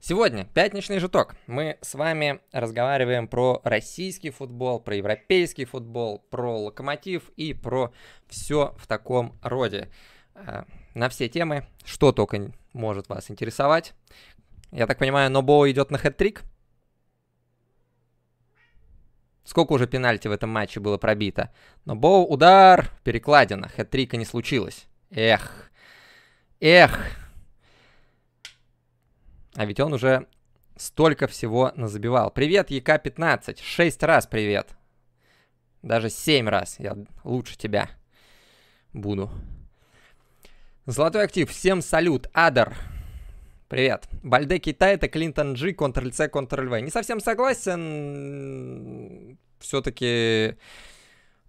Сегодня пятничный житок. Мы с вами разговариваем про российский футбол, про европейский футбол, про локомотив и про все в таком роде. А, на все темы, что только может вас интересовать. Я так понимаю, Нобо идет на хэт-трик? Сколько уже пенальти в этом матче было пробито? Нобо удар, перекладина, хэт-трика не случилось. Эх, эх, а ведь он уже столько всего назабивал. Привет, ЕК-15. Шесть раз привет. Даже семь раз. Я лучше тебя буду. Золотой актив. Всем салют. Адар. Привет. Бальде Китай это Клинтон Джи, Ctrl-C, Ctrl-V. Не совсем согласен. Все-таки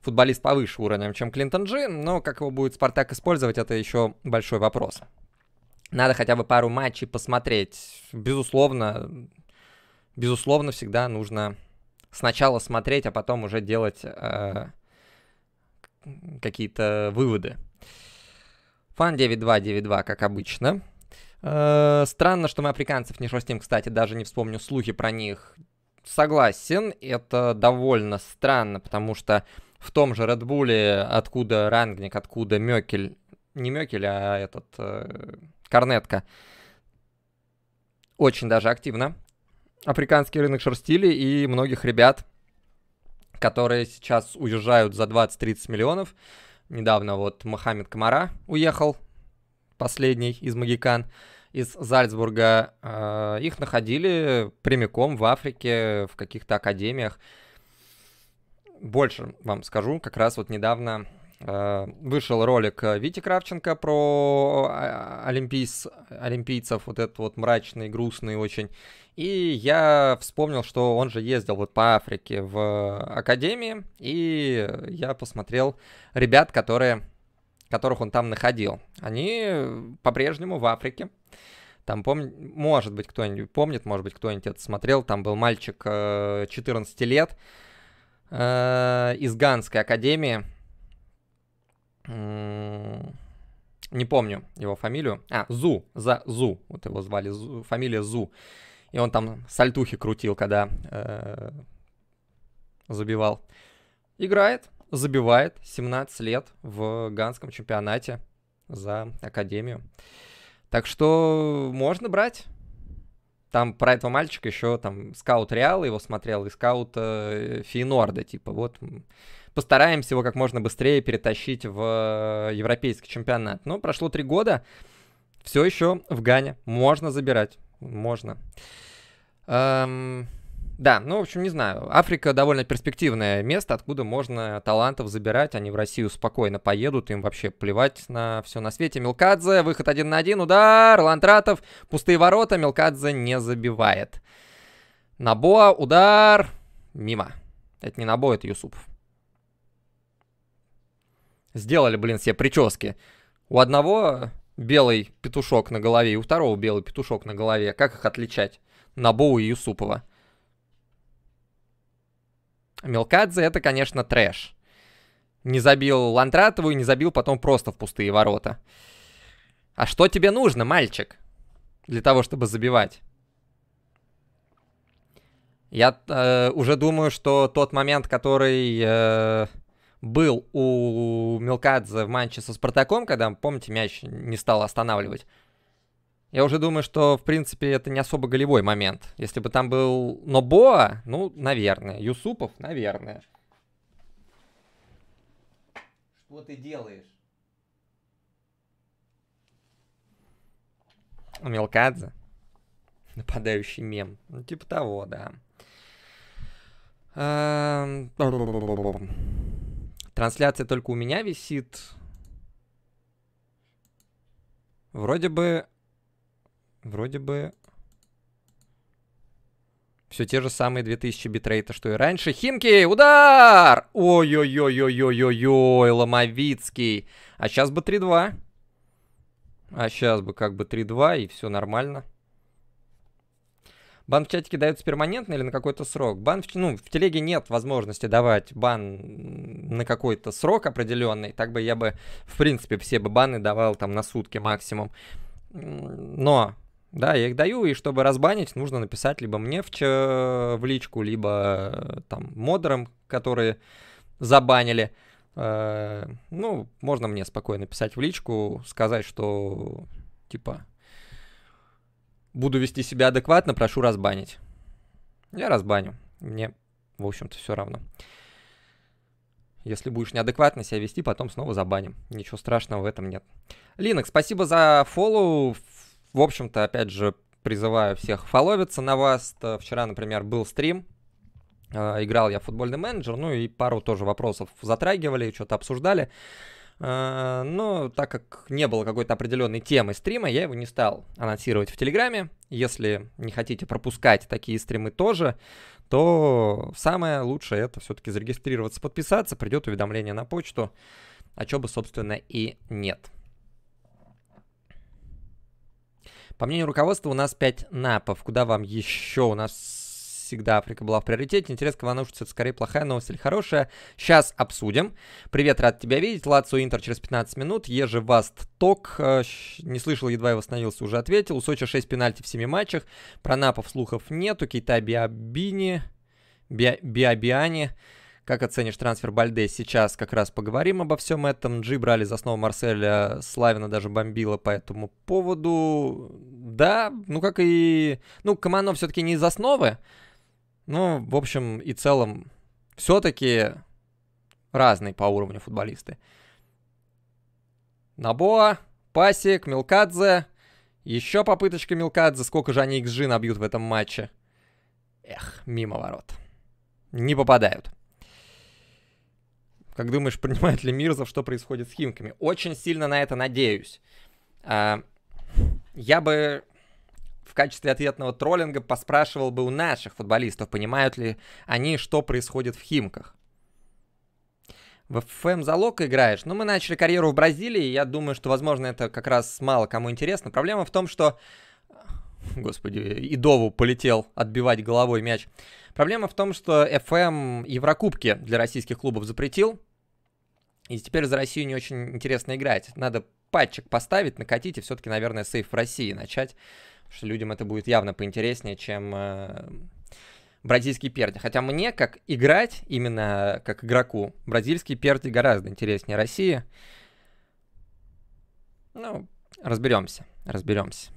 футболист повыше уровнем, чем Клинтон Джи, но как его будет Спартак использовать, это еще большой вопрос надо хотя бы пару матчей посмотреть. Безусловно, безусловно, всегда нужно сначала смотреть, а потом уже делать э, какие-то выводы. Фан 9292, как обычно. Э, странно, что мы африканцев не шерстим, кстати, даже не вспомню слухи про них. Согласен, это довольно странно, потому что в том же Red откуда Рангник, откуда Мёкель, не Мёкель, а этот... Э, Корнетка. Очень даже активно. Африканский рынок шерстили и многих ребят, которые сейчас уезжают за 20-30 миллионов. Недавно вот Мохаммед Камара уехал, последний из Магикан, из Зальцбурга. А, их находили прямиком в Африке, в каких-то академиях. Больше вам скажу, как раз вот недавно Э, вышел ролик э, Вити Кравченко про э, олимпийц, олимпийцев, вот этот вот мрачный, грустный очень. И я вспомнил, что он же ездил вот по Африке в академии, и я посмотрел ребят, которые, которых он там находил. Они по-прежнему в Африке. Там, пом... может быть, кто-нибудь помнит, может быть, кто-нибудь это смотрел. Там был мальчик 14 лет из Ганской академии, не помню его фамилию. А, Зу, за Зу, вот его звали, Зу, фамилия Зу. И он там сальтухи крутил, когда э, забивал. Играет, забивает, 17 лет в Ганском чемпионате за Академию. Так что можно брать. Там про этого мальчика еще там скаут Реал, его смотрел и скаут э, Фейнорда, типа, вот постараемся его как можно быстрее перетащить в э, европейский чемпионат. Но прошло три года, все еще в Гане. Можно забирать. Можно. Эм, да, ну, в общем, не знаю. Африка довольно перспективное место, откуда можно талантов забирать. Они в Россию спокойно поедут, им вообще плевать на все на свете. Мелкадзе, выход один на один, удар, Лантратов, пустые ворота, Мелкадзе не забивает. Набоа, удар, мимо. Это не Набоа, это Юсупов. Сделали, блин, все прически. У одного белый петушок на голове и у второго белый петушок на голове. Как их отличать? Набу и Юсупова. Мелкадзе это, конечно, трэш. Не забил Ландратову, и не забил потом просто в пустые ворота. А что тебе нужно, мальчик? Для того, чтобы забивать. Я э, уже думаю, что тот момент, который э, был у Мелкадзе в матче со Спартаком, когда, помните, мяч не стал останавливать. Я уже думаю, что, в принципе, это не особо голевой момент. Если бы там был Нобоа, ну, наверное. Юсупов, наверное. Что ты делаешь? Мелкадзе. Нападающий мем. Ну, типа того, да. Эм. Трансляция только у меня висит. Вроде бы... Вроде бы... Все те же самые 2000 битрейта, что и раньше. Химки, удар! Ой-ой-ой-ой-ой-ой-ой, Ломовицкий. А сейчас бы 3-2. А сейчас бы как бы 3-2, и все нормально. Бан в чатике дается перманентно или на какой-то срок? Бан, в, ну, в телеге нет возможности давать бан на какой-то срок определенный. Так бы я бы, в принципе, все бы баны давал там на сутки максимум. Но да, я их даю, и чтобы разбанить, нужно написать либо мне в, ч... в личку, либо э, там модерам, которые забанили. Э, ну, можно мне спокойно писать в личку, сказать, что типа буду вести себя адекватно, прошу разбанить. Я разбаню. Мне, в общем-то, все равно. Если будешь неадекватно себя вести, потом снова забаним. Ничего страшного в этом нет. Линок, спасибо за фоллоу. В общем-то, опять же, призываю всех фоловиться на вас. Э, вчера, например, был стрим. Э, играл я в футбольный менеджер, ну и пару тоже вопросов затрагивали, что-то обсуждали. Э, но так как не было какой-то определенной темы стрима, я его не стал анонсировать в Телеграме. Если не хотите пропускать такие стримы тоже, то самое лучшее это все-таки зарегистрироваться, подписаться, придет уведомление на почту, о а чем бы, собственно, и нет. По мнению руководства, у нас 5 напов. Куда вам еще? У нас всегда Африка была в приоритете. Интерес к Иванушице это скорее плохая новость или хорошая. Сейчас обсудим. Привет, рад тебя видеть. Лацо Интер через 15 минут. Еже Васт Ток. Э, не слышал, едва его восстановился, уже ответил. У Сочи 6 пенальти в 7 матчах. Про Напов слухов нету. Китай Биабини. Биабиани. Как оценишь трансфер Бальде? Сейчас как раз поговорим обо всем этом. Джи брали за основу Марселя, Славина даже бомбила по этому поводу. Да, ну как и... Ну, Камано все-таки не из основы, ну, в общем и целом, все-таки разные по уровню футболисты. Набоа, Пасик, Милкадзе. Еще попыточка Милкадзе. Сколько же они XG набьют в этом матче? Эх, мимо ворот. Не попадают. Как думаешь, принимает ли Мирзов, что происходит с Химками? Очень сильно на это надеюсь. А, я бы качестве ответного троллинга поспрашивал бы у наших футболистов, понимают ли они, что происходит в Химках. В ФМ залог играешь, но ну, мы начали карьеру в Бразилии, я думаю, что, возможно, это как раз мало кому интересно. Проблема в том, что... Господи, Идову полетел отбивать головой мяч. Проблема в том, что ФМ Еврокубки для российских клубов запретил, и теперь за Россию не очень интересно играть. Надо патчик поставить, накатить и все-таки, наверное, сейф в России начать что людям это будет явно поинтереснее, чем э, бразильский перти. Хотя мне, как играть, именно как игроку, бразильский перти гораздо интереснее России. Ну, разберемся, разберемся.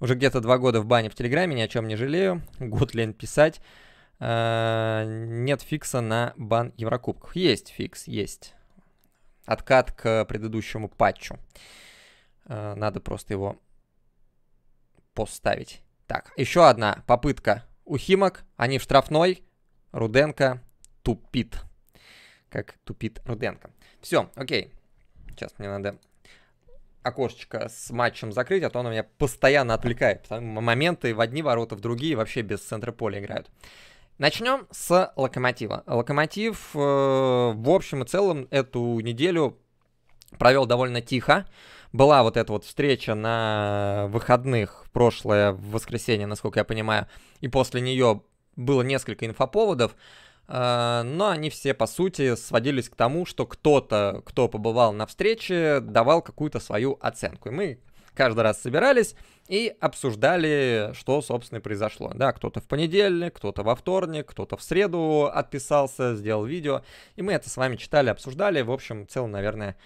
Уже где-то два года в бане в Телеграме, ни о чем не жалею. Год лень писать. Э, нет фикса на бан Еврокубках. Есть фикс, есть. Откат к предыдущему патчу. Э, надо просто его поставить. Так, еще одна попытка у Химок. Они в штрафной. Руденко тупит. Как тупит Руденко. Все, окей. Сейчас мне надо окошечко с матчем закрыть, а то оно меня постоянно отвлекает. Моменты в одни ворота, в другие вообще без центра поля играют. Начнем с Локомотива. Локомотив э, в общем и целом эту неделю провел довольно тихо была вот эта вот встреча на выходных прошлое воскресенье, насколько я понимаю, и после нее было несколько инфоповодов, э, но они все, по сути, сводились к тому, что кто-то, кто побывал на встрече, давал какую-то свою оценку. И мы каждый раз собирались и обсуждали, что, собственно, произошло. Да, кто-то в понедельник, кто-то во вторник, кто-то в среду отписался, сделал видео. И мы это с вами читали, обсуждали. В общем, в целом, наверное,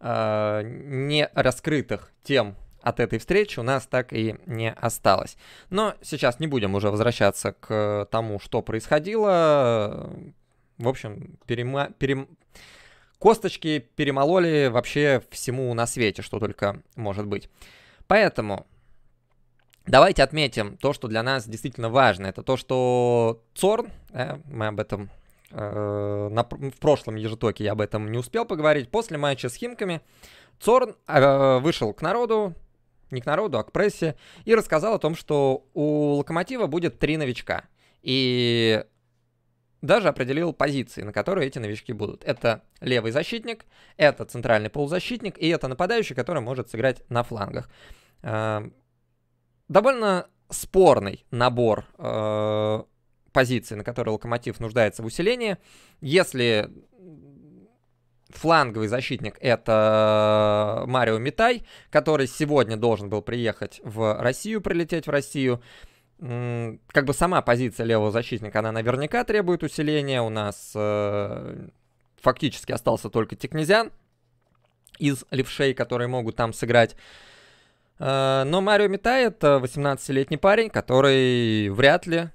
э, не раскрытых тем от этой встречи у нас так и не осталось. Но сейчас не будем уже возвращаться к тому, что происходило. В общем, перема... перем... косточки перемололи вообще всему на свете, что только может быть. Поэтому давайте отметим то, что для нас действительно важно. Это то, что ЦОРН, э, мы об этом Э, на, в прошлом ежетоке я об этом не успел поговорить, после матча с Химками Цорн э, вышел к народу, не к народу, а к прессе, и рассказал о том, что у Локомотива будет три новичка. И даже определил позиции, на которые эти новички будут. Это левый защитник, это центральный полузащитник, и это нападающий, который может сыграть на флангах. Э, довольно спорный набор э, позиции, на которой Локомотив нуждается в усилении. Если фланговый защитник это Марио Митай, который сегодня должен был приехать в Россию, прилететь в Россию. Как бы сама позиция левого защитника, она наверняка требует усиления. У нас э, фактически остался только Текнезян из левшей, которые могут там сыграть. Э, но Марио Митай это 18-летний парень, который вряд ли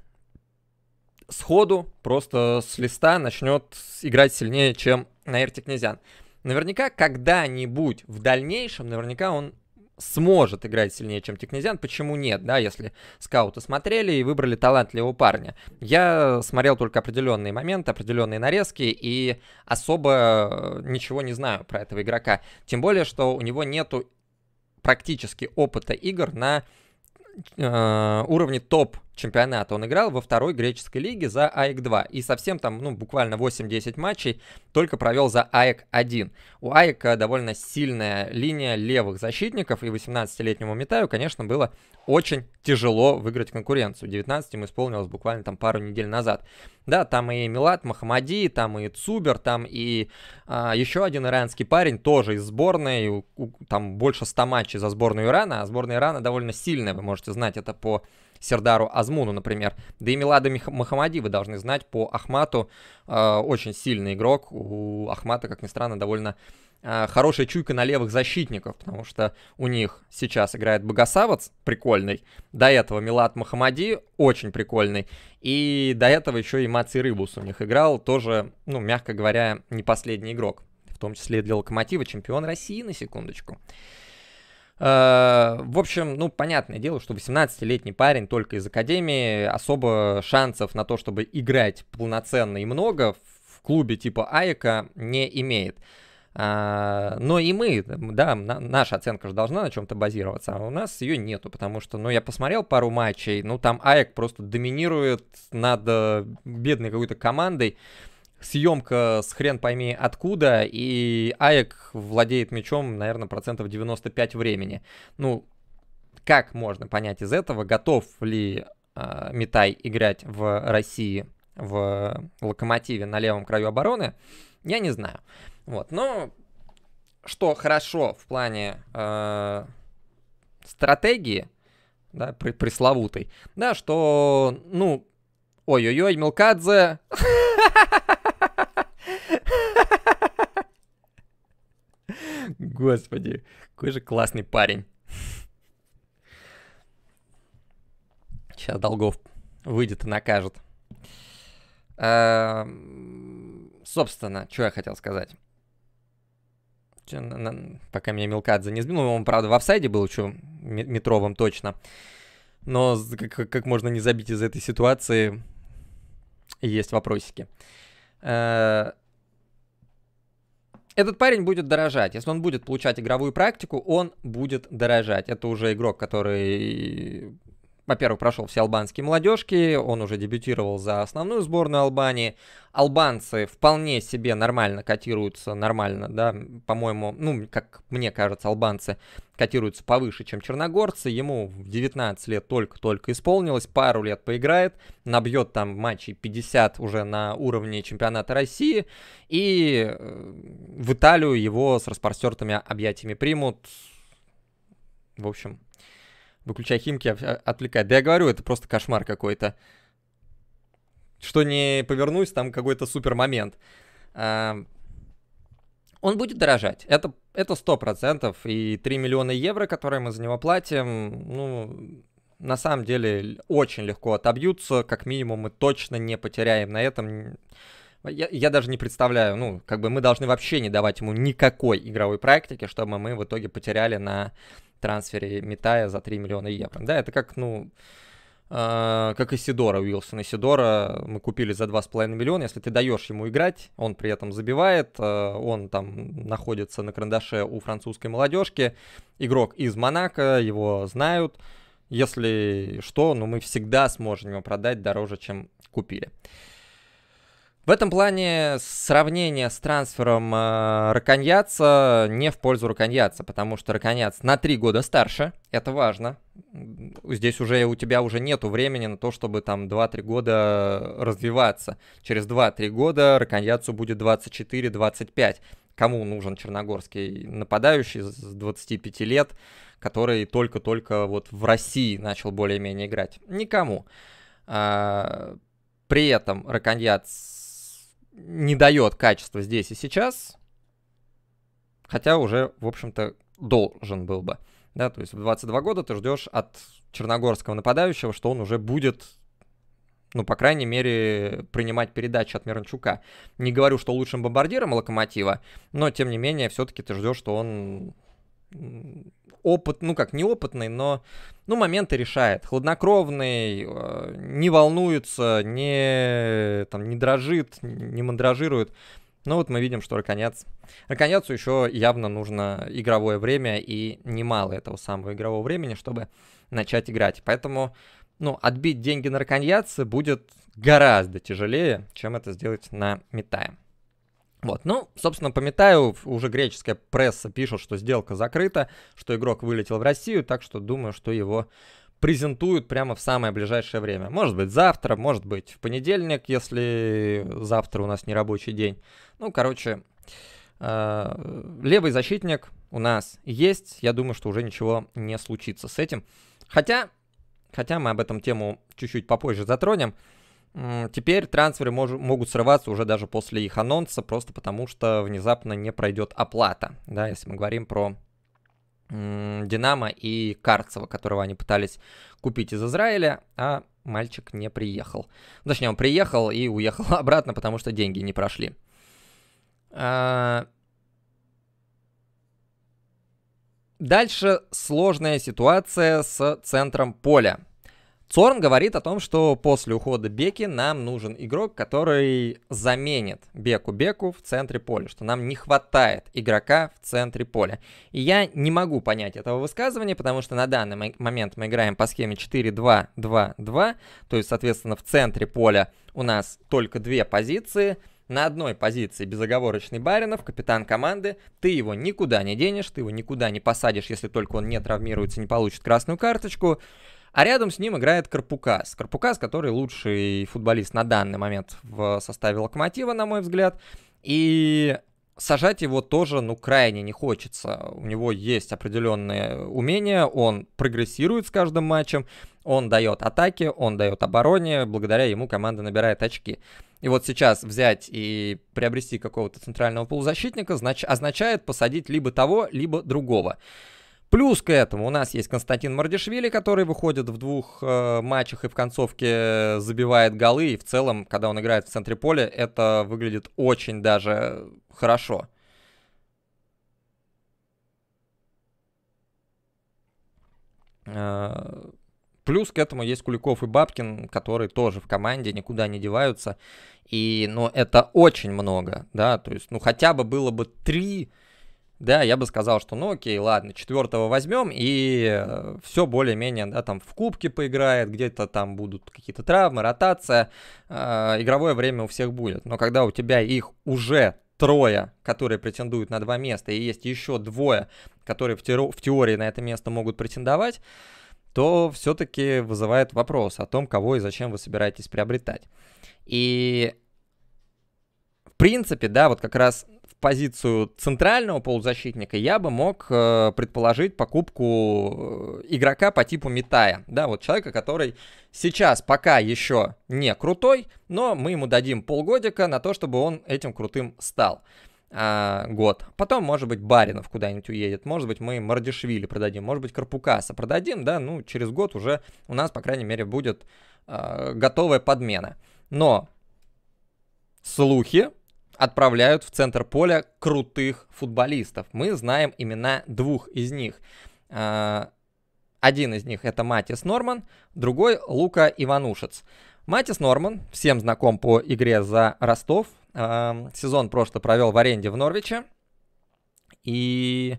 сходу, просто с листа начнет играть сильнее, чем Наэрти Князян. Наверняка когда-нибудь в дальнейшем, наверняка он сможет играть сильнее, чем Тикнезиан. Почему нет, да, если скауты смотрели и выбрали талантливого парня? Я смотрел только определенные моменты, определенные нарезки и особо э, ничего не знаю про этого игрока. Тем более, что у него нету практически опыта игр на э, уровне топ чемпионат он играл во второй греческой лиге за АЭК-2. И совсем там, ну, буквально 8-10 матчей только провел за АЭК-1. У АЭКа довольно сильная линия левых защитников, и 18-летнему Метаю, конечно, было очень тяжело выиграть конкуренцию. 19 им исполнилось буквально там пару недель назад. Да, там и Милат Махмади, там и Цубер, там и а, еще один иранский парень, тоже из сборной, у, у, там больше 100 матчей за сборную Ирана, а сборная Ирана довольно сильная, вы можете знать это по Сердару Азмуну, например. Да и Милада Махамади вы должны знать по Ахмату. Э, очень сильный игрок. У Ахмата, как ни странно, довольно э, хорошая чуйка на левых защитников, потому что у них сейчас играет Богосавец, прикольный, до этого Милат Махамади, очень прикольный, и до этого еще и Маци Рыбус у них играл, тоже, ну, мягко говоря, не последний игрок, в том числе для Локомотива, чемпион России, на секундочку. Э, в общем, ну, понятное дело, что 18-летний парень только из академии, особо шансов на то, чтобы играть полноценно и много в клубе типа Айка не имеет. А, но и мы, да, наша оценка же должна на чем-то базироваться, а у нас ее нету, потому что, ну, я посмотрел пару матчей, ну, там Аек просто доминирует над э, бедной какой-то командой, съемка с хрен пойми откуда, и Аек владеет мечом, наверное, процентов 95 времени. Ну, как можно понять из этого, готов ли э, Митай играть в России в локомотиве на левом краю обороны, я не знаю. Вот, но что хорошо в плане э, стратегии, да, пресловутой, да, что, ну, ой-ой-ой, Мелкадзе Господи, какой же классный парень. Сейчас долгов выйдет и накажет. Эм, собственно, что я хотел сказать. Пока меня Милкадзе не сбил, он, правда, в офсайде был еще метровым точно. Но как, можно не забить из этой ситуации, есть вопросики. Э, этот парень будет дорожать. Если он будет получать игровую практику, он будет дорожать. Это уже игрок, который во-первых, прошел все албанские молодежки, он уже дебютировал за основную сборную Албании. Албанцы вполне себе нормально котируются, нормально, да, по-моему, ну, как мне кажется, албанцы котируются повыше, чем черногорцы. Ему в 19 лет только-только исполнилось, пару лет поиграет, набьет там матчей 50 уже на уровне чемпионата России, и э, в Италию его с распростертыми объятиями примут. В общем, Выключая химки, а, а, отвлекать. Да я говорю, это просто кошмар какой-то. Что не повернусь, там какой-то супер момент. он будет дорожать. Это, это 100%. И 3 миллиона евро, которые мы за него платим, ну, на самом деле очень легко отобьются. Как минимум мы точно не потеряем на этом. Я, я даже не представляю, ну, как бы мы должны вообще не давать ему никакой игровой практики, чтобы мы в итоге потеряли на трансфере Митая за 3 миллиона евро. Да, это как, ну, э, как Исидора Уилсона. Исидора мы купили за 2,5 миллиона. Если ты даешь ему играть, он при этом забивает, э, он там находится на карандаше у французской молодежки. Игрок из Монако, его знают. Если что, ну мы всегда сможем его продать дороже, чем купили. В этом плане сравнение с трансфером э, Раконьяца не в пользу Раконьяца, потому что Раконьяц на три года старше, это важно. Здесь уже у тебя уже нету времени на то, чтобы там 2-3 года развиваться. Через 2-3 года Раконьяцу будет 24-25. Кому нужен черногорский нападающий с 25 лет, который только-только вот в России начал более-менее играть? Никому. А, при этом Раконьяц не дает качества здесь и сейчас, хотя уже, в общем-то, должен был бы. Да, то есть в 22 года ты ждешь от черногорского нападающего, что он уже будет, ну, по крайней мере, принимать передачи от Миранчука. Не говорю, что лучшим бомбардиром Локомотива, но, тем не менее, все-таки ты ждешь, что он опыт, ну как, неопытный, но, ну, моменты решает. Хладнокровный, э, не волнуется, не, там, не дрожит, не мандражирует. Но ну вот мы видим, что Раконец... Раконецу еще явно нужно игровое время и немало этого самого игрового времени, чтобы начать играть. Поэтому, ну, отбить деньги на Раконьяца будет гораздо тяжелее, чем это сделать на метаем. Вот, ну, собственно, пометаю, уже греческая пресса пишет, что сделка закрыта, что игрок вылетел в Россию, так что думаю, что его презентуют прямо в самое ближайшее время. Может быть, завтра, может быть, в понедельник, если завтра у нас не рабочий день. Ну, короче, э, левый защитник у нас есть. Я думаю, что уже ничего не случится с этим. Хотя, хотя мы об этом тему чуть-чуть попозже затронем. Теперь трансферы мож, могут срываться уже даже после их анонса, просто потому что внезапно не пройдет оплата, да, если мы говорим про Динамо и Карцева, которого они пытались купить из Израиля, а мальчик не приехал. Ну, точнее, он приехал и уехал обратно, потому что деньги не прошли. А, дальше сложная ситуация с центром поля. Цорн говорит о том, что после ухода Беки нам нужен игрок, который заменит Беку Беку в центре поля, что нам не хватает игрока в центре поля. И я не могу понять этого высказывания, потому что на данный момент мы играем по схеме 4-2-2-2, то есть, соответственно, в центре поля у нас только две позиции – на одной позиции безоговорочный Баринов, капитан команды, ты его никуда не денешь, ты его никуда не посадишь, если только он не травмируется, не получит красную карточку. А рядом с ним играет Карпукас. Карпукас, который лучший футболист на данный момент в составе Локомотива, на мой взгляд. И сажать его тоже, ну, крайне не хочется. У него есть определенные умения, он прогрессирует с каждым матчем, он дает атаки, он дает обороне, благодаря ему команда набирает очки. И вот сейчас взять и приобрести какого-то центрального полузащитника означает посадить либо того, либо другого. Плюс к этому у нас есть Константин Мардишвили, который выходит в двух э, матчах и в концовке забивает голы. И в целом, когда он играет в центре поля, это выглядит очень даже хорошо. Э, плюс к этому есть Куликов и Бабкин, которые тоже в команде, никуда не деваются. И, ну, это очень много, да, то есть, ну, хотя бы было бы три... 3 да, я бы сказал, что ну окей, ладно, четвертого возьмем, и э, все более-менее, да, там в кубке поиграет, где-то там будут какие-то травмы, ротация, э, игровое время у всех будет. Но когда у тебя их уже трое, которые претендуют на два места, и есть еще двое, которые в, теор- в теории на это место могут претендовать, то все-таки вызывает вопрос о том, кого и зачем вы собираетесь приобретать. И в принципе, да, вот как раз позицию центрального полузащитника, я бы мог э, предположить покупку э, игрока по типу Митая. Да, вот человека, который сейчас пока еще не крутой, но мы ему дадим полгодика на то, чтобы он этим крутым стал а, год. Потом, может быть, Баринов куда-нибудь уедет, может быть, мы Мардишвили продадим, может быть, Карпукаса продадим, да, ну, через год уже у нас, по крайней мере, будет а, готовая подмена. Но слухи отправляют в центр поля крутых футболистов. Мы знаем имена двух из них. А, один из них это Матис Норман, другой Лука Иванушец. Матис Норман, всем знаком по игре за Ростов, а, сезон просто провел в аренде в Норвиче. И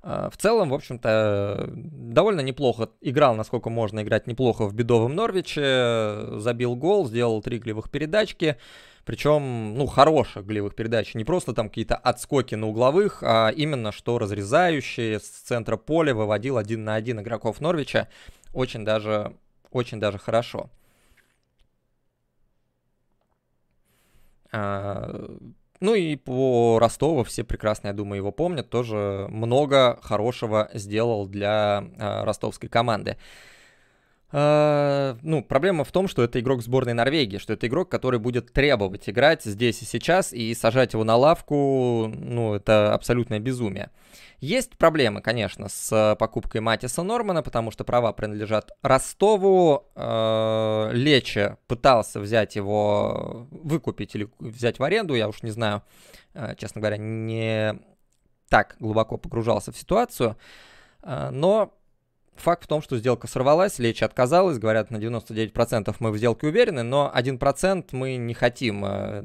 а, в целом, в общем-то, довольно неплохо играл, насколько можно играть неплохо в бедовом Норвиче. Забил гол, сделал три клевых передачки. Причем, ну, хороших голевых передач. Не просто там какие-то отскоки на угловых, а именно что разрезающие с центра поля выводил один на один игроков Норвича. Очень даже, очень даже хорошо. А, ну и по Ростову все прекрасно, я думаю, его помнят. Тоже много хорошего сделал для а, ростовской команды. Э, ну, проблема в том, что это игрок сборной Норвегии, что это игрок, который будет требовать играть здесь и сейчас, и сажать его на лавку, ну, это абсолютное безумие. Есть проблемы, конечно, с э, покупкой Матиса Нормана, потому что права принадлежат Ростову. Э, Лече пытался взять его, выкупить или взять в аренду, я уж не знаю, честно говоря, не так глубоко погружался в ситуацию, но Факт в том, что сделка сорвалась, Лечи отказалась, говорят, на 99% мы в сделке уверены, но 1% мы не хотим э,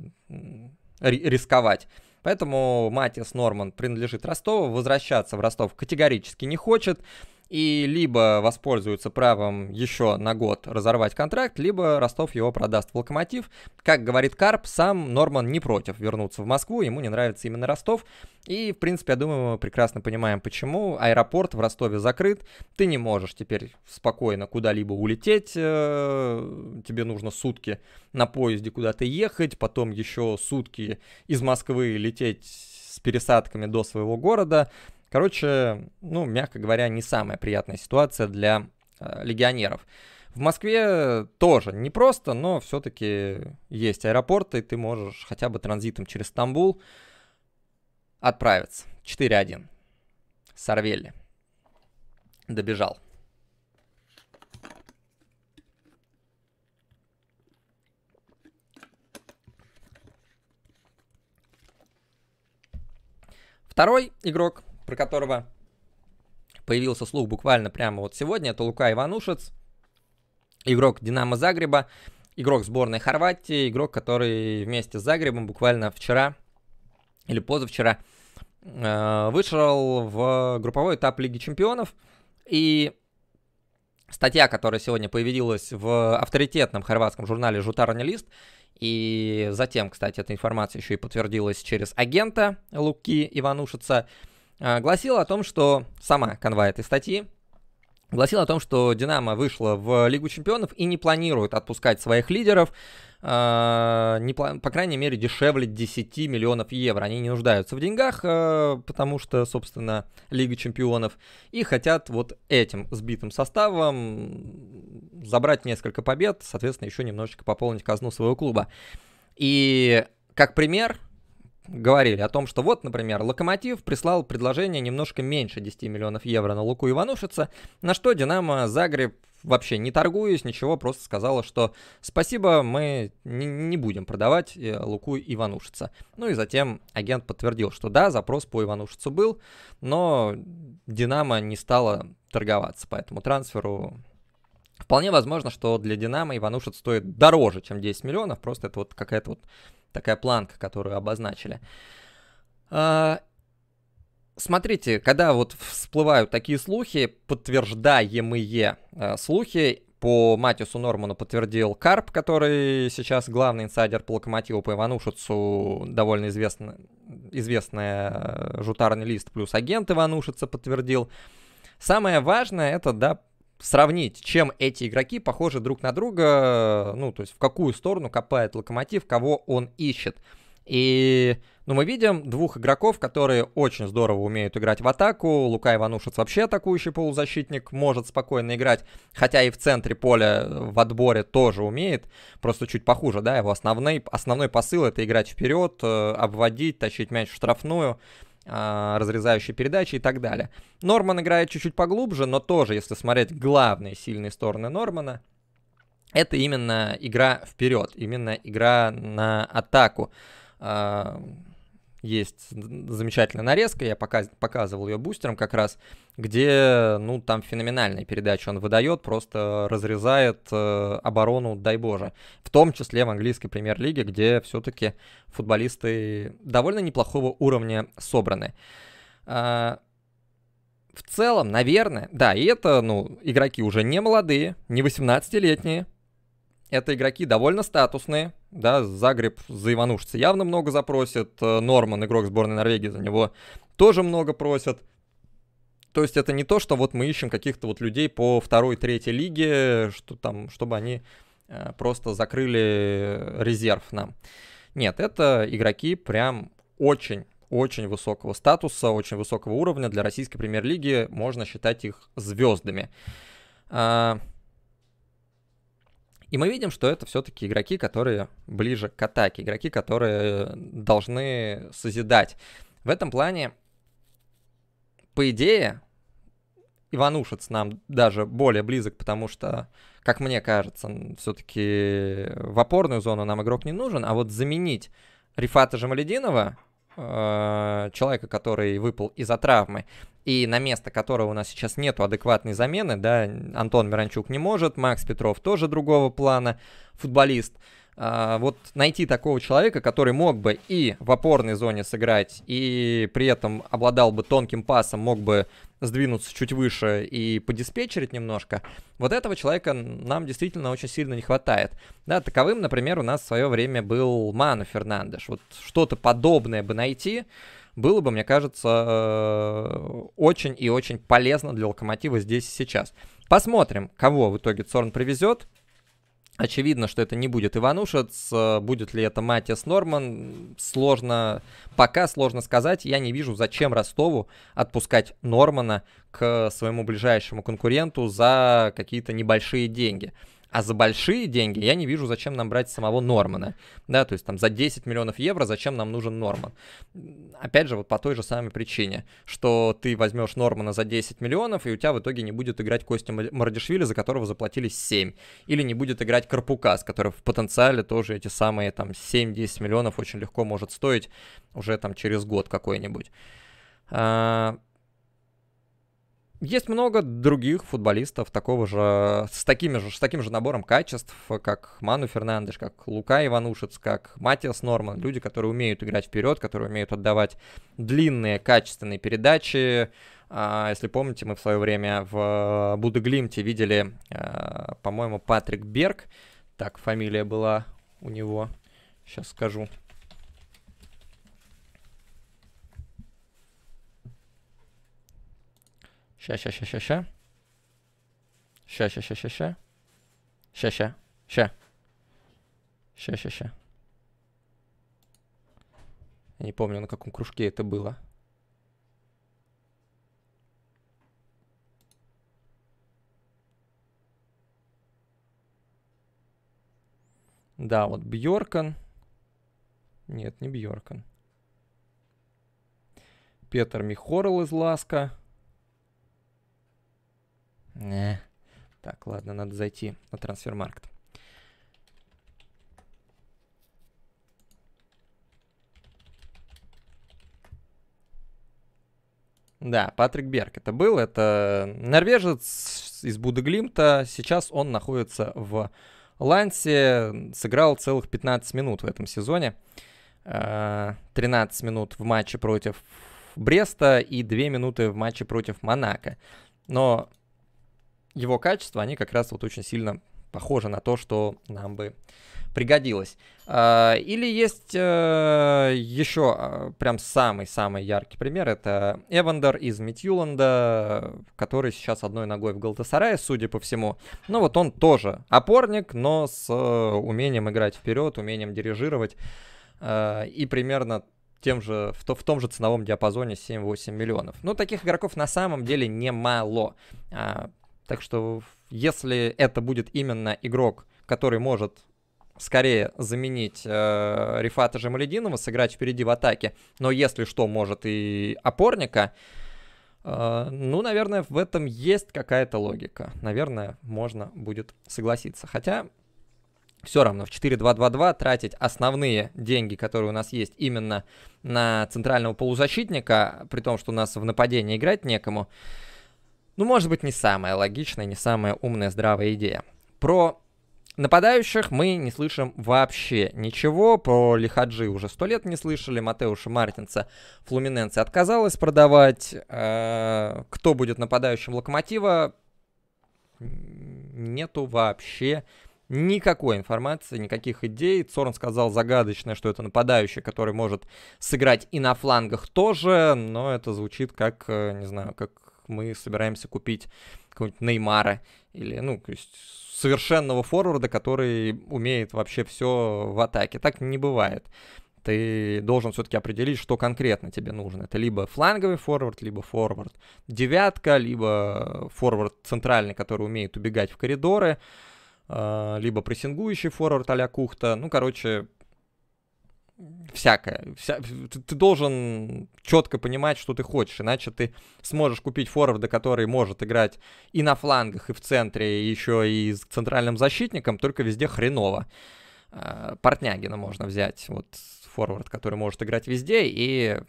рисковать. Поэтому Матис Норман принадлежит Ростову, возвращаться в Ростов категорически не хочет и либо воспользуются правом еще на год разорвать контракт, либо Ростов его продаст в Локомотив. Как говорит Карп, сам Норман не против вернуться в Москву, ему не нравится именно Ростов. И, в принципе, я думаю, мы прекрасно понимаем, почему. Аэропорт в Ростове закрыт, ты не можешь теперь спокойно куда-либо улететь, э, тебе нужно сутки на поезде куда-то ехать, потом еще сутки из Москвы лететь с пересадками до своего города. Короче, ну, мягко говоря, не самая приятная ситуация для э, легионеров. В Москве тоже не просто, но все-таки есть аэропорты, и ты можешь хотя бы транзитом через Стамбул отправиться. 4-1. Сорвели. Добежал. Второй игрок про которого появился слух буквально прямо вот сегодня, это Лука Иванушец, игрок Динамо Загреба, игрок сборной Хорватии, игрок, который вместе с Загребом буквально вчера или позавчера э, вышел в групповой этап Лиги Чемпионов. И статья, которая сегодня появилась в авторитетном хорватском журнале «Жутарный лист», и затем, кстати, эта информация еще и подтвердилась через агента Луки Иванушица – а, гласила о том, что сама канва этой статьи гласила о том, что Динамо вышла в Лигу чемпионов и не планирует отпускать своих лидеров, а, не, по крайней мере, дешевле 10 миллионов евро. Они не нуждаются в деньгах, а, потому что, собственно, Лига чемпионов, и хотят вот этим сбитым составом забрать несколько побед, соответственно, еще немножечко пополнить казну своего клуба. И как пример, говорили о том, что вот, например, Локомотив прислал предложение немножко меньше 10 миллионов евро на Луку Иванушица, на что Динамо Загреб вообще не торгуюсь, ничего, просто сказала, что спасибо, мы не, будем продавать э, Луку Иванушица. Ну и затем агент подтвердил, что да, запрос по Иванушицу был, но Динамо не стала торговаться по этому трансферу, Вполне возможно, что для Динамо Иванушин стоит дороже, чем 10 миллионов. Просто это вот какая-то вот такая планка, которую обозначили. А, смотрите, когда вот всплывают такие слухи, подтверждаемые а, слухи, по Матису Норману подтвердил Карп, который сейчас главный инсайдер по Локомотиву, по Иванушицу, довольно известный, известная а, жутарный лист, плюс агент Иванушица подтвердил. Самое важное это, да, сравнить, чем эти игроки похожи друг на друга, ну, то есть в какую сторону копает локомотив, кого он ищет. И ну, мы видим двух игроков, которые очень здорово умеют играть в атаку. Лука Иванушец вообще атакующий полузащитник, может спокойно играть. Хотя и в центре поля в отборе тоже умеет. Просто чуть похуже, да, его основной, основной посыл это играть вперед, э, обводить, тащить мяч в штрафную. А, разрезающей передачи и так далее. Норман играет чуть-чуть поглубже, но тоже, если смотреть главные сильные стороны Нормана, это именно игра вперед, именно игра на атаку. А, есть замечательная нарезка, я пока, показывал ее бустером как раз, где, ну, там феноменальная передача он выдает, просто разрезает э, оборону, дай боже. В том числе в английской премьер-лиге, где все-таки футболисты довольно неплохого уровня собраны. А, в целом, наверное, да, и это, ну, игроки уже не молодые, не 18-летние, это игроки довольно статусные, да, Загреб за Иванушица явно много запросит, э, Норман, игрок сборной Норвегии, за него тоже много просят. То есть это не то, что вот мы ищем каких-то вот людей по второй, третьей лиге, что там, чтобы они э, просто закрыли резерв нам. Нет, это игроки прям очень очень высокого статуса, очень высокого уровня. Для российской премьер-лиги можно считать их звездами. А, и мы видим, что это все-таки игроки, которые ближе к атаке, игроки, которые должны созидать. В этом плане, по идее, Иванушец нам даже более близок, потому что, как мне кажется, все-таки в опорную зону нам игрок не нужен, а вот заменить Рифата Жамалединова Э, человека, который выпал из-за травмы, и на место которого у нас сейчас нету адекватной замены, да, Антон Миранчук не может, Макс Петров тоже другого плана, футболист, а, вот найти такого человека, который мог бы и в опорной зоне сыграть, и при этом обладал бы тонким пасом, мог бы сдвинуться чуть выше и подиспетчерить немножко, вот этого человека нам действительно очень сильно не хватает. Да, таковым, например, у нас в свое время был Ману Фернандеш. Вот что-то подобное бы найти, было бы, мне кажется, э, очень и очень полезно для Локомотива здесь и сейчас. Посмотрим, кого в итоге Цорн привезет. Очевидно, что это не будет Иванушец. Будет ли это Матиас Норман, сложно, пока сложно сказать. Я не вижу, зачем Ростову отпускать Нормана к своему ближайшему конкуренту за какие-то небольшие деньги. А за большие деньги я не вижу, зачем нам брать самого Нормана. Да, то есть там за 10 миллионов евро зачем нам нужен Норман? Опять же, вот по той же самой причине, что ты возьмешь Нормана за 10 миллионов, и у тебя в итоге не будет играть Костя Мардишвили, за которого заплатили 7. Или не будет играть Карпукас, который в потенциале тоже эти самые там 7-10 миллионов очень легко может стоить уже там через год какой-нибудь. А, есть много других футболистов такого же, с, такими же, с таким же набором качеств, как Ману Фернандеш, как Лука Иванушец, как Матиас Норман. Люди, которые умеют играть вперед, которые умеют отдавать длинные качественные передачи. А, если помните, мы в свое время в Будеглимте видели, а, по-моему, Патрик Берг. Так, фамилия была у него. Сейчас скажу. Ща, ща, ща, ща, ща. Ща, ща, ща, ща, ща. Ща, ща, ща. Ща, ща, ща. Я не помню, на каком кружке это было. Да, вот Бьоркан. Нет, не Бьоркан. Петр Михорл из Ласка. Не. Э, так, ладно, надо зайти на трансфермаркт. Да, Патрик Берг это был. Это норвежец из Будеглимта. Сейчас он находится в Лансе. Сыграл целых 15 минут в этом сезоне. 13 э, минут в матче против Бреста и 2 минуты в матче против Монако. Но его качества, они как раз вот очень сильно похожи на то, что нам бы пригодилось. А, или есть э, еще а, прям самый-самый яркий пример, это Эвандер из Митюланда, который сейчас одной ногой в Галтасарае, судя по всему. Ну вот он тоже опорник, но с э, умением играть вперед, умением дирижировать э, и примерно тем же, в, то, в том же ценовом диапазоне 7-8 миллионов. Ну таких игроков на самом деле немало. А, так что, если это будет именно игрок, который может скорее заменить э, Рифата Жемалединова, сыграть впереди в атаке, но если что, может и опорника, э, ну, наверное, в этом есть какая-то логика. Наверное, можно будет согласиться. Хотя, все равно в 4-2-2-2 тратить основные деньги, которые у нас есть, именно на центрального полузащитника, при том, что у нас в нападении играть некому, ну, может быть, не самая логичная, не самая умная, здравая идея. Про нападающих мы не слышим вообще ничего. Про Лихаджи уже сто лет не слышали. Матеуша Мартинца, Флуминенция отказалась продавать. Э, кто будет нападающим Локомотива? Нету вообще никакой информации, никаких идей. Цорн сказал загадочное, что это нападающий, который может сыграть и на флангах тоже, но это звучит как, э, не знаю, как мы собираемся купить какого-нибудь Неймара или, ну, то есть совершенного форварда, который умеет вообще все в атаке. Так не бывает. Ты должен все-таки определить, что конкретно тебе нужно. Это либо фланговый форвард, либо форвард девятка, либо форвард центральный, который умеет убегать в коридоры, а, либо прессингующий форвард а Кухта. Ну, короче, всякое. Вся, ты, ты должен четко понимать, что ты хочешь, иначе ты сможешь купить форварда, который может играть и на флангах, и в центре, и еще и с центральным защитником, только везде хреново. А, Портнягина можно взять, вот форвард, который может играть везде, и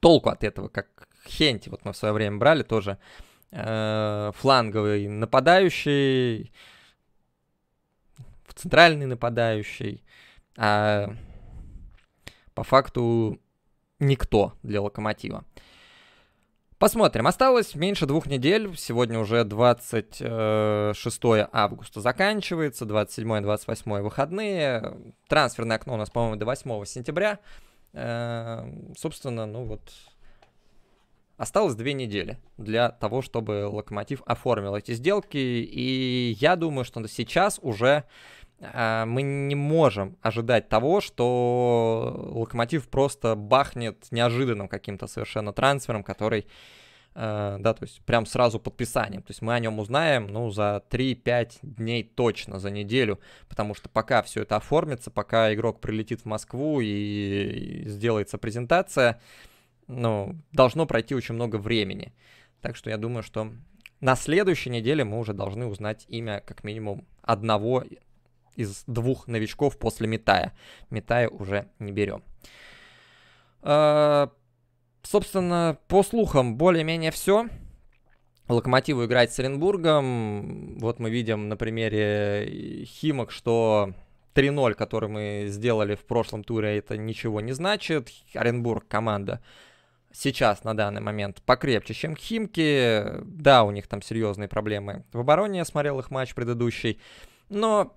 толку от этого, как Хенти, вот мы в свое время брали тоже, э, фланговый нападающий, центральный нападающий, а по факту никто для Локомотива. Посмотрим. Осталось меньше двух недель. Сегодня уже 26 августа заканчивается. 27-28 выходные. Трансферное окно у нас, по-моему, до 8 сентября. Э, собственно, ну вот... Осталось две недели для того, чтобы Локомотив оформил эти сделки. И я думаю, что сейчас уже а, мы не можем ожидать того, что Локомотив просто бахнет неожиданным каким-то совершенно трансфером, который, а, да, то есть прям сразу подписанием. То есть мы о нем узнаем, ну, за 3-5 дней точно, за неделю, потому что пока все это оформится, пока игрок прилетит в Москву и, и сделается презентация, ну, должно пройти очень много времени. Так что я думаю, что на следующей неделе мы уже должны узнать имя как минимум одного из двух новичков после Метая Митая уже не берем. А, собственно, по слухам более-менее все. Локомотиву играть с Оренбургом. Вот мы видим на примере Химок, что 3-0, который мы сделали в прошлом туре, это ничего не значит. Оренбург команда сейчас на данный момент покрепче, чем Химки. Да, у них там серьезные проблемы в обороне, я смотрел их матч предыдущий. Но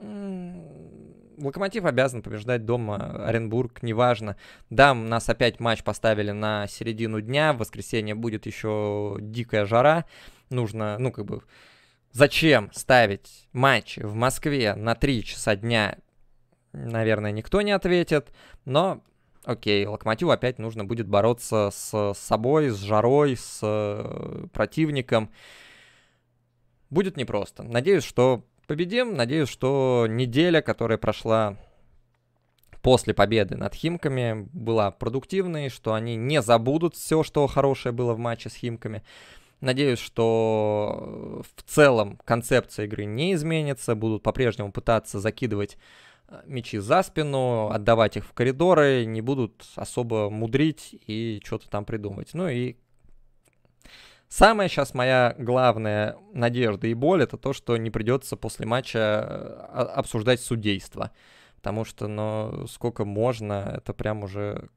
Локомотив обязан побеждать дома, Оренбург, неважно. Да, у нас опять матч поставили на середину дня, в воскресенье будет еще дикая жара. Нужно, ну как бы, зачем ставить матч в Москве на 3 часа дня, наверное, никто не ответит. Но, окей, Локомотиву опять нужно будет бороться с собой, с жарой, с э, противником. Будет непросто. Надеюсь, что победим. Надеюсь, что неделя, которая прошла после победы над Химками, была продуктивной, что они не забудут все, что хорошее было в матче с Химками. Надеюсь, что в целом концепция игры не изменится, будут по-прежнему пытаться закидывать э, мячи за спину, отдавать их в коридоры, не будут особо мудрить и что-то там придумывать. Ну и Самая сейчас моя главная надежда и боль это то, что не придется после матча э, обсуждать судейство. Потому что, ну, сколько можно, это прям уже,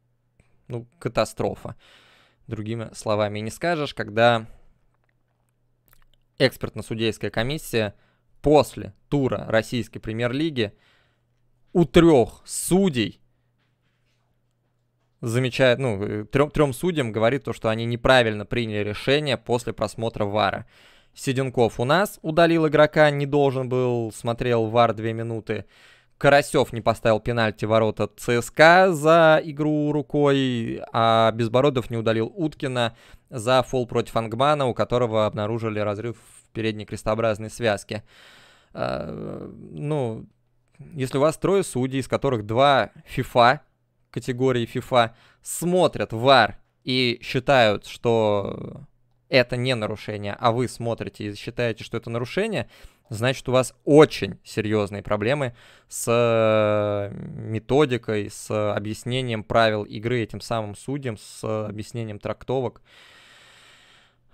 ну, катастрофа. Другими словами, не скажешь, когда экспертно-судейская комиссия после тура российской премьер-лиги у трех судей замечает, ну, э, трем, трем судьям говорит то, что они неправильно приняли решение после просмотра ВАРа. Сиденков у нас удалил игрока, не должен был, смотрел ВАР две минуты. Карасев не поставил пенальти ворота ЦСКА за игру рукой, а Безбородов не удалил Уткина за фол против Ангмана, у которого обнаружили разрыв в передней крестообразной связке. А, ну, если у вас трое судей, из которых два ФИФА, категории FIFA смотрят VAR а и считают, что это не нарушение, а вы смотрите и считаете, что это нарушение, значит, у вас очень серьезные проблемы с э, методикой, с объяснением правил игры этим самым судьям, с объяснением трактовок.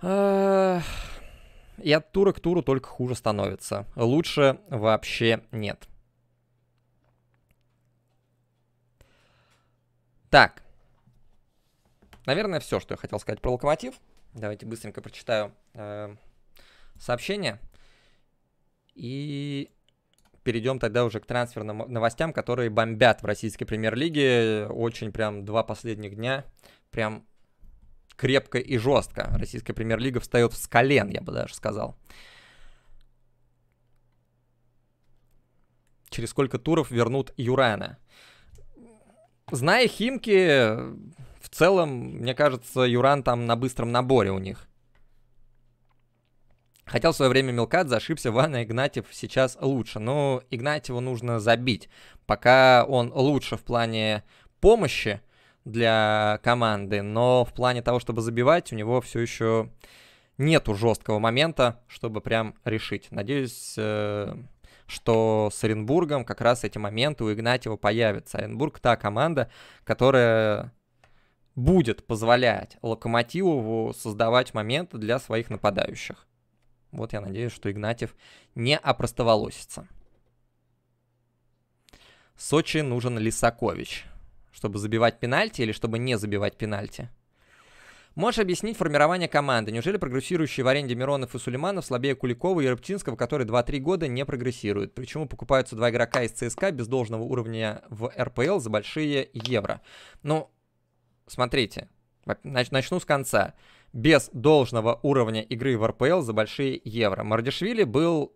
И от тура к туру только хуже становится. Лучше вообще нет. Так. Наверное, все, что я хотел сказать про локомотив. Давайте быстренько прочитаю э, сообщение. И перейдем тогда уже к трансферным новостям, которые бомбят в российской премьер-лиге. Очень прям два последних дня. Прям крепко и жестко. Российская премьер-лига встает с колен, я бы даже сказал. Через сколько туров вернут Юрана? Зная Химки, в целом, мне кажется, Юран там на быстром наборе у них. Хотел в свое время мелкать, зашибся, Ванна Игнатьев сейчас лучше. Но Игнатьеву нужно забить, пока он лучше в плане помощи для команды, но в плане того, чтобы забивать, у него все еще нету жесткого момента, чтобы прям решить. Надеюсь, э, что с Оренбургом как раз эти моменты у Игнатьева появятся. Оренбург та команда, которая будет позволять Локомотиву создавать моменты для своих нападающих. Вот я надеюсь, что Игнатьев не опростоволосится. Сочи нужен Лисакович, чтобы забивать пенальти или чтобы не забивать пенальти – Можешь объяснить формирование команды? Неужели прогрессирующие в аренде Миронов и Сулейманов слабее Куликова и Рыбчинского, которые 2-3 года не прогрессируют? Почему покупаются два игрока из ЦСКА без должного уровня в РПЛ за большие евро? Ну, смотрите, начну с конца. Без должного уровня игры в РПЛ за большие евро. Мардишвили был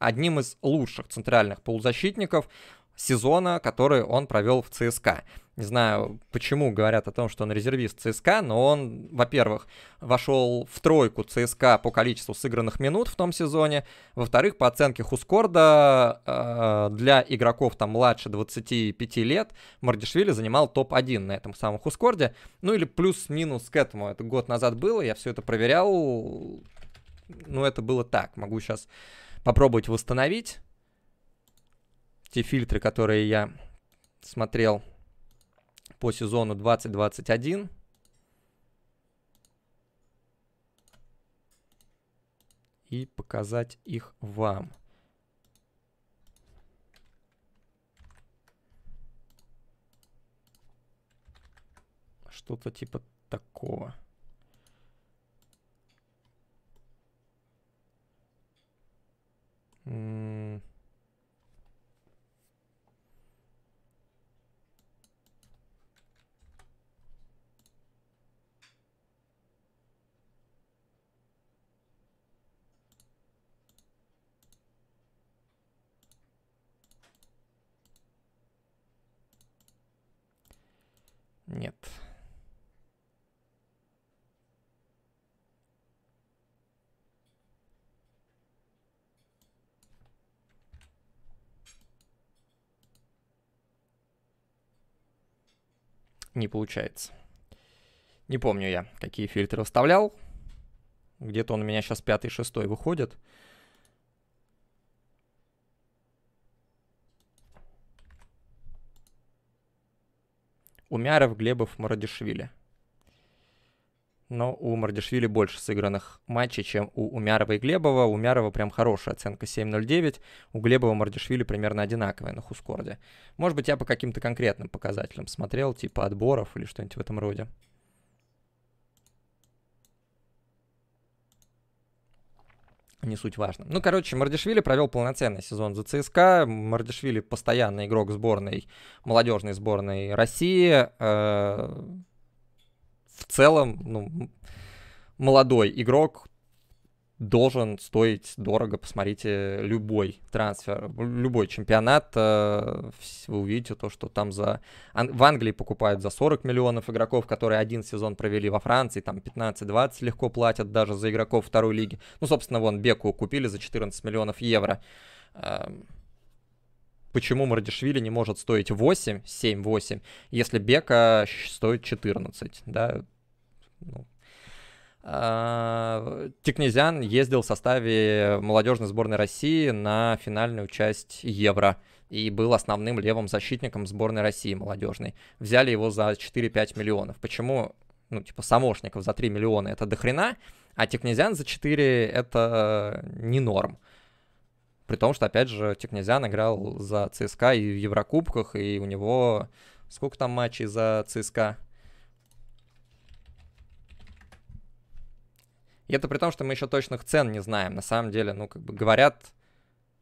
одним из лучших центральных полузащитников сезона, который он провел в ЦСКА. Не знаю, почему говорят о том, что он резервист ЦСКА, но он, во-первых, вошел в тройку ЦСКА по количеству сыгранных минут в том сезоне. Во-вторых, по оценке Хускорда, э, для игроков там младше 25 лет Мардишвили занимал топ-1 на этом самом Хускорде. Ну или плюс-минус к этому. Это год назад было, я все это проверял. Ну это было так. Могу сейчас попробовать восстановить те фильтры, которые я смотрел по сезону 2021. И показать их вам. Что-то типа такого. М Нет. Не получается. Не помню я, какие фильтры вставлял. Где-то он у меня сейчас пятый-шестой выходит. Умяров, Глебов, Мурадишвили. Но у Мардишвили больше сыгранных матчей, чем у Умярова и Глебова. У Умярова прям хорошая оценка 7.09. У Глебова Мардишвили примерно одинаковые на Хускорде. Может быть, я по каким-то конкретным показателям смотрел, типа отборов или что-нибудь в этом роде. не суть важно. Ну, короче, Мардишвили провел полноценный сезон за ЦСКА. Мардишвили постоянный игрок сборной, молодежной сборной России. Э, в целом, ну, молодой игрок, должен стоить дорого. Посмотрите любой трансфер, любой чемпионат. Э, вы увидите то, что там за... В Англии покупают за 40 миллионов игроков, которые один сезон провели во Франции. Там 15-20 легко платят даже за игроков второй лиги. Ну, собственно, вон Беку купили за 14 миллионов евро. Эм, почему Мардишвили не может стоить 8, 7-8, если Бека стоит 14, да? Ну, а, Тикнезян ездил в составе молодежной сборной России на финальную часть Евро и был основным левым защитником сборной России молодежной. Взяли его за 4-5 миллионов. Почему, ну, типа, Самошников за 3 миллиона это дохрена, а Тикнезян за 4 это не норм. При том, что, опять же, Тикнезян играл за ЦСКА и в Еврокубках, и у него сколько там матчей за ЦСКА? И это при том, что мы еще точных цен не знаем. На самом деле, ну, как бы говорят,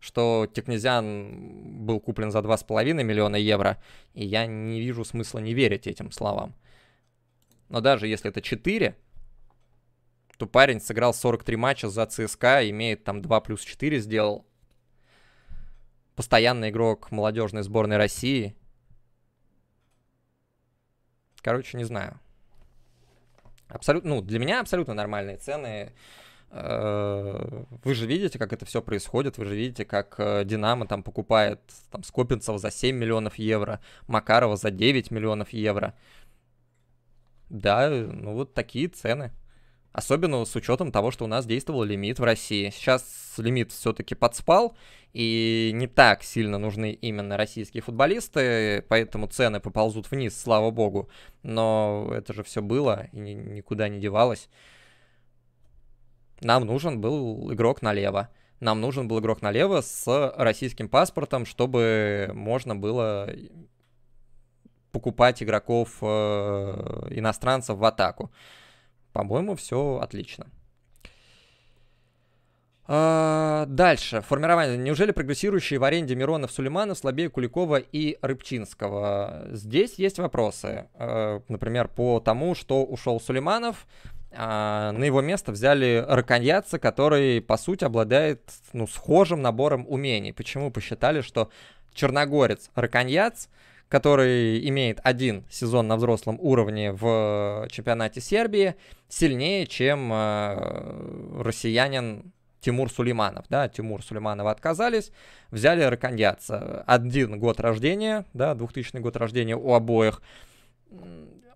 что Технезиан был куплен за 2,5 миллиона евро, и я не вижу смысла не верить этим словам. Но даже если это 4, то парень сыграл 43 матча за ЦСКА, имеет там 2 плюс 4 сделал. Постоянный игрок молодежной сборной России. Короче, не знаю. Абсолютно, ну, для меня абсолютно нормальные цены. Э, вы же видите, как это все происходит, вы же видите, как э, Динамо там покупает там, Скопинцева за 7 миллионов евро, Макарова за 9 миллионов евро. Да, ну вот такие цены. Особенно с учетом того, что у нас действовал лимит в России. Сейчас лимит все-таки подспал, и не так сильно нужны именно российские футболисты, поэтому цены поползут вниз, слава богу. Но это же все было, и никуда не девалось. Нам нужен был игрок налево. Нам нужен был игрок налево с российским паспортом, чтобы можно было покупать игроков э, иностранцев в атаку. По-моему, все отлично. А, дальше. Формирование. Неужели прогрессирующие в аренде Миронов, Сулейманов слабее Куликова и Рыбчинского? Здесь есть вопросы. А, например, по тому, что ушел Сулейманов, а, на его место взяли Раконьяца, который, по сути, обладает ну, схожим набором умений. Почему посчитали, что Черногорец Раконьяц – который имеет один сезон на взрослом уровне в э, чемпионате Сербии, сильнее, чем э, россиянин Тимур Сулейманов. Да, Тимур Сулейманова отказались, взяли Раконьяца. Один год рождения, да, 2000 год рождения у обоих.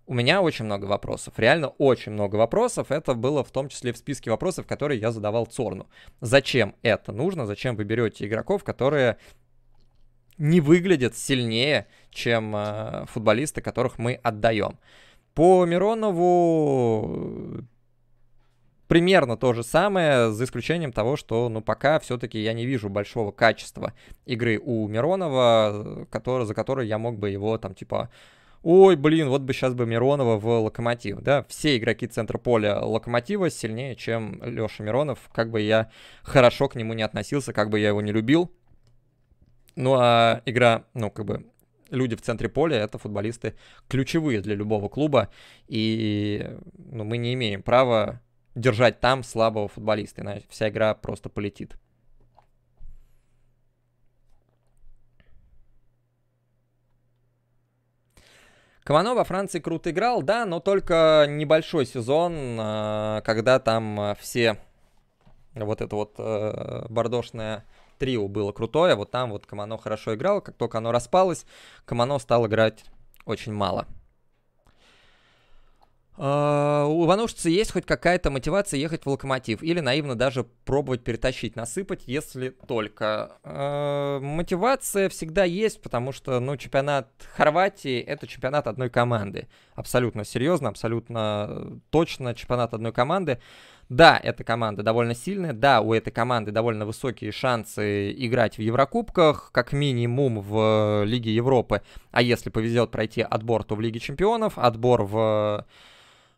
У меня очень много вопросов, реально очень много вопросов. Это было в том числе в списке вопросов, которые я задавал Цорну. Зачем это нужно? Зачем вы берете игроков, которые не выглядят сильнее, чем э, футболисты, которых мы отдаем. По Миронову э, примерно то же самое, за исключением того, что, ну, пока все-таки я не вижу большого качества игры у Миронова, э, который, за который я мог бы его там, типа, ой, блин, вот бы сейчас бы Миронова в Локомотив, да, все игроки центра поля Локомотива сильнее, чем Леша Миронов, как бы я хорошо к нему не относился, как бы я его не любил, ну а игра, ну как бы люди в центре поля это футболисты ключевые для любого клуба, и ну, мы не имеем права держать там слабого футболиста, иначе вся игра просто полетит. Комано во Франции круто играл, да, но только небольшой сезон, а, когда там а, все вот это вот э, бордошное трио было крутое, вот там вот Камано хорошо играл, как только оно распалось, Камано стал играть очень мало. Uh, у Иванушицы есть хоть какая-то мотивация ехать в локомотив или наивно даже пробовать перетащить, насыпать, если только. Uh, мотивация всегда есть, потому что, ну, чемпионат Хорватии — это чемпионат одной команды. Абсолютно серьезно, абсолютно точно чемпионат одной команды. Да, эта команда довольно сильная, да, у этой команды довольно высокие шансы играть в Еврокубках, как минимум в э, Лиге Европы, а если повезет пройти отбор, то в Лиге Чемпионов. Отбор в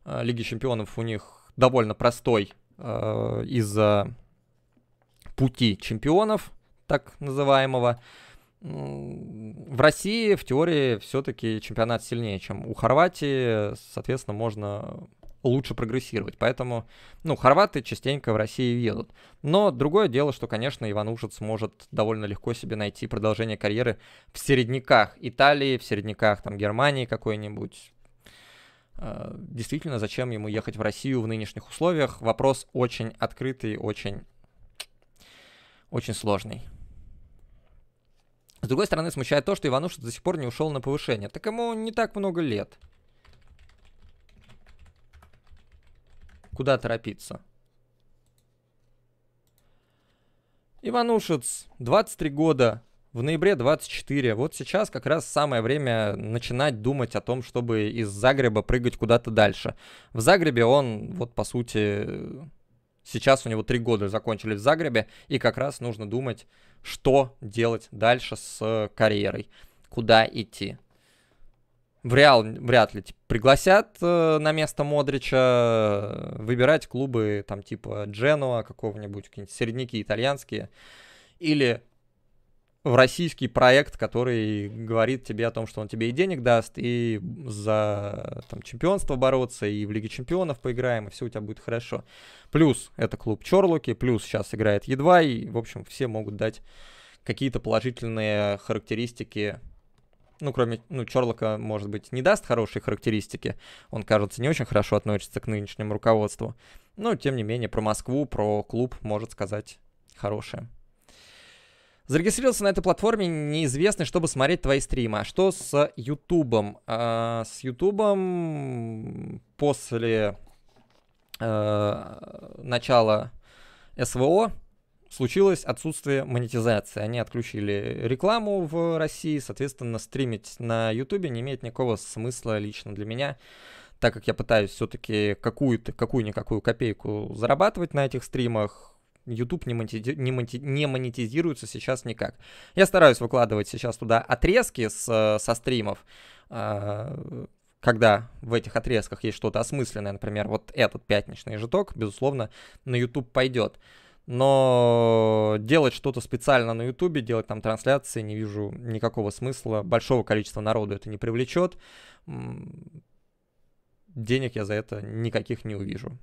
э, Лиге Чемпионов у них довольно простой э, из-за пути чемпионов, так называемого в России в теории все-таки чемпионат сильнее, чем у Хорватии. Соответственно, можно лучше прогрессировать. Поэтому, ну, хорваты частенько в России едут. Но другое дело, что, конечно, Иван Ужец может довольно легко себе найти продолжение карьеры в середняках Италии, в середняках там Германии какой-нибудь. А, действительно, зачем ему ехать в Россию в нынешних условиях? Вопрос очень открытый, очень, очень сложный. С другой стороны, смущает то, что Иванушин до сих пор не ушел на повышение. Так ему не так много лет. Куда торопиться? Иванушец, 23 года, в ноябре 24. Вот сейчас как раз самое время начинать думать о том, чтобы из Загреба прыгать куда-то дальше. В Загребе он, вот по сути, сейчас у него три года закончили в Загребе, и как раз нужно думать, что делать дальше с карьерой, куда идти в Реал вряд ли типа, пригласят э, на место Модрича. Выбирать клубы там типа Дженуа какого-нибудь, какие-нибудь середняки итальянские. Или в российский проект, который говорит тебе о том, что он тебе и денег даст, и за там, чемпионство бороться, и в Лиге чемпионов поиграем, и все у тебя будет хорошо. Плюс это клуб Чорлоки, плюс сейчас играет едва, и, в общем, все могут дать какие-то положительные характеристики ну, кроме, ну, Чорлока, может быть, не даст хорошие характеристики. Он, кажется, не очень хорошо относится к нынешнему руководству. Но, тем не менее, про Москву, про клуб может сказать хорошее. Зарегистрировался на этой платформе неизвестный, чтобы смотреть твои стримы. А что с Ютубом? А, с Ютубом после а, начала СВО случилось отсутствие монетизации. Они отключили рекламу в России, соответственно, стримить на Ютубе не имеет никакого смысла лично для меня, так как я пытаюсь все-таки какую-то, какую-никакую копейку зарабатывать на этих стримах, YouTube не, монети... не, монети... не монетизируется сейчас никак. Я стараюсь выкладывать сейчас туда отрезки с, со стримов, а, когда в этих отрезках есть что-то осмысленное, например, вот этот пятничный жеток, безусловно, на YouTube пойдет но делать что-то специально на Ютубе, делать там трансляции, не вижу никакого смысла. Большого количества народу это не привлечет. Денег я за это никаких не увижу.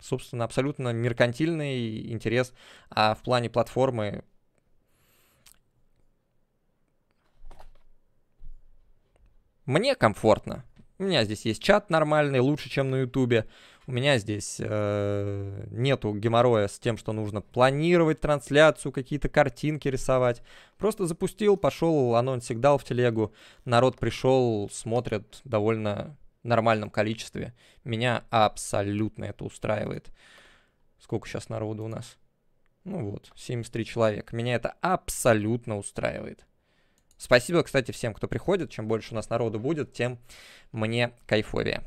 Собственно, абсолютно меркантильный интерес. А в плане платформы мне комфортно. У меня здесь есть чат нормальный, лучше, чем на Ютубе. У меня здесь э, нету геморроя с тем, что нужно планировать трансляцию, какие-то картинки рисовать. Просто запустил, пошел, анонсик дал в телегу. Народ пришел, смотрит довольно нормальном количестве. Меня абсолютно это устраивает. Сколько сейчас народу у нас? Ну вот, 73 человека. Меня это абсолютно устраивает. Спасибо, кстати, всем, кто приходит. Чем больше у нас народу будет, тем мне кайфовее.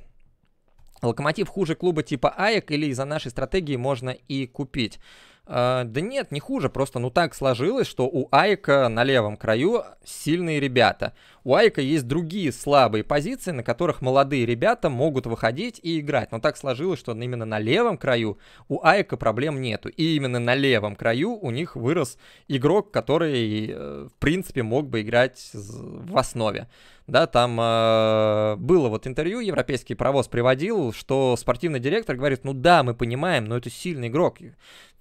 Локомотив хуже клуба типа Аек или из-за нашей стратегии можно и купить. Э, да нет, не хуже, просто ну так сложилось, что у Айка на левом краю сильные ребята. У Айка есть другие слабые позиции, на которых молодые ребята могут выходить и играть. Но так сложилось, что именно на левом краю у Айка проблем нету. И именно на левом краю у них вырос игрок, который, э, в принципе, мог бы играть в основе. Да, там э, было вот интервью, европейский провоз приводил, что спортивный директор говорит, ну да, мы понимаем, но это сильный игрок.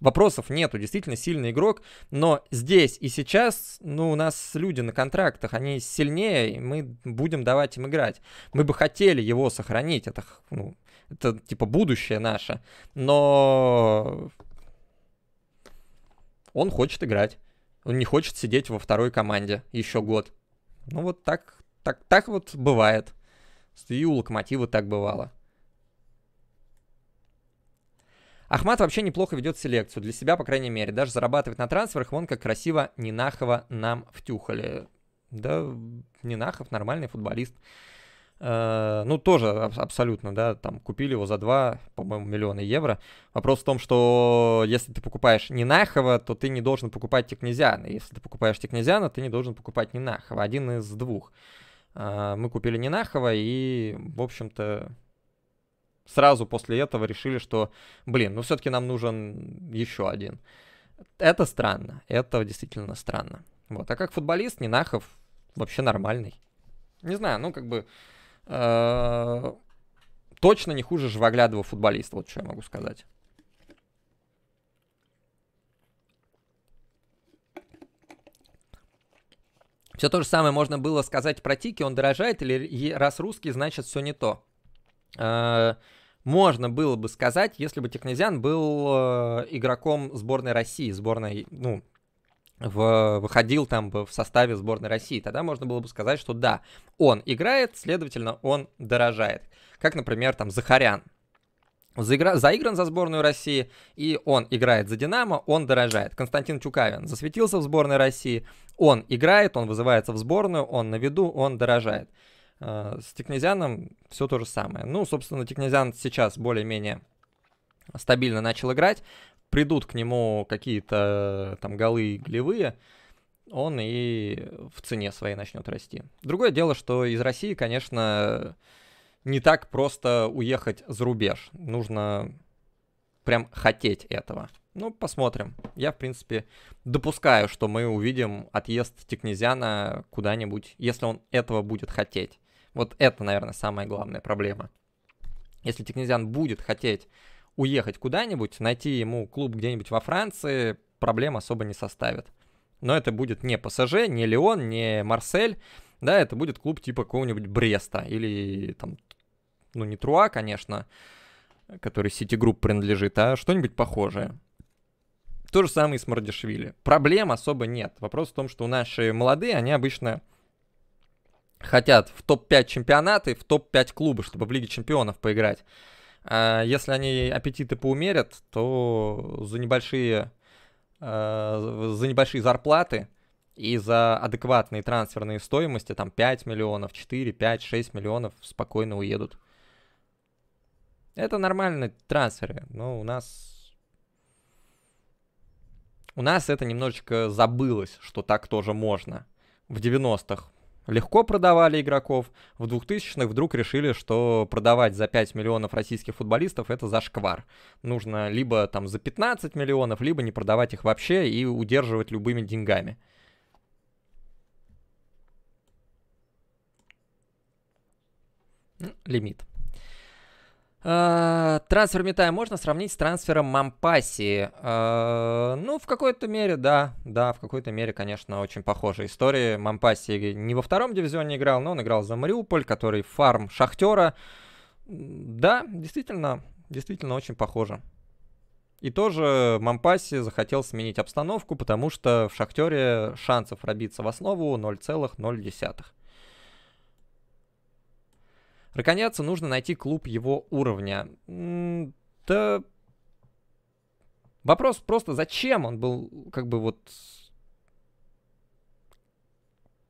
Вопросов нету, действительно сильный игрок, но здесь и сейчас, ну, у нас люди на контрактах, они сильнее, и мы будем давать им играть. Мы бы хотели его сохранить, это, ну, это типа будущее наше, но он хочет играть. Он не хочет сидеть во второй команде еще год. Ну вот так, так, так вот бывает. И у Локомотива так бывало. Ахмат вообще неплохо ведет селекцию, для себя, по крайней мере. Даже зарабатывает на трансферах, вон как красиво Нинахова нам втюхали. Да, Нинахов нормальный футболист. Э, ну, тоже абсолютно, да, там купили его за 2, по-моему, миллиона евро. Вопрос в том, что если ты покупаешь Нинахова, то ты не должен покупать Текнезяна. Если ты покупаешь Текнезяна, ты не должен покупать Нинахова. Один из двух. Э, мы купили Нинахова и, в общем-то, сразу после этого решили, что, блин, ну все-таки нам нужен еще один. Это странно, это действительно странно. Вот, а как футболист Нинахов вообще нормальный. Не знаю, ну как бы э, точно не хуже Живоглядова футболиста, вот что я могу сказать. Все то же самое можно было сказать про Тики, он дорожает, или раз русский, значит все не то. Э, можно было бы сказать, если бы Технезиан был э, игроком сборной России, сборной, ну, в, выходил там бы в составе сборной России, тогда можно было бы сказать, что да, он играет, следовательно, он дорожает. Как, например, там Захарян. Заигра... Заигран за сборную России, и он играет за «Динамо», он дорожает. Константин Чукавин засветился в сборной России, он играет, он вызывается в сборную, он на виду, он дорожает. Э, с Тикнезяном все то же самое. Ну, собственно, Тикнезян сейчас более-менее стабильно начал играть. Придут к нему какие-то там голы голевые, он и в цене своей начнет расти. Другое дело, что из России, конечно, не так просто уехать за рубеж. Нужно прям хотеть этого. Ну, посмотрим. Я, в принципе, допускаю, что мы увидим отъезд Текнезяна куда-нибудь, если он этого будет хотеть. Вот это, наверное, самая главная проблема. Если Тикнезиан будет хотеть уехать куда-нибудь, найти ему клуб где-нибудь во Франции, проблем особо не составит. Но это будет не ПСЖ, не Леон, не Марсель, да, это будет клуб типа какого-нибудь Бреста или там, ну не Труа, конечно, который Сити Групп принадлежит, а что-нибудь похожее. То же самое и с Мардишвили. Проблем особо нет. Вопрос в том, что у наши молодые, они обычно хотят в топ-5 чемпионаты, в топ-5 клубы, чтобы в Лиге Чемпионов поиграть. А, если они аппетиты поумерят, то за небольшие, а, за небольшие зарплаты и за адекватные трансферные стоимости, там 5 миллионов, 4, 5, 6 миллионов спокойно уедут. Это нормальные трансферы, но у нас... У нас это немножечко забылось, что так тоже можно. В 90-х легко продавали игроков. В 2000-х вдруг решили, что продавать за 5 миллионов российских футболистов это зашквар. Нужно либо там за 15 миллионов, либо не продавать их вообще и удерживать любыми деньгами. Лимит. Э, трансфер Митая можно сравнить с трансфером Мампаси. Э, ну, в какой-то мере, да. Да, в какой-то мере, конечно, очень похожая история. Мампаси не во втором дивизионе играл, но он играл за Мариуполь, который фарм Шахтера. Да, действительно, действительно очень похоже. И тоже Мампаси захотел сменить обстановку, потому что в Шахтере шансов пробиться в основу 0,0. Раконьяцу нужно найти клуб его уровня. да... Вопрос просто, зачем он был, как бы вот...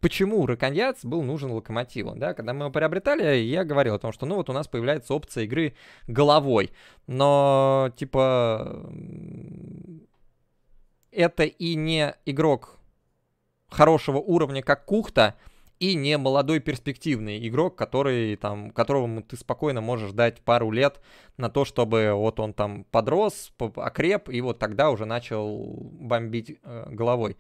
Почему Раконьяц был нужен локомотиву, да? Когда мы его приобретали, я говорил о том, что, ну, вот у нас появляется опция игры головой. Но, типа, это и не игрок хорошего уровня, как Кухта, и не молодой перспективный игрок, который там, которому ты спокойно можешь дать пару лет на то, чтобы вот он там подрос, окреп, и вот тогда уже начал бомбить э, головой.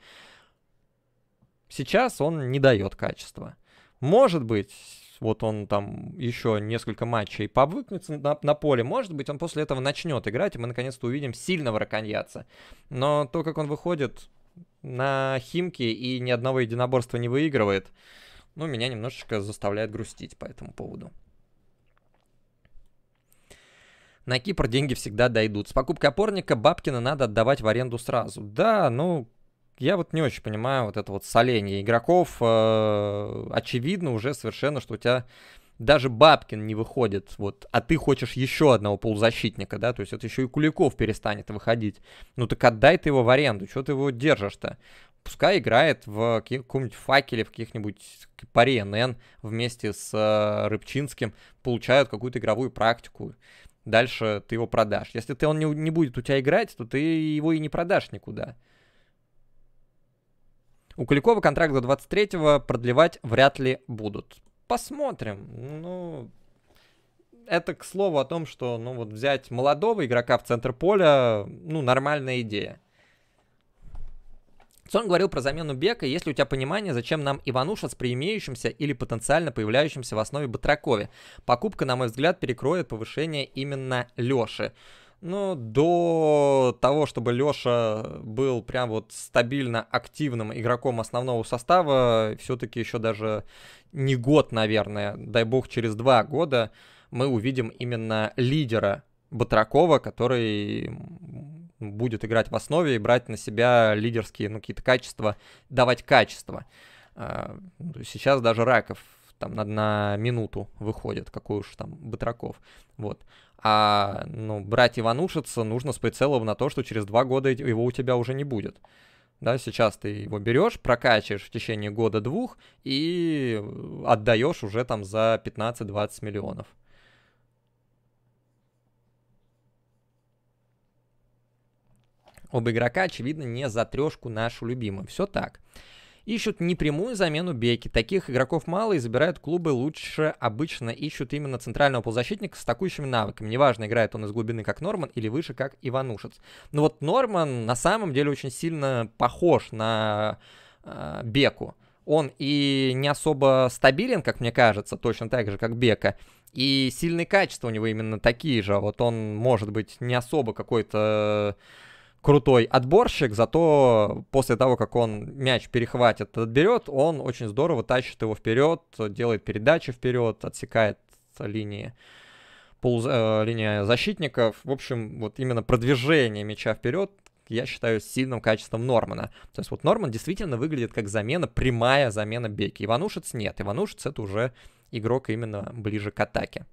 Сейчас он не дает качества. Может быть, вот он там еще несколько матчей повыкнется на, на поле, может быть, он после этого начнет играть, и мы наконец-то увидим сильного раконьяца. Но то, как он выходит на Химки и ни одного единоборства не выигрывает, ну, меня немножечко заставляет грустить по этому поводу. На Кипр деньги всегда дойдут. С покупкой опорника Бабкина надо отдавать в аренду сразу. Да, ну, я вот не очень понимаю вот это вот соление игроков. Э, очевидно уже совершенно, что у тебя даже Бабкин не выходит, вот, а ты хочешь еще одного полузащитника, да, то есть это еще и Куликов перестанет выходить. Ну так отдай ты его в аренду, что ты его держишь-то? Пускай играет в каком-нибудь факеле, в каких-нибудь паре НН вместе с э, Рыбчинским, получают какую-то игровую практику. Дальше ты его продашь. Если ты он не, не будет у тебя играть, то ты его и не продашь никуда. У Куликова контракт до 23-го продлевать вряд ли будут. Посмотрим. Ну, это к слову о том, что ну вот взять молодого игрока в центр поля, ну нормальная идея. Сон говорил про замену Бека, если у тебя понимание, зачем нам Ивануша с преимеющимся или потенциально появляющимся в основе Батракове. Покупка, на мой взгляд, перекроет повышение именно Лёши. Но ну, до того, чтобы Лёша был прям вот стабильно активным игроком основного состава, все-таки еще даже не год, наверное, дай бог через два года мы увидим именно лидера Батракова, который будет играть в основе и брать на себя лидерские ну, какие-то качества, давать качество. А, ну, сейчас даже Раков там на, на минуту выходит, какой уж там Батраков. Вот. А ну, брать Иванушица нужно с прицелом на то, что через два года его у тебя уже не будет. Да, сейчас ты его берешь, прокачиваешь в течение года-двух и отдаешь уже там за 15-20 миллионов. Оба игрока, очевидно, не за трешку нашу любимую. Все так. Ищут непрямую замену Беки. Таких игроков мало и забирают клубы лучше. Обычно ищут именно центрального полузащитника с атакующими навыками. Неважно, играет он из глубины как Норман или выше как Иванушец. Но вот Норман на самом деле очень сильно похож на э, Беку. Он и не особо стабилен, как мне кажется, точно так же, как Бека. И сильные качества у него именно такие же. Вот он может быть не особо какой-то... Э, крутой отборщик, зато после того, как он мяч перехватит, отберет, он очень здорово тащит его вперед, делает передачи вперед, отсекает линии полуз... Э, линия защитников. В общем, вот именно продвижение мяча вперед я считаю сильным качеством Нормана. То есть вот Норман действительно выглядит как замена, прямая замена Беки. Иванушец нет. Иванушец это уже игрок именно ближе к атаке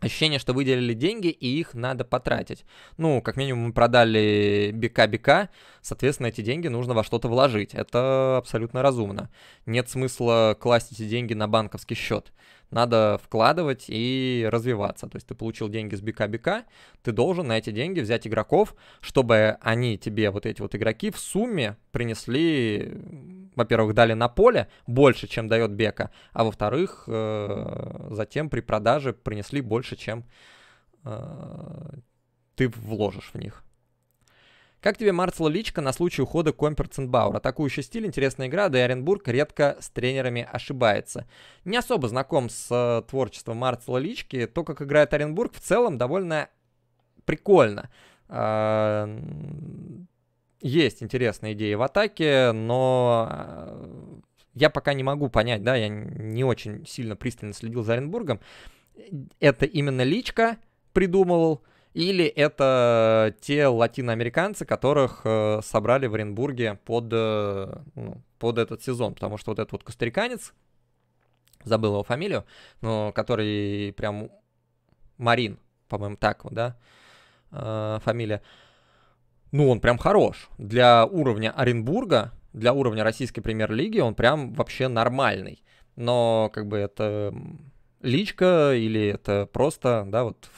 ощущение, что выделили деньги и их надо потратить. Ну, как минимум мы продали бика-бика, соответственно, эти деньги нужно во что-то вложить. Это абсолютно разумно. Нет смысла класть эти деньги на банковский счет надо вкладывать и развиваться. То есть ты получил деньги с бика-бика, ты должен на эти деньги взять игроков, чтобы они тебе, вот эти вот игроки, в сумме принесли, во-первых, дали на поле больше, чем дает бека, а во-вторых, э, затем при продаже принесли больше, чем э, ты вложишь в них. Как тебе Марцел Личка на случай ухода Комперценбауэр? Атакующий стиль, интересная игра, да и Оренбург редко с тренерами ошибается. Не особо знаком с э, творчеством Марцела Лички, то, как играет Оренбург, в целом довольно прикольно. Э, есть интересные идеи в атаке, но э, я пока не могу понять, да, я не очень сильно пристально следил за Оренбургом. Э, это именно Личка придумывал, или это те латиноамериканцы, которых э, собрали в Оренбурге под, э, ну, под этот сезон. Потому что вот этот вот костариканец, забыл его фамилию, но который прям Марин, по-моему, так вот, да, э, фамилия. Ну, он прям хорош. Для уровня Оренбурга, для уровня российской премьер-лиги он прям вообще нормальный. Но как бы это личка или это просто, да, вот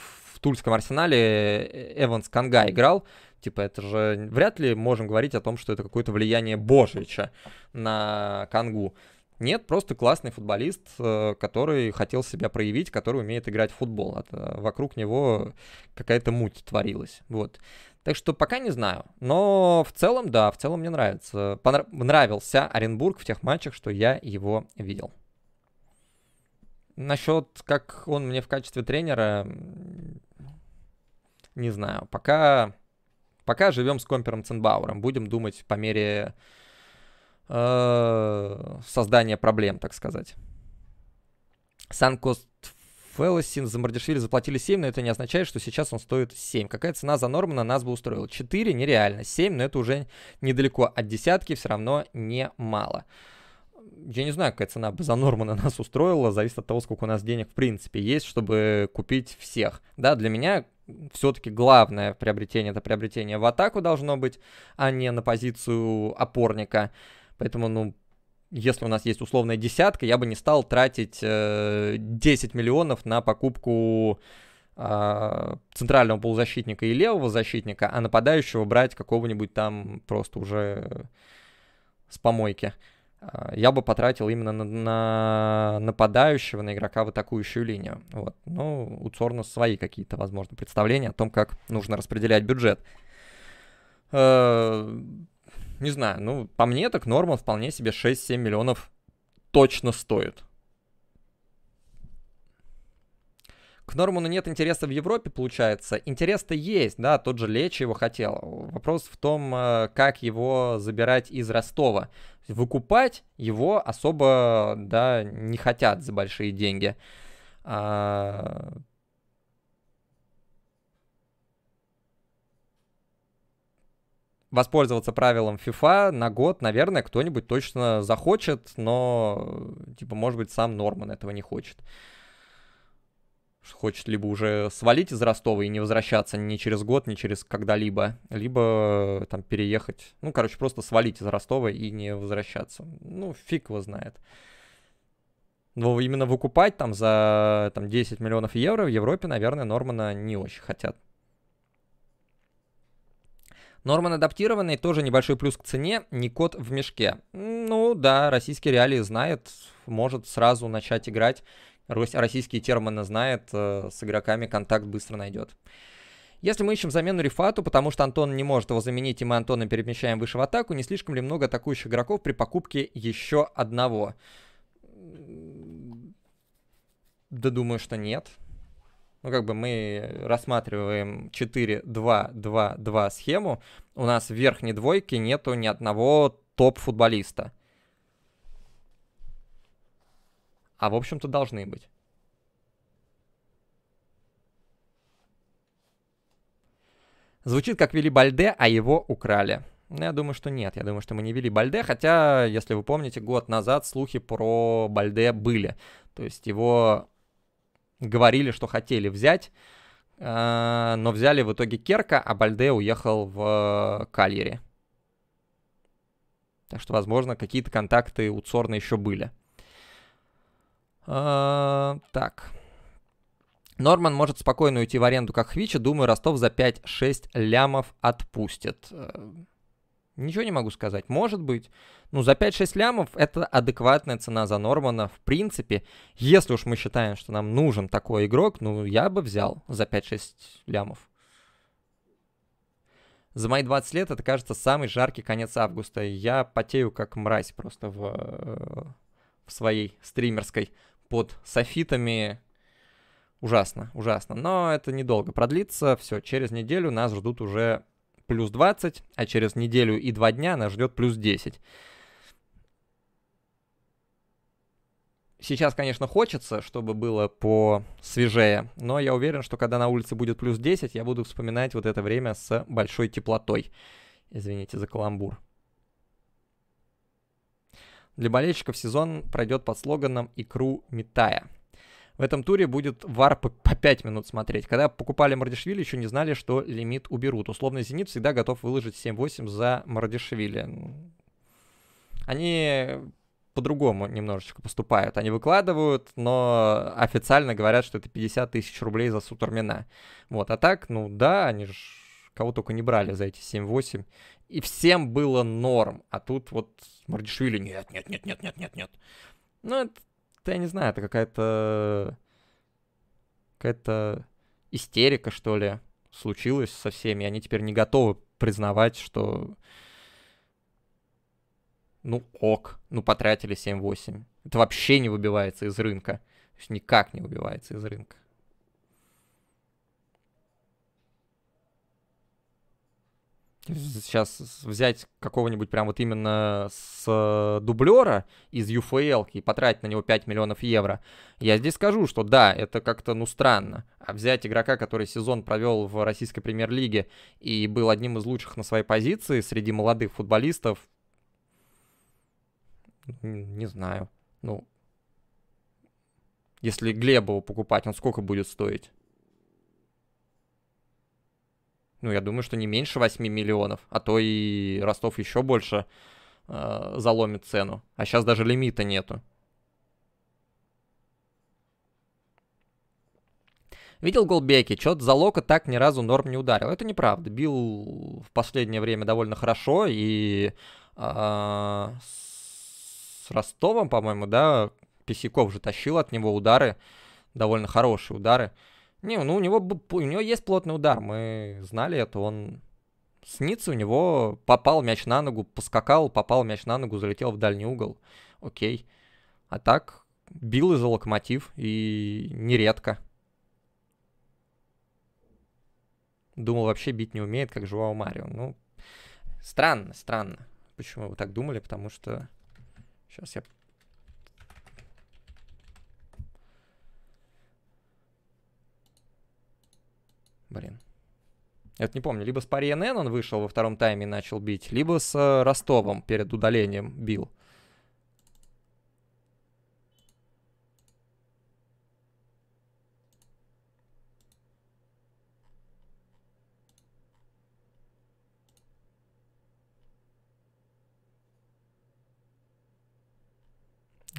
тульском арсенале э, Эванс Канга играл. Типа, это же вряд ли можем говорить о том, что это какое-то влияние Божича на Кангу. Нет, просто классный футболист, э, который хотел себя проявить, который умеет играть в футбол. Это, вокруг него какая-то муть творилась. Вот. Так что пока не знаю. Но в целом, да, в целом мне нравится. Понрав... Нравился Оренбург в тех матчах, что я его видел. Насчет, как он мне в качестве тренера, не знаю, пока, пока живем с компером Ценбауэром, будем думать по мере э, создания проблем, так сказать. Санкост Фелосин за Мардишвили заплатили 7, но это не означает, что сейчас он стоит 7. Какая цена за норму на нас бы устроила? 4 нереально, 7, но это уже недалеко от десятки, все равно немало. Я не знаю, какая цена бы за норму на нас устроила, зависит от того, сколько у нас денег в принципе есть, чтобы купить всех. Да, для меня все-таки главное приобретение, это приобретение в атаку должно быть, а не на позицию опорника. Поэтому, ну, если у нас есть условная десятка, я бы не стал тратить э, 10 миллионов на покупку э, центрального полузащитника и левого защитника, а нападающего брать какого-нибудь там просто уже э, с помойки. А, я бы потратил именно на, на нападающего, на игрока в атакующую линию. Вот. Ну, у Цорна свои какие-то, возможно, представления о том, как нужно распределять бюджет. Э, не знаю, ну, по мне так норма вполне себе 6-7 миллионов точно стоит. К Норману нет интереса в Европе, получается. Интерес-то есть, да, тот же Лечи его хотел. Вопрос в том, э, как его забирать из Ростова выкупать его особо, да, не хотят за большие деньги. А... Воспользоваться правилом FIFA на год, наверное, кто-нибудь точно захочет, но, типа, может быть, сам Норман этого не хочет. Uh, хочет либо уже свалить из Ростова и не возвращаться ни через год, ни через когда-либо, либо э, там переехать. Ну, короче, просто свалить из Ростова и не возвращаться. Ну, фиг его знает. Но именно выкупать там за там, 10 миллионов евро в Европе, наверное, Нормана не очень хотят. Норман адаптированный, тоже небольшой плюс к цене, не кот в мешке. Ну да, российский реалии знает, может сразу начать играть российские термины знает, э, с игроками контакт быстро найдет. Если мы ищем замену Рифату, потому что Антон не может его заменить, и мы Антона перемещаем выше в атаку, не слишком ли много атакующих игроков при покупке еще одного? Да думаю, что нет. Ну, как бы мы рассматриваем 4-2-2-2 схему. У нас в верхней двойке нету ни одного топ-футболиста. А в общем-то должны быть. Звучит как Вилли Бальде, а его украли. Но ну, я думаю, что нет. Я думаю, что мы не вели Бальде, хотя, если вы помните, год назад слухи про Бальде были. То есть его говорили, что хотели взять, э, но взяли в итоге Керка, а Бальде уехал в э, Кальере. Так что, возможно, какие-то контакты у Цорна еще были. А, так. Норман может спокойно уйти в аренду как Хвича. Думаю, Ростов за 5-6 лямов отпустит. Э, ничего не могу сказать. Может быть. Ну, за 5-6 лямов это адекватная цена за Нормана. В принципе, если уж мы считаем, что нам нужен такой игрок, ну, я бы взял за 5-6 лямов. За мои 20 лет это, кажется, самый жаркий конец августа. Я потею как мразь просто в, э, в своей стримерской под софитами. Ужасно, ужасно. Но это недолго продлится. Все, через неделю нас ждут уже плюс 20, а через неделю и два дня нас ждет плюс 10. Сейчас, конечно, хочется, чтобы было посвежее, но я уверен, что когда на улице будет плюс 10, я буду вспоминать вот это время с большой теплотой. Извините за каламбур. Для болельщиков сезон пройдет под слоганом «Икру метая». В этом туре будет вар по, по 5 минут смотреть. Когда покупали Мардишвили, еще не знали, что лимит уберут. Условный «Зенит» всегда готов выложить 7-8 за Мардишвили. Они по-другому немножечко поступают. Они выкладывают, но официально говорят, что это 50 тысяч рублей за Сутормина. Вот, а так, ну да, они же кого только не брали за эти 7-8 и всем было норм. А тут вот Мардишвили нет, нет, нет, нет, нет, нет, нет. Ну, это, я не знаю, это какая-то... Какая-то истерика, что ли, случилась со всеми. Они теперь не готовы признавать, что... Ну, ок, ну, потратили 7-8. Это вообще не выбивается из рынка. То есть никак не выбивается из рынка. сейчас взять какого-нибудь прям вот именно с э, дублера из UFL и потратить на него 5 миллионов евро, я здесь скажу, что да, это как-то ну странно. А взять игрока, который сезон провел в российской премьер-лиге и был одним из лучших на своей позиции среди молодых футболистов, не знаю. Ну, если Глебова покупать, он сколько будет стоить? ну, я думаю, что не меньше 8 миллионов, а то и Ростов еще больше э, заломит цену. А сейчас даже лимита нету. Видел гол Беки, что-то за Лока так ни разу норм не ударил. Это неправда. Бил в последнее время довольно хорошо, и э, с Ростовом, по-моему, да, Песяков же тащил от него удары, довольно хорошие удары. Э, не, ну у него, у него есть плотный удар, мы знали это, он снится, у него попал мяч на ногу, поскакал, попал мяч на ногу, залетел в дальний угол, окей. А так, бил из-за локомотив, и нередко. Думал, вообще бить не умеет, как Жуао Марио. Ну, странно, странно. Почему вы так думали? Потому что... Сейчас я Блин. Я вот не помню, либо с париенен он вышел во втором тайме и начал бить, либо с э, Ростовом перед удалением бил.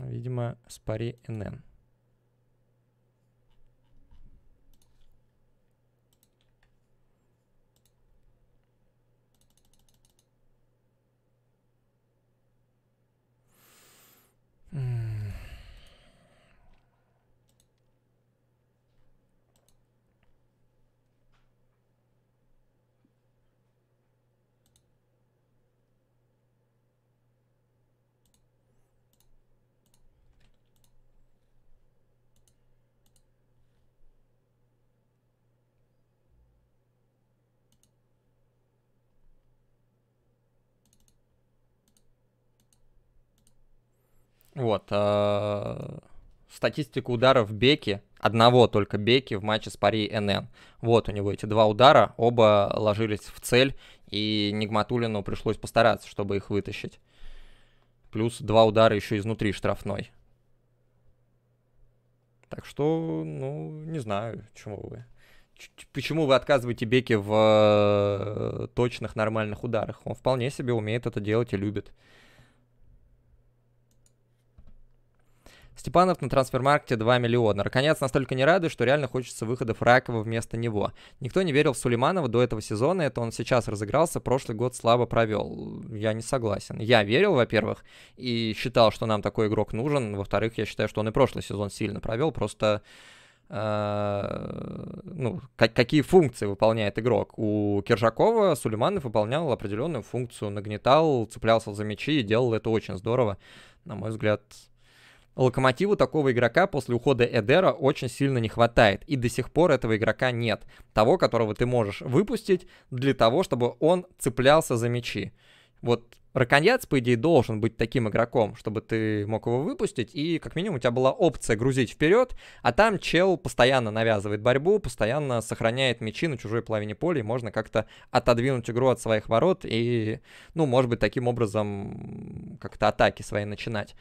Видимо, с Пари НН. Вот. Э, статистику ударов Беки, одного только Беки в матче с Пари НН. Вот у него эти два удара, оба ложились в цель, и Нигматулину пришлось постараться, чтобы их вытащить. Плюс два удара еще изнутри штрафной. Так что, ну, не знаю, чему вы. Почему вы отказываете Беке в э, точных нормальных ударах? Он вполне себе умеет это делать и любит. Степанов на трансфермаркте 2 миллиона. Раконец настолько не радует, что реально хочется выхода Ракова вместо него. Никто не верил в Сулейманова до этого сезона, это он сейчас разыгрался, прошлый год слабо провел. Я не согласен. Я верил, во-первых, и считал, что нам такой игрок нужен. Во-вторых, я считаю, что он и прошлый сезон сильно провел, просто э, ну, какие функции выполняет игрок. У Киржакова Сулейманов выполнял определенную функцию, нагнетал, цеплялся за мячи и делал это очень здорово. На мой взгляд, Локомотиву такого игрока после ухода Эдера очень сильно не хватает, и до сих пор этого игрока нет, того, которого ты можешь выпустить для того, чтобы он цеплялся за мячи. Вот Раконьяц, по идее, должен быть таким игроком, чтобы ты мог его выпустить, и как минимум у тебя была опция грузить вперед, а там чел постоянно навязывает борьбу, постоянно сохраняет мячи на чужой половине поля, и можно как-то отодвинуть игру от своих ворот и, ну, может быть, таким образом как-то атаки свои начинать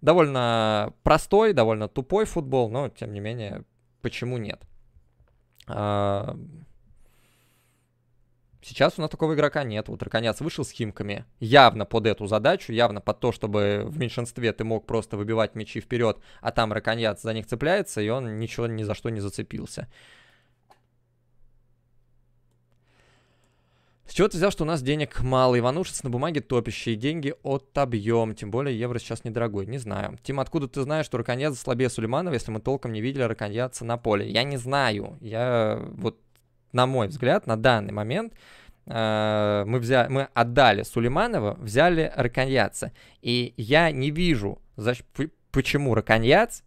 довольно простой, довольно тупой футбол, но тем не менее, почему нет? А, сейчас у нас такого игрока нет. Вот Раконец вышел с химками явно под эту задачу, явно под то, чтобы в меньшинстве ты мог просто выбивать мячи вперед, а там Раконец за них цепляется, и он ничего ни за что не зацепился. С чего ты взял, что у нас денег мало? Иванушец на бумаге топящие, деньги отобьем, тем более евро сейчас недорогой. Не знаю. Тим, откуда ты знаешь, что раконьяц слабее Сулейманова, если мы толком не видели раконьяца на поле? Я не знаю. Я вот, на мой взгляд, на данный момент э, мы, взяли, мы отдали Сулейманова, взяли раконьяца. И я не вижу, за, почему раконьяц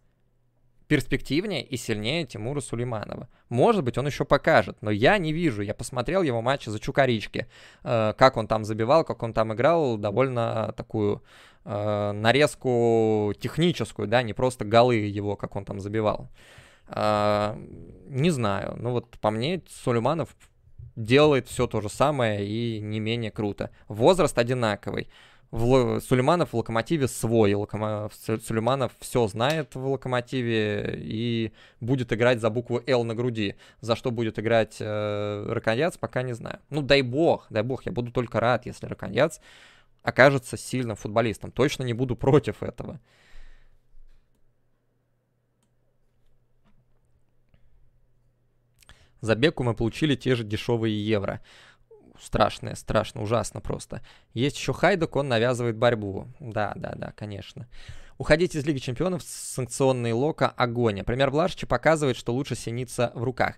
перспективнее и сильнее Тимура Сулейманова. Может быть, он еще покажет, но я не вижу. Я посмотрел его матчи за Чукарички, э, как он там забивал, как он там играл, довольно такую э, нарезку техническую, да, не просто голы его, как он там забивал. Э, не знаю, ну вот по мне Сулейманов делает все то же самое и не менее круто. Возраст одинаковый в, Сулейманов в локомотиве свой. Локомо... Сулейманов все знает в локомотиве и будет играть за букву Л на груди. За что будет играть э, Раконьяц, пока не знаю. Ну, дай бог, дай бог, я буду только рад, если Раконьяц окажется сильным футболистом. Точно не буду против этого. За Беку мы получили те же дешевые евро страшное, страшно, ужасно просто. Есть еще Хайдук, он навязывает борьбу. Да, да, да, конечно. Уходить из Лиги Чемпионов с Лока огонь. Пример Влашича показывает, что лучше синиться в руках.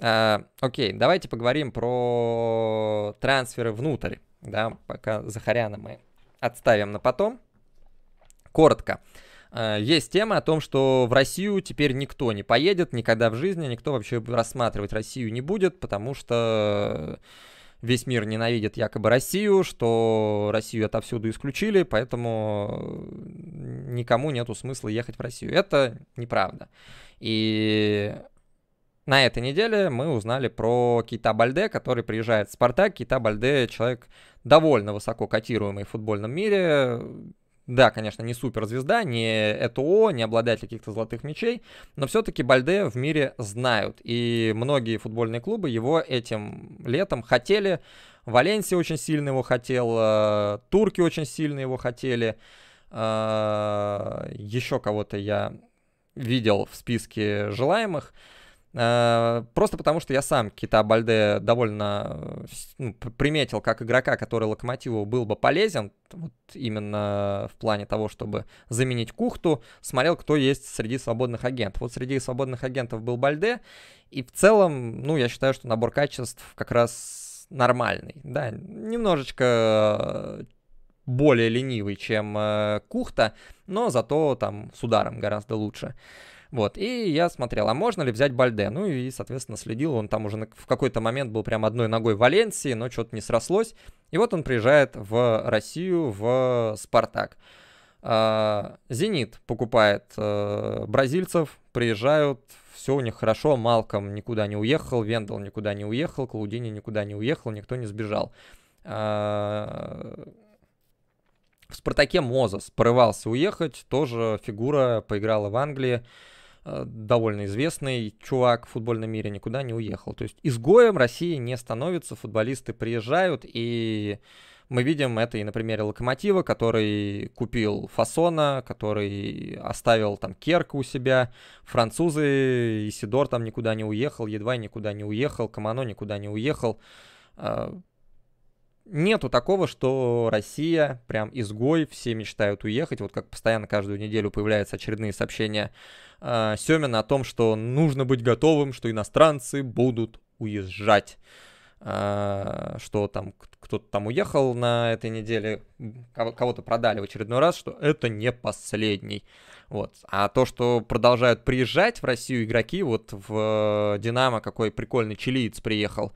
А, окей, давайте поговорим про трансферы внутрь. Да, пока Захаряна мы отставим на потом. Коротко. А, есть тема о том, что в Россию теперь никто не поедет никогда в жизни, никто вообще рассматривать Россию не будет, потому что весь мир ненавидит якобы Россию, что Россию отовсюду исключили, поэтому э, никому нету смысла ехать в Россию. Это неправда. И на этой неделе мы узнали про Кита Бальде, который приезжает в Спартак. Кита Бальде человек довольно высоко котируемый в футбольном мире, да, конечно, не суперзвезда, не ЭТО, не обладатель каких-то золотых мечей, но все-таки Бальде в мире знают. И многие футбольные клубы его этим летом хотели. Валенсия очень сильно его хотел, турки очень сильно его хотели. А, Еще кого-то я видел в списке желаемых. Э, просто потому, что я сам Кита Бальде довольно э, ну, приметил как игрока, который Локомотиву был бы полезен, вот именно в плане того, чтобы заменить Кухту, смотрел, кто есть среди свободных агентов. Вот среди свободных агентов был Бальде, и в целом, ну, я считаю, что набор качеств как раз нормальный, да, немножечко э, более ленивый, чем э, Кухта, но зато там с ударом гораздо лучше. Вот, и я смотрел, а можно ли взять Бальде? Ну и, соответственно, следил, он там уже в какой-то момент был прям одной ногой в Валенсии, но что-то не срослось. И вот он приезжает в Россию, в «Спартак». А, «Зенит» покупает э, бразильцев, приезжают, все у них хорошо, Малком никуда не уехал, Вендел никуда не уехал, Клаудини никуда не уехал, никто не сбежал. А, в «Спартаке» Мозес порывался уехать, тоже фигура поиграла в Англии. Э, довольно известный чувак в футбольном мире, никуда не уехал. То есть изгоем России не становится, футболисты приезжают, и мы видим это и на примере Локомотива, который купил Фасона, который оставил там Керка у себя, французы, Исидор там никуда не уехал, едва никуда не уехал, Камано никуда не уехал. Э, нету такого, что Россия прям изгой, все мечтают уехать. Вот как постоянно каждую неделю появляются очередные сообщения э, Семина о том, что нужно быть готовым, что иностранцы будут уезжать. Э, что там кто-то там уехал на этой неделе, кого-то продали в очередной раз, что это не последний. Вот. А то, что продолжают приезжать в Россию игроки, вот в э, Динамо какой прикольный чилиец приехал, э,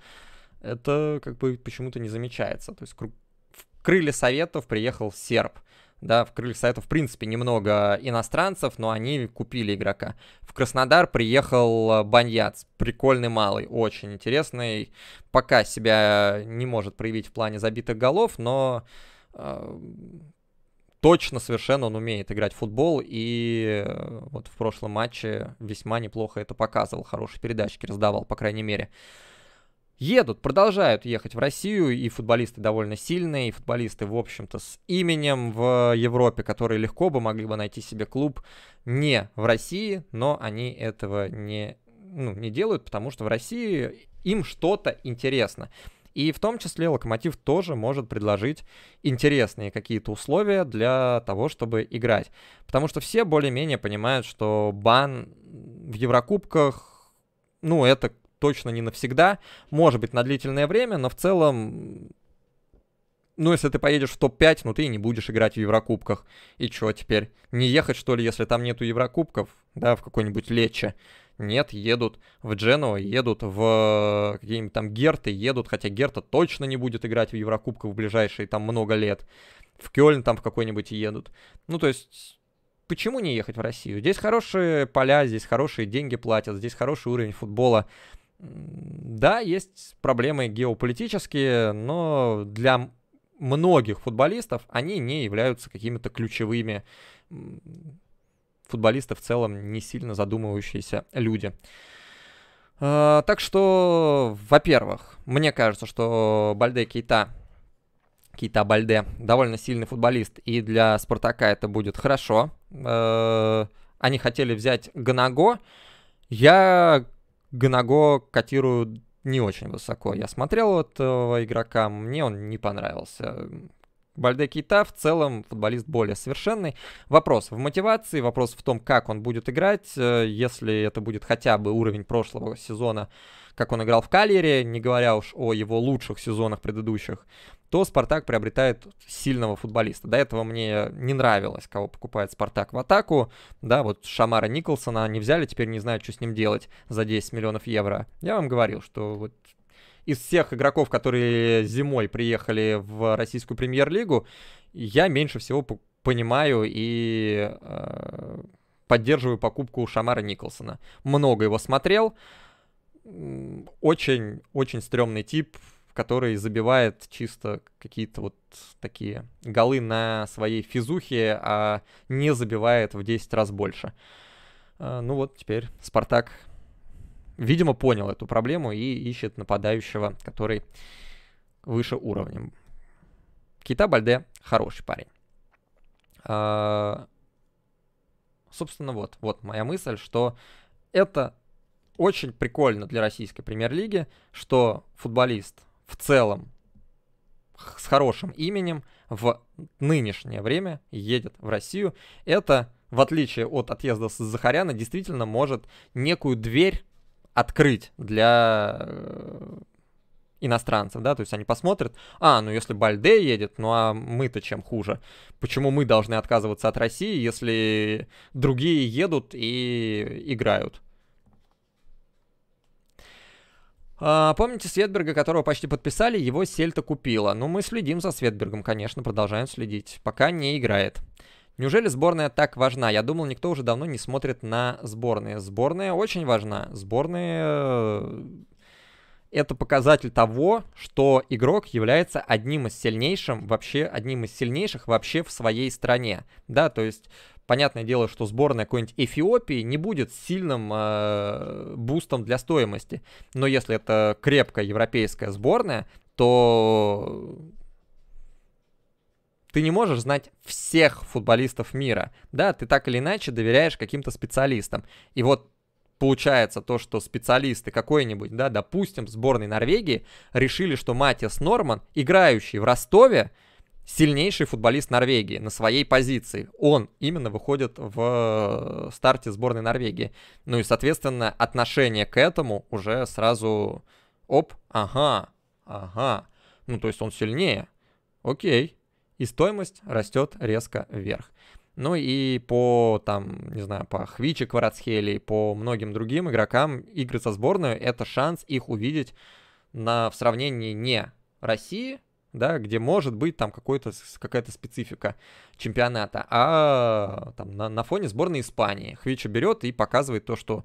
это как бы почему-то не замечается. То есть в крылья советов приехал серб. Да, в крыльях советов, в принципе, немного иностранцев, но они купили игрока. В Краснодар приехал э, Баньяц, прикольный малый, очень интересный. Пока себя не может проявить в плане забитых голов, но э, точно совершенно он умеет играть в футбол. И э, вот в прошлом матче весьма неплохо это показывал. Хорошие передачки раздавал, по крайней мере едут, продолжают ехать в Россию, и футболисты довольно сильные, и футболисты, в общем-то, с именем в Европе, которые легко бы могли бы найти себе клуб не в России, но они этого не, ну, не делают, потому что в России им что-то интересно. И в том числе Локомотив тоже может предложить интересные какие-то условия для того, чтобы играть. Потому что все более-менее понимают, что бан в Еврокубках ну, это точно не навсегда, может быть, на длительное время, но в целом ну, если ты поедешь в топ-5, ну ты и не будешь играть в Еврокубках. И чё теперь? Не ехать, что ли, если там нету Еврокубков? Да, в какой-нибудь Лече. Нет, едут в Дженуа, едут в э, какие-нибудь там Герты, едут, хотя Герта точно не будет играть в Еврокубках в ближайшие там много лет. В Кёльн там в какой-нибудь едут. Ну, то есть, почему не ехать в Россию? Здесь хорошие поля, здесь хорошие деньги платят, здесь хороший уровень футбола. Да, есть проблемы геополитические, но для многих футболистов они не являются какими-то ключевыми. Футболисты в целом не сильно задумывающиеся люди. А, так что, во-первых, мне кажется, что Бальде Кейта, Кейта Бальде, довольно сильный футболист, и для Спартака это будет хорошо. Э, они хотели взять Гонаго. Я Гнаго котирую не очень высоко. Я смотрел этого игрока, мне он не понравился. Бальде Кейта в целом футболист более совершенный. Вопрос в мотивации, вопрос в том, как он будет играть, э, если это будет хотя бы уровень прошлого сезона, как он играл в Калере, не говоря уж о его лучших сезонах предыдущих, то Спартак приобретает сильного футболиста. До этого мне не нравилось, кого покупает Спартак в атаку. Да, вот Шамара Николсона они взяли, теперь не знаю, что с ним делать за 10 миллионов евро. Я вам говорил, что вот из всех игроков, которые зимой приехали в российскую премьер-лигу, я меньше всего понимаю и э, поддерживаю покупку Шамара Николсона. Много его смотрел. Очень-очень стрёмный тип, который забивает чисто какие-то вот такие голы на своей физухе, а не забивает в 10 раз больше. Э, ну вот теперь Спартак видимо, понял эту проблему и ищет нападающего, который выше уровнем. Кита Бальде хороший парень. А, собственно, вот, вот моя мысль, что это очень прикольно для российской премьер-лиги, что футболист в целом с хорошим именем в нынешнее время едет в Россию. Это, в отличие от отъезда с Захаряна, действительно может некую дверь открыть для э, иностранцев, да, то есть они посмотрят, а, ну если Бальде едет, ну а мы-то чем хуже? Почему мы должны отказываться от России, если другие едут и играют? А, помните Светберга, которого почти подписали, его Сельта купила. Ну, мы следим за Светбергом, конечно, продолжаем следить, пока не играет. Неужели сборная так важна? Я думал, никто уже давно не смотрит на сборные. Сборная очень важна. Сборная э, это показатель того, что игрок является одним из сильнейших вообще, одним из сильнейших вообще в своей стране. Да, то есть понятное дело, что сборная какой-нибудь Эфиопии не будет сильным э, бустом для стоимости. Но если это крепкая европейская сборная, то ты не можешь знать всех футболистов мира, да, ты так или иначе доверяешь каким-то специалистам. И вот получается то, что специалисты какой-нибудь, да, допустим, сборной Норвегии решили, что Матиас Норман, играющий в Ростове, сильнейший футболист Норвегии на своей позиции. Он именно выходит в э, старте сборной Норвегии. Ну и, соответственно, отношение к этому уже сразу... Оп, ага, ага. Ну, то есть он сильнее. Окей, и стоимость растет резко вверх. Ну и по, там, не знаю, по Хвиче Кварацхели, по многим другим игрокам игры со сборной — это шанс их увидеть на, в сравнении не России, да, где может быть там какой-то, какая-то специфика чемпионата, а там на, на фоне сборной Испании. Хвича берет и показывает то, что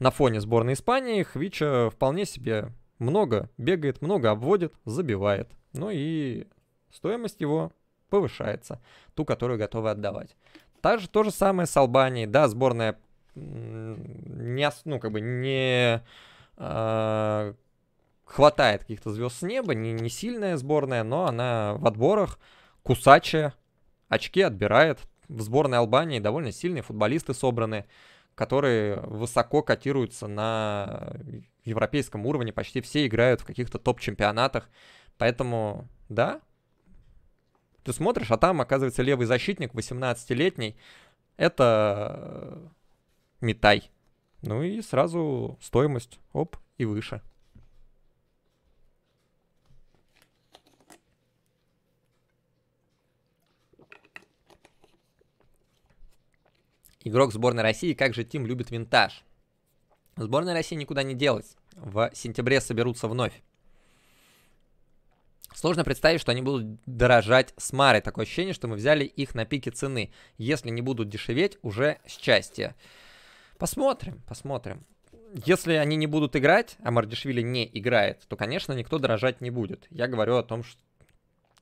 на фоне сборной Испании Хвича вполне себе много бегает, много обводит, забивает. Ну и стоимость его повышается, ту, которую готовы отдавать. Также то же самое с Албанией, да, сборная не, ну, как бы не э, хватает каких-то звезд с неба, не, не сильная сборная, но она в отборах кусачая, очки отбирает. В сборной Албании довольно сильные футболисты собраны, которые высоко котируются на европейском уровне, почти все играют в каких-то топ-чемпионатах, поэтому, да, ты смотришь, а там, оказывается, левый защитник 18-летний. Это э, метай. Ну и сразу стоимость, оп, и выше. Игрок сборной России, как же Тим любит винтаж. Сборная России никуда не делась. В сентябре соберутся вновь. Сложно представить, что они будут дорожать с Марой. Такое ощущение, что мы взяли их на пике цены. Если не будут дешеветь, уже счастье. Посмотрим, посмотрим. Если они не будут играть, а Мардишвили не играет, то, конечно, никто дорожать не будет. Я говорю о том, что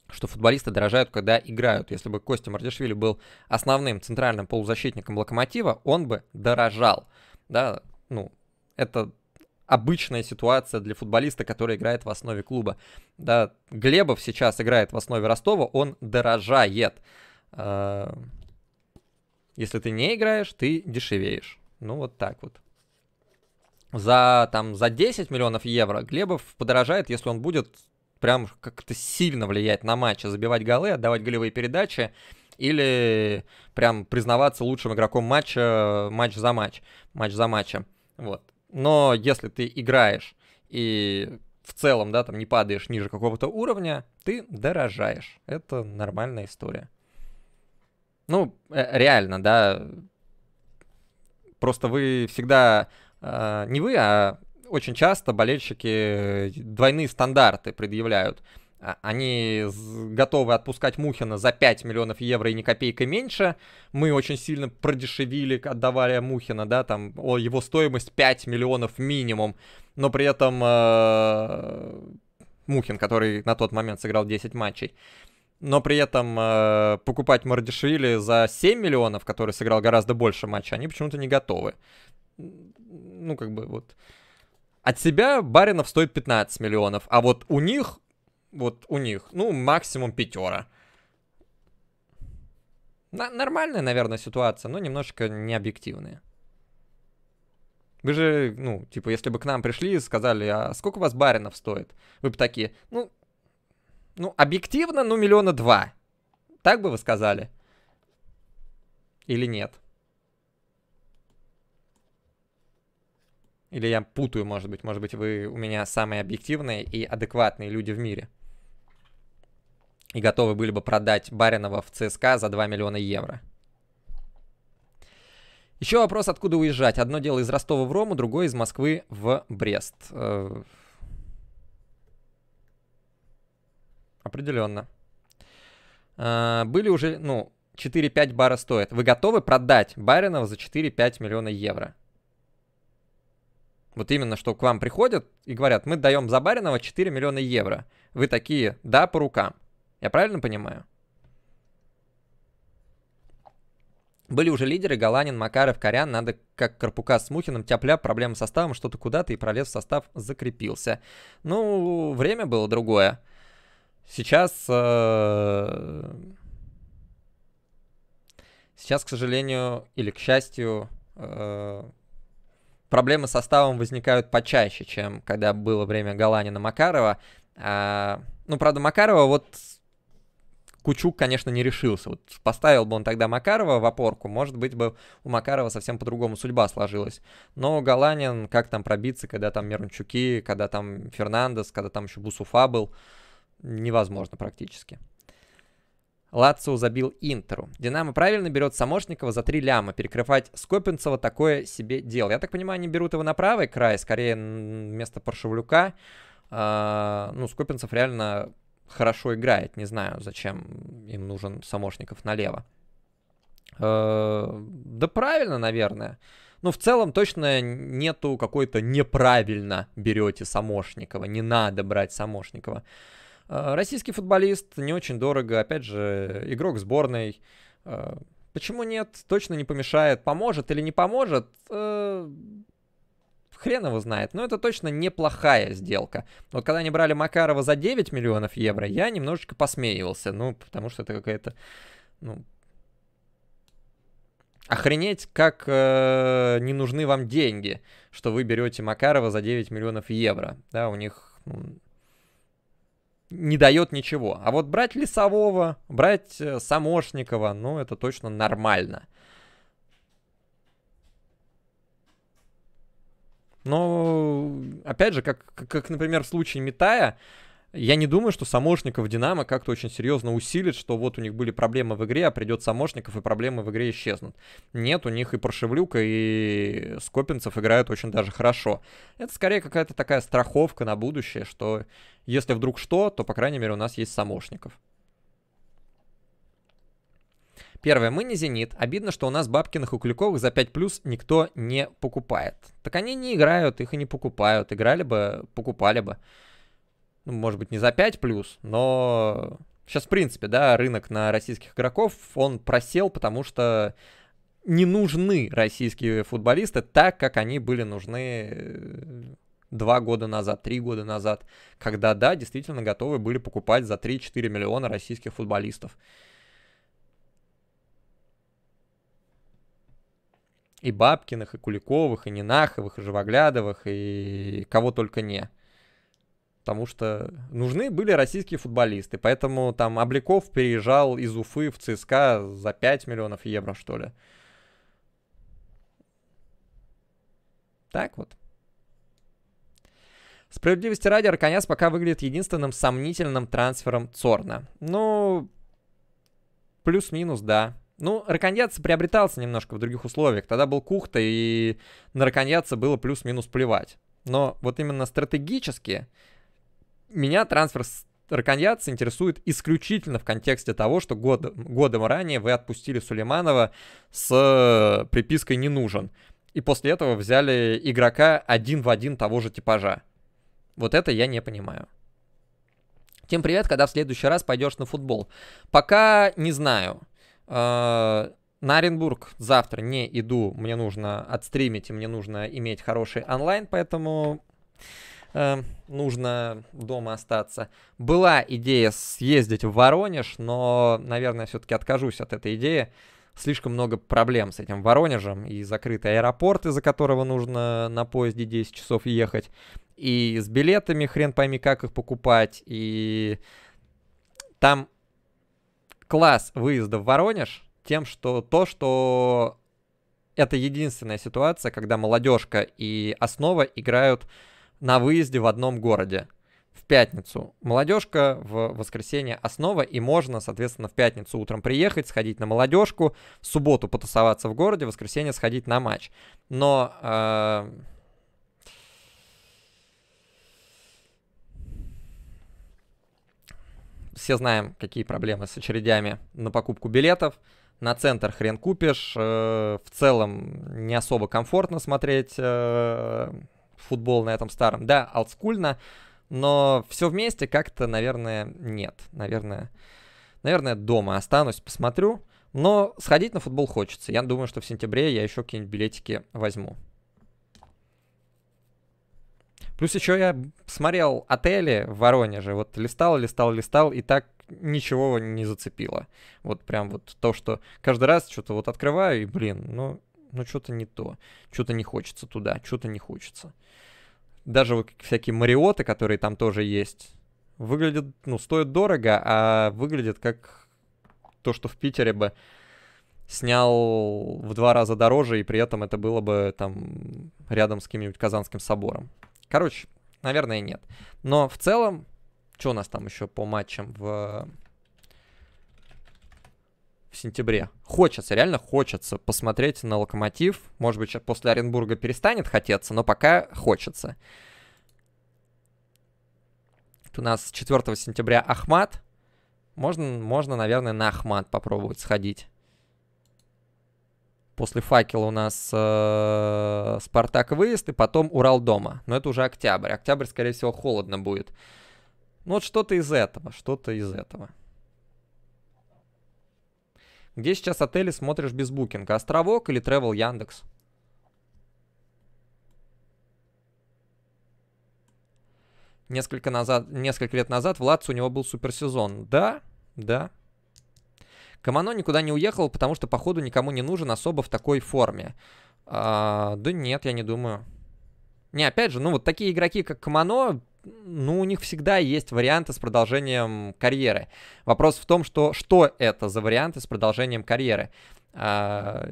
что футболисты дорожают, когда играют. Если бы Костя Мардишвили был основным центральным полузащитником Локомотива, он бы дорожал. Да, ну, это обычная ситуация для футболиста, который играет в основе клуба. Да, Глебов сейчас играет в основе Ростова, он дорожает. Э, если ты не играешь, ты дешевеешь. Ну, вот так вот. За, там, за 10 миллионов евро Глебов подорожает, если он будет прям как-то сильно влиять на матч, забивать голы, отдавать голевые передачи или прям признаваться лучшим игроком матча матч за матч, матч за матчем. Вот но если ты играешь и в целом, да, там не падаешь ниже какого-то уровня, ты дорожаешь. Это нормальная история. Ну, э, реально, да. Просто вы всегда, э, не вы, а очень часто болельщики э, двойные стандарты предъявляют. А, они готовы отпускать Мухина за 5 миллионов евро и ни копейкой меньше. Мы очень сильно продешевили, отдавая Мухина, да, там о, его стоимость 5 миллионов минимум. Но при этом э, Мухин, который на тот момент сыграл 10 матчей, но при этом э, покупать Мардишвили за 7 миллионов, который сыграл гораздо больше матчей, они почему-то не готовы. Ну, как бы вот... От себя Баринов стоит 15 миллионов, а вот у них вот у них, ну, максимум пятера. На нормальная, наверное, ситуация, но немножко необъективная. Вы же, ну, типа, если бы к нам пришли и сказали, а сколько у вас баринов стоит? Вы бы такие, ну, ну, объективно, ну, миллиона два. Так бы вы сказали? Или нет? Или я путаю, может быть. Может быть, вы у меня самые объективные и адекватные люди в мире и готовы были бы продать Баринова в ЦСКА за 2 миллиона евро. Еще вопрос, откуда уезжать. Одно дело из Ростова в Рому, другое из Москвы в Брест. Э, определенно. Э, были уже, ну, 4-5 бара стоит. Вы готовы продать Баринова за 4-5 миллиона евро? Вот именно, что к вам приходят и говорят, мы даем за Баринова 4 миллиона евро. Вы такие, да, по рукам. Я правильно понимаю? Были уже лидеры, Галанин, Макаров, Корян, надо как Карпука с Мухиным, тяпля, проблемы с составом, что-то куда-то и пролез в состав, закрепился. Ну, время было другое. Сейчас... Э... Сейчас, к сожалению, или к счастью, э... проблемы с составом возникают почаще, чем когда было время Галанина, Макарова. А... Ну, правда, Макарова вот Кучук, конечно, не решился. Вот поставил бы он тогда Макарова в опорку, может быть бы у Макарова совсем по-другому судьба сложилась. Но Галанин, как там пробиться, когда там Мирончуки, когда там Фернандес, когда там еще Бусуфа был, невозможно практически. Лацио забил Интеру. Динамо правильно берет Самошникова за три ляма. Перекрывать Скопинцева такое себе дело. Я так понимаю, они берут его на правый край, скорее вместо Паршевлюка. А, ну, Скопинцев реально хорошо играет. Не знаю, зачем им нужен Самошников налево. Э, да правильно, наверное. Ну, в целом точно нету какой-то неправильно берете Самошникова. Не надо брать Самошникова. Э, российский футболист, не очень дорого. Опять же, игрок сборной. Э, почему нет? Точно не помешает. Поможет или не поможет? хрен его знает, но это точно неплохая сделка. Вот когда они брали Макарова за 9 миллионов евро, я немножечко посмеивался, ну, потому что это какая-то, ну, Охренеть, как э, не нужны вам деньги, что вы берете Макарова за 9 миллионов евро. Да, у них ну, не дает ничего. А вот брать Лесового, брать э, Самошникова, ну, это точно нормально. Но, опять же, как, как например, в случае Митая, я не думаю, что Самошников Динамо как-то очень серьезно усилит, что вот у них были проблемы в игре, а придет Самошников, и проблемы в игре исчезнут. Нет, у них и Паршевлюка, и Скопинцев играют очень даже хорошо. Это скорее какая-то такая страховка на будущее, что если вдруг что, то, по крайней мере, у нас есть Самошников. Первое, мы не «Зенит». Обидно, что у нас бабкиных и Клюковых за 5 плюс никто не покупает. Так они не играют, их и не покупают. Играли бы, покупали бы. Ну, может быть, не за 5 плюс, но сейчас, в принципе, да, рынок на российских игроков, он просел, потому что не нужны российские футболисты так, как они были нужны э, два года назад, три года назад, когда, да, действительно готовы были покупать за 3-4 миллиона российских футболистов. И Бабкиных, и Куликовых, и Нинаховых, и Живоглядовых, и кого только не. Потому что нужны были российские футболисты. Поэтому там Обликов переезжал из Уфы в ЦСКА за 5 миллионов евро, что ли. Так вот. Справедливости ради, Арканяс пока выглядит единственным сомнительным трансфером Цорна. Ну, плюс-минус, да. Ну, раконьяться приобретался немножко в других условиях. Тогда был кухта, и на раконьяться было плюс-минус плевать. Но вот именно стратегически меня трансфер с раконьяца интересует исключительно в контексте того, что год, годом ранее вы отпустили Сулейманова с э, припиской «не нужен». И после этого взяли игрока один в один того же типажа. Вот это я не понимаю. Тем привет, когда в следующий раз пойдешь на футбол. Пока не знаю. Э, на Оренбург завтра не иду, мне нужно отстримить, и мне нужно иметь хороший онлайн, поэтому э, нужно дома остаться. Была идея съездить в Воронеж, но, наверное, все-таки откажусь от этой идеи. Слишком много проблем с этим Воронежем, и закрытый аэропорт, из-за которого нужно на поезде 10 часов ехать, и с билетами хрен пойми как их покупать, и там класс выезда в Воронеж тем, что то, что это единственная ситуация, когда молодежка и основа играют на выезде в одном городе в пятницу. Молодежка в воскресенье основа, и можно, соответственно, в пятницу утром приехать, сходить на молодежку, в субботу потусоваться в городе, в воскресенье сходить на матч. Но э, все знаем, какие проблемы с очередями на покупку билетов. На центр хрен купишь. Э, в целом не особо комфортно смотреть э, футбол на этом старом. Да, олдскульно, но все вместе как-то, наверное, нет. Наверное, наверное, дома останусь, посмотрю. Но сходить на футбол хочется. Я думаю, что в сентябре я еще какие-нибудь билетики возьму. Плюс еще я смотрел отели в Воронеже, вот листал, листал, листал, и так ничего не зацепило. Вот прям вот то, что каждый раз что-то вот открываю, и, блин, ну, ну что-то не то, что-то не хочется туда, что-то не хочется. Даже вот всякие мариоты, которые там тоже есть, выглядят, ну, стоят дорого, а выглядят как то, что в Питере бы снял в два раза дороже, и при этом это было бы там рядом с каким-нибудь Казанским собором. Короче, наверное, нет. Но в целом, что у нас там еще по матчам в в сентябре. Хочется, реально хочется посмотреть на Локомотив. Может быть, после Оренбурга перестанет хотеться, но пока хочется. у нас 4 сентября Ахмат. Можно, можно, наверное, на Ахмат попробовать сходить. После факела у нас э, Спартак выезд и потом Урал дома. Но это уже октябрь. Октябрь, скорее всего, холодно будет. Ну вот что-то из этого, что-то из этого. Где сейчас отели смотришь без букинга? Островок или Travel Яндекс? Несколько, назад, несколько лет назад в Латце у него был суперсезон. Да, да, Камано никуда не уехал, потому что, походу, никому не нужен особо в такой форме. А, да нет, я не думаю. Не, опять же, ну вот такие игроки, как Камано, ну, у них всегда есть варианты с продолжением карьеры. Вопрос в том, что, что это за варианты с продолжением карьеры. А,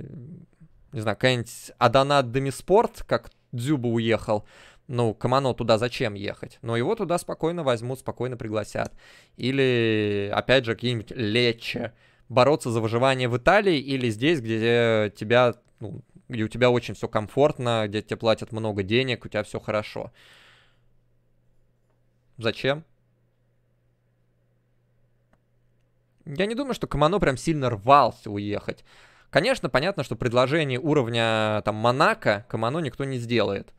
не знаю, какая-нибудь Адонат Демиспорт, как Дзюба уехал, ну, Камано туда зачем ехать? Но его туда спокойно возьмут, спокойно пригласят. Или, опять же, какие-нибудь Лечи, бороться за выживание в Италии или здесь, где э, тебя, ну, где у тебя очень все комфортно, где тебе платят много денег, у тебя все хорошо. Зачем? Я не думаю, что Камано прям сильно рвался уехать. Конечно, понятно, что предложение уровня там Монако Камано никто не сделает.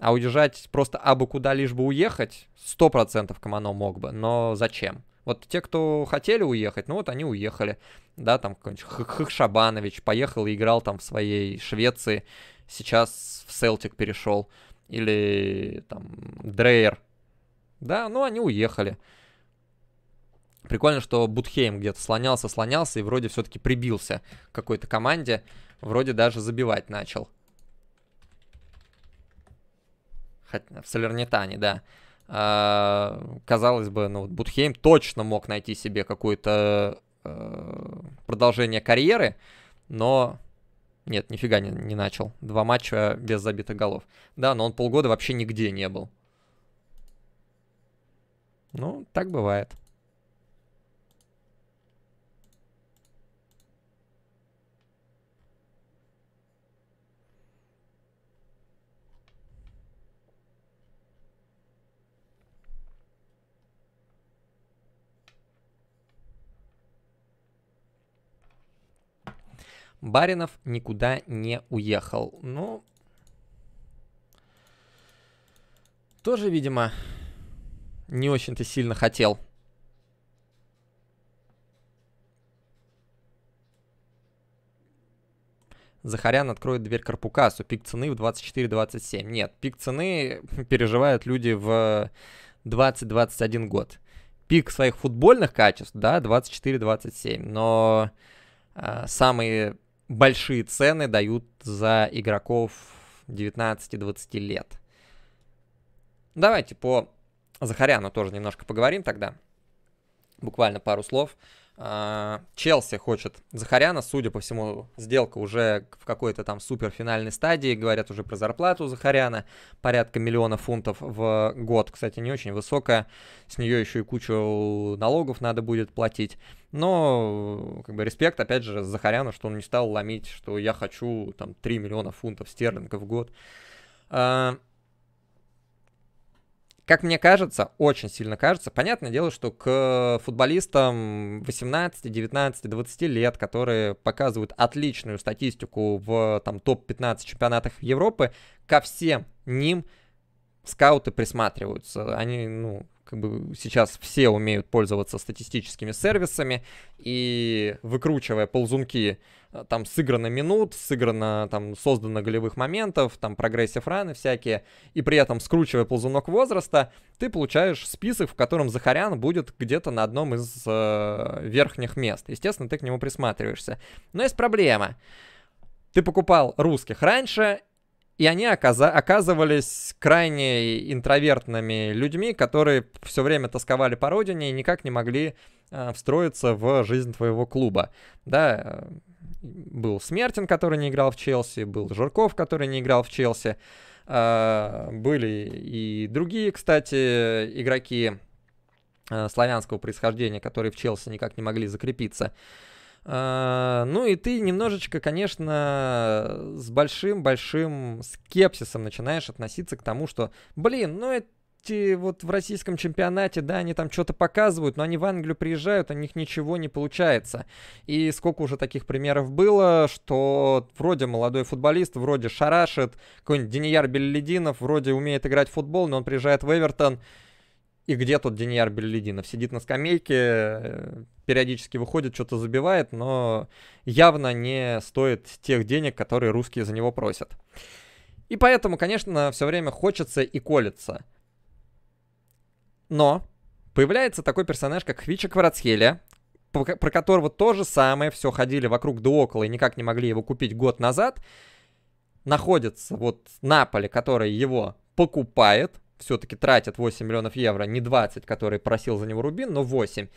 А уезжать просто абы куда лишь бы уехать, 100% Камано мог бы, но зачем? Вот те, кто хотели уехать, ну вот они уехали. Да, там какой-нибудь Хых Шабанович поехал и играл там в своей Швеции, сейчас в Селтик перешел. Или там Дрейер. Да, ну они уехали. Прикольно, что Бутхейм где-то слонялся, слонялся и вроде все-таки прибился к какой-то команде. Вроде даже забивать начал. Хотя в Солернитане, да. А, казалось бы, ну, Бутхейм точно мог найти себе какое-то э, продолжение карьеры, но нет, нифига не, не начал. Два матча без забитых голов. Да, но он полгода вообще нигде не был. Ну, так бывает. Баринов никуда не уехал. Ну, тоже, видимо, не очень-то сильно хотел. Захарян откроет дверь Карпукасу. Пик цены в 24-27. Нет, пик цены переживают люди в 20-21 год. Пик своих футбольных качеств, да, 24-27. Но э, самые большие цены дают за игроков 19-20 лет. Давайте по Захаряну тоже немножко поговорим тогда. Буквально пару слов. А, Челси хочет Захаряна, судя по всему, сделка уже в какой-то там суперфинальной стадии. Говорят уже про зарплату Захаряна, порядка миллиона фунтов в год. Кстати, не очень высокая, с нее еще и кучу налогов надо будет платить. Но, как бы, респект, опять же, Захаряну, что он не стал ломить, что я хочу там 3 миллиона фунтов стерлингов в год. А, как мне кажется, очень сильно кажется, понятное дело, что к футболистам 18, 19, 20 лет, которые показывают отличную статистику в там топ-15 чемпионатах Европы, ко всем ним скауты присматриваются. Они, ну, как бы сейчас все умеют пользоваться статистическими сервисами, и выкручивая ползунки, э, там сыграно минут, сыграно, там, создано голевых моментов, там, прогрессив раны всякие, и при этом скручивая ползунок возраста, ты получаешь список, в котором Захарян будет где-то на одном из э, верхних мест. Естественно, ты к нему присматриваешься. Но есть проблема. Ты покупал русских раньше, и они оказывались крайне интровертными людьми, которые все время тосковали по родине и никак не могли э, встроиться в жизнь твоего клуба. Да, э, был Смертин, который не играл в Челси, был Жирков, который не играл в Челси. Э, были и другие, кстати, игроки славянского происхождения, которые в Челси никак не могли закрепиться. А, ну и ты немножечко, конечно, с большим-большим скепсисом начинаешь относиться к тому, что, блин, ну это эти вот в российском чемпионате, да, они там что-то показывают, но они в Англию приезжают, у них ничего не получается. И сколько уже таких примеров было, что вроде молодой футболист, вроде шарашит, какой-нибудь Денияр Беллидинов, вроде умеет играть в футбол, но он приезжает в Эвертон, и где тут Дениар Беллидинов Сидит на скамейке, э, периодически выходит, что-то забивает, но явно не стоит тех денег, которые русские за него просят. И поэтому, конечно, все время хочется и колется. Но появляется такой персонаж, как Хвича Кварацхеля, про которого то же самое, все ходили вокруг да около и никак не могли его купить год назад, находится вот на который его покупает, все-таки тратят 8 миллионов евро, не 20, которые просил за него Рубин, но 8.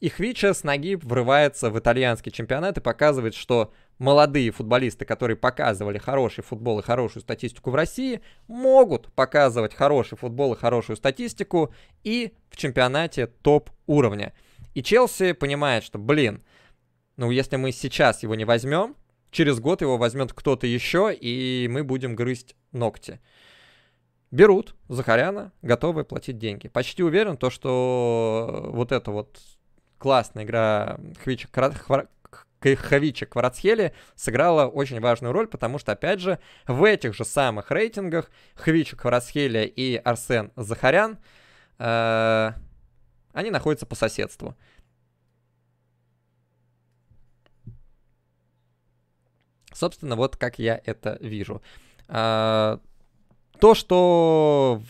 И Хвича с ноги врывается в итальянский чемпионат и показывает, что молодые футболисты, которые показывали хороший футбол и хорошую статистику в России, могут показывать хороший футбол и хорошую статистику и в чемпионате топ уровня. И Челси понимает, что, блин, ну если мы сейчас его не возьмем, через год его возьмет кто-то еще, и мы будем грызть ногти берут Захаряна, готовы платить деньги. Почти уверен, то, что э, вот эта вот классная игра Хвича, Хвара, Кварацхели сыграла очень важную роль, потому что, опять же, в этих же самых рейтингах Хвича Кварацхели и Арсен Захарян, э, они находятся по соседству. Собственно, вот как я это вижу. А, то, что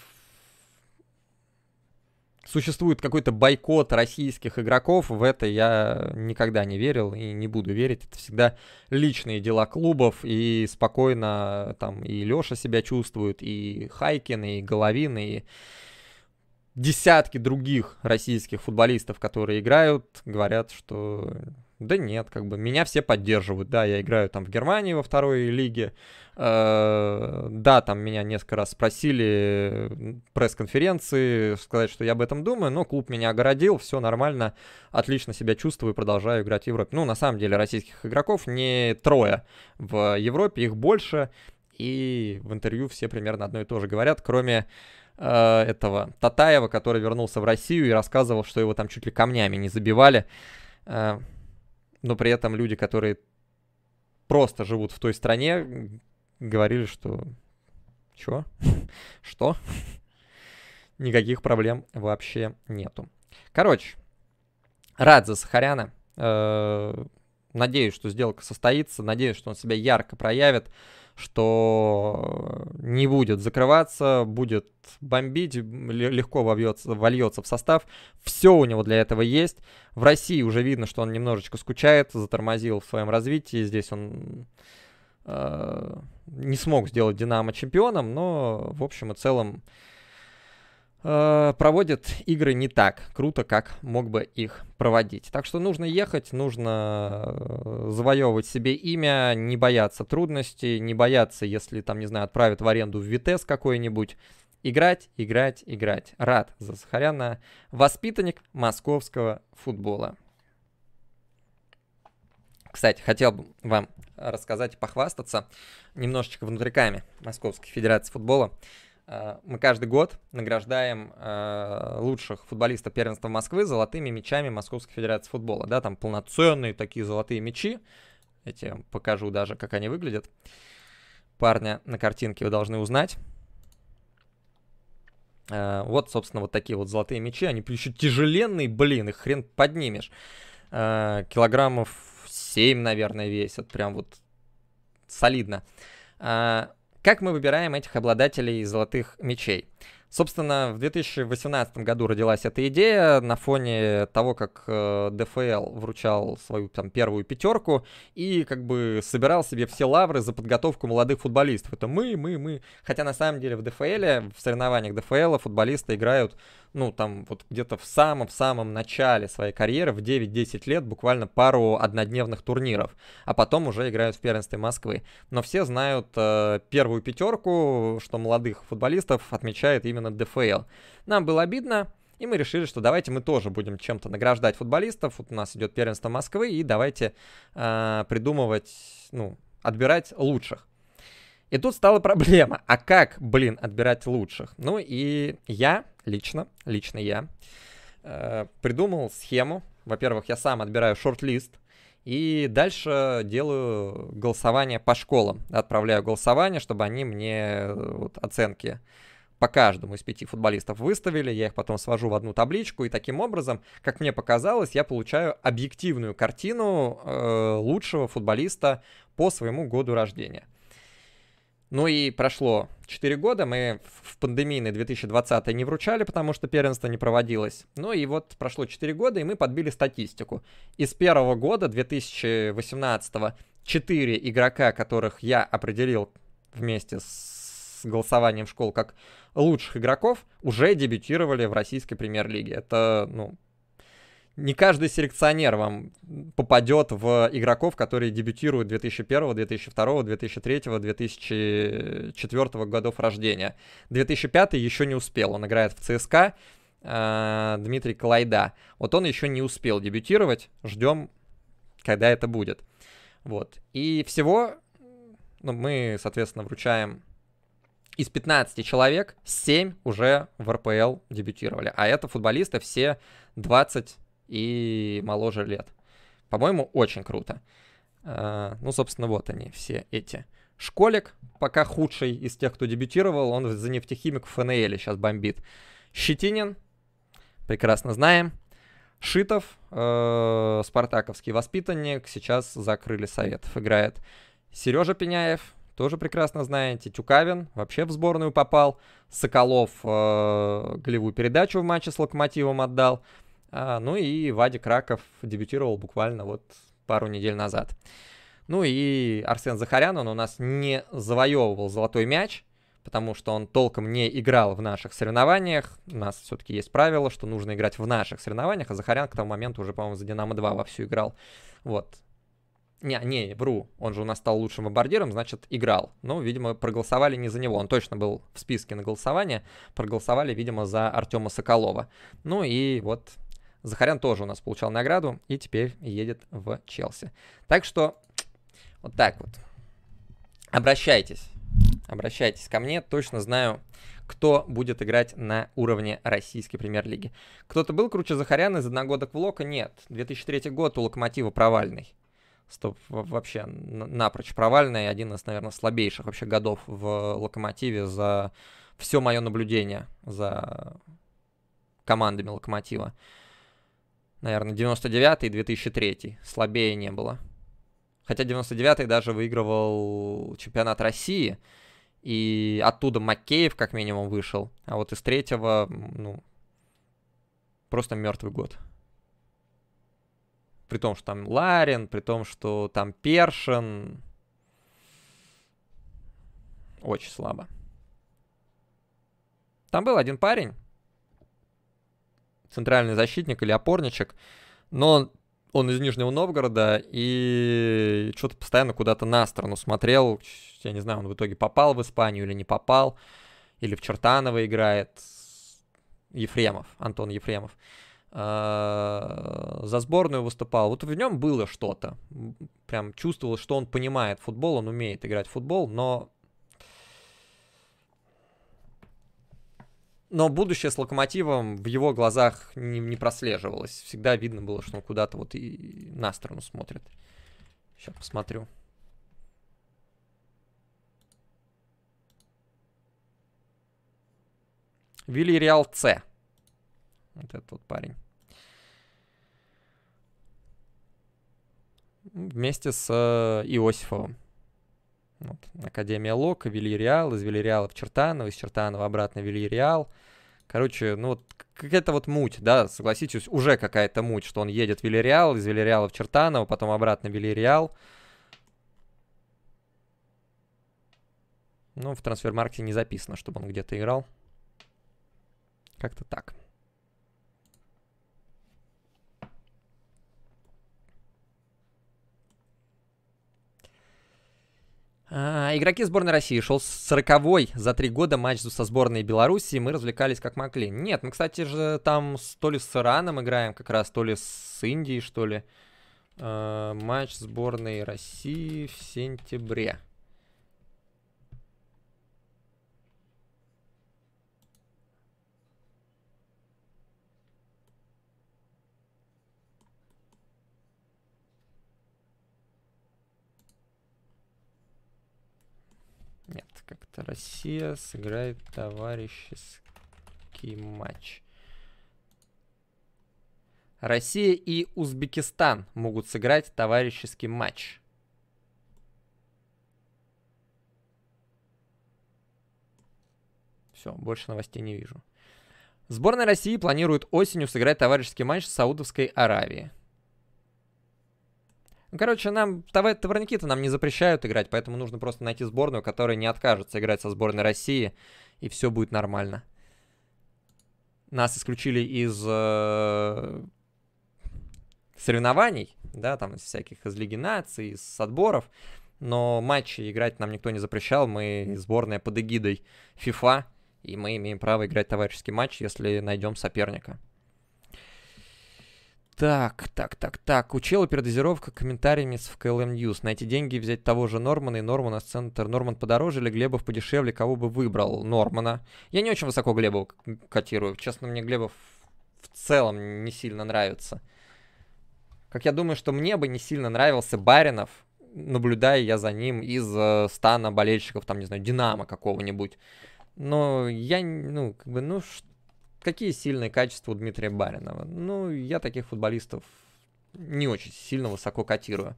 существует какой-то бойкот российских игроков, в это я никогда не верил и не буду верить. Это всегда личные дела клубов, и спокойно там и Леша себя чувствует, и Хайкин, и Головин, и десятки других российских футболистов, которые играют, говорят, что да нет, как бы меня все поддерживают. Да, я играю там в Германии во второй лиге. Э, да, там меня несколько раз спросили пресс-конференции, сказать, что я об этом думаю, но клуб меня огородил, все нормально, отлично себя чувствую, продолжаю играть в Европе. Ну, на самом деле, российских игроков не трое в Европе, их больше, и в интервью все примерно одно и то же говорят, кроме э, этого Татаева, который вернулся в Россию и рассказывал, что его там чуть ли камнями не забивали. Э, но при этом люди, которые просто живут в той стране, говорили, что... Чё? что? Никаких проблем вообще нету. Короче, рад за Сахаряна. Э, надеюсь, что сделка состоится. Надеюсь, что он себя ярко проявит что не будет закрываться, будет бомбить, легко вовьется, вольется в состав. Все у него для этого есть. В России уже видно, что он немножечко скучает, затормозил в своем развитии. Здесь он э, не смог сделать Динамо чемпионом, но в общем и целом Э, проводят игры не так круто, как мог бы их проводить. Так что нужно ехать, нужно э, завоевывать себе имя, не бояться трудностей, не бояться, если там, не знаю, отправят в аренду в Витес какой-нибудь. Играть, играть, играть. Рад за Сахаряна. Воспитанник московского футбола. Кстати, хотел бы вам рассказать и похвастаться немножечко внутриками Московской Федерации футбола. Э, мы каждый год награждаем э, лучших футболистов первенства Москвы золотыми мячами Московской Федерации футбола. Да, там полноценные такие золотые мячи. Я тебе покажу даже, как они выглядят. Парня на картинке вы должны узнать. Э, вот, собственно, вот такие вот золотые мячи. Они еще тяжеленные, блин, их хрен поднимешь. килограммов 7, наверное, весят. Прям вот солидно. Как мы выбираем этих обладателей золотых мечей? Собственно, в 2018 году родилась эта идея на фоне того, как э, ДФЛ вручал свою там первую пятерку и как бы собирал себе все лавры за подготовку молодых футболистов. Это мы, мы, мы. Хотя на самом деле в ДФЛ, в соревнованиях ДФЛ футболисты играют ну, там вот где-то в самом-самом начале своей карьеры, в 9-10 лет, буквально пару однодневных турниров, а потом уже играют в первенстве Москвы. Но все знают э, первую пятерку, что молодых футболистов отмечает именно ДФЛ. Нам было обидно, и мы решили, что давайте мы тоже будем чем-то награждать футболистов. Вот у нас идет первенство Москвы, и давайте э, придумывать, ну, отбирать лучших. И тут стала проблема. А как, блин, отбирать лучших? Ну и я лично, лично я, э, придумал схему. Во-первых, я сам отбираю шорт-лист. И дальше делаю голосование по школам. Отправляю голосование, чтобы они мне э, вот, оценки по каждому из пяти футболистов выставили. Я их потом свожу в одну табличку. И таким образом, как мне показалось, я получаю объективную картину э, лучшего футболиста по своему году рождения. Ну и прошло 4 года, мы в пандемийный 2020 не вручали, потому что первенство не проводилось. Ну и вот прошло 4 года, и мы подбили статистику. Из первого года, 2018 4 игрока, которых я определил вместе с голосованием школ как лучших игроков, уже дебютировали в российской премьер-лиге. Это, ну, не каждый селекционер вам попадет в игроков, которые дебютируют 2001, 2002, 2003, 2004 годов рождения. 2005 еще не успел, он играет в ЦСКА, э, Дмитрий Клайда. Вот он еще не успел дебютировать, ждем, когда это будет. Вот. И всего ну, мы, соответственно, вручаем из 15 человек 7 уже в РПЛ дебютировали. А это футболисты все 20 и моложе лет. По-моему, очень круто. А, ну, собственно, вот они, все эти. Школик, пока худший из тех, кто дебютировал, он за нефтехимик в ФНЛ сейчас бомбит. Щетинин, прекрасно знаем. Шитов, э, спартаковский воспитанник, сейчас закрыли советов, играет. Сережа Пеняев, тоже прекрасно знаете. Тюкавин вообще в сборную попал. Соколов э, голевую передачу в матче с Локомотивом отдал. А, ну и Вадик Раков дебютировал буквально вот пару недель назад. Ну и Арсен Захарян, он у нас не завоевывал золотой мяч, потому что он толком не играл в наших соревнованиях. У нас все-таки есть правило, что нужно играть в наших соревнованиях, а Захарян к тому моменту уже, по-моему, за «Динамо-2» вовсю играл. Вот. Не, не, вру, он же у нас стал лучшим бомбардиром, значит, играл. Ну, видимо, проголосовали не за него, он точно был в списке на голосование, проголосовали, видимо, за Артема Соколова. Ну и вот Захарян тоже у нас получал награду и теперь едет в Челси. Так что вот так вот. Обращайтесь. Обращайтесь ко мне, точно знаю, кто будет играть на уровне российской премьер-лиги. Кто-то был круче Захаряна из одногодок в Лока? Нет. 2003 год у Локомотива провальный. Стоп, вообще напрочь провальный. Один из, наверное, слабейших вообще годов в Локомотиве за все мое наблюдение за командами Локомотива наверное, 99 и 2003. Слабее не было. Хотя 99-й даже выигрывал чемпионат России. И оттуда Макеев как минимум вышел. А вот из третьего, ну, просто мертвый год. При том, что там Ларин, при том, что там Першин. Очень слабо. Там был один парень, центральный защитник или опорничек, но он, из Нижнего Новгорода и что-то постоянно куда-то на сторону смотрел. Я не знаю, он в итоге попал в Испанию или не попал, или в Чертаново играет Ефремов, Антон Ефремов. А, за сборную выступал. Вот в нем было что-то. Прям чувствовал, что он понимает футбол, он умеет играть в футбол, но но будущее с локомотивом в его глазах не, не прослеживалось. Всегда видно было, что он куда-то вот и на сторону смотрит. Сейчас посмотрю. Вилли Реал С. Вот этот вот парень. Вместе с э, Иосифовым. Вот. Академия Лока, Вильяреал, из Вильяреала в Чертаново, из Чертанова обратно в Вильяреал. Короче, ну вот какая-то вот муть, да, согласитесь, уже какая-то муть, что он едет в Вильяреал, из Вильяреала в Чертаново, потом обратно в Вильяреал. Ну, в трансфермаркте не записано, чтобы он где-то играл. Как-то так. А, игроки сборной России. Шел 40-й за три года матч со сборной Беларуси, мы развлекались как могли. Нет, мы, кстати же, там то ли с Ираном играем как раз, то ли с Индией, что ли. А, матч сборной России в сентябре. как-то Россия сыграет товарищеский матч. Россия и Узбекистан могут сыграть товарищеский матч. Все, больше новостей не вижу. Сборная России планирует осенью сыграть товарищеский матч с Саудовской Аравией короче, нам товарники-то нам не запрещают играть, поэтому нужно просто найти сборную, которая не откажется играть со сборной России, и все будет нормально. Нас исключили из э, соревнований, да, там из всяких, из Лиги наций, из отборов, но матчи играть нам никто не запрещал, мы сборная под эгидой FIFA, и мы имеем право играть товарищеский матч, если найдем соперника. Так, так, так, так. Учила передозировка комментариями с в news На эти деньги взять того же Нормана и Нормана с центр. Норман подороже или Глебов подешевле? Кого бы выбрал? Нормана. Я не очень высоко Глебов котирую. Честно, мне Глебов в целом не сильно нравится. Как я думаю, что мне бы не сильно нравился Баринов, наблюдая я за ним из э, стана болельщиков, там, не знаю, Динамо какого-нибудь. Но я, ну, как бы, ну, что Какие сильные качества у Дмитрия Баринова? Ну, я таких футболистов не очень сильно высоко котирую.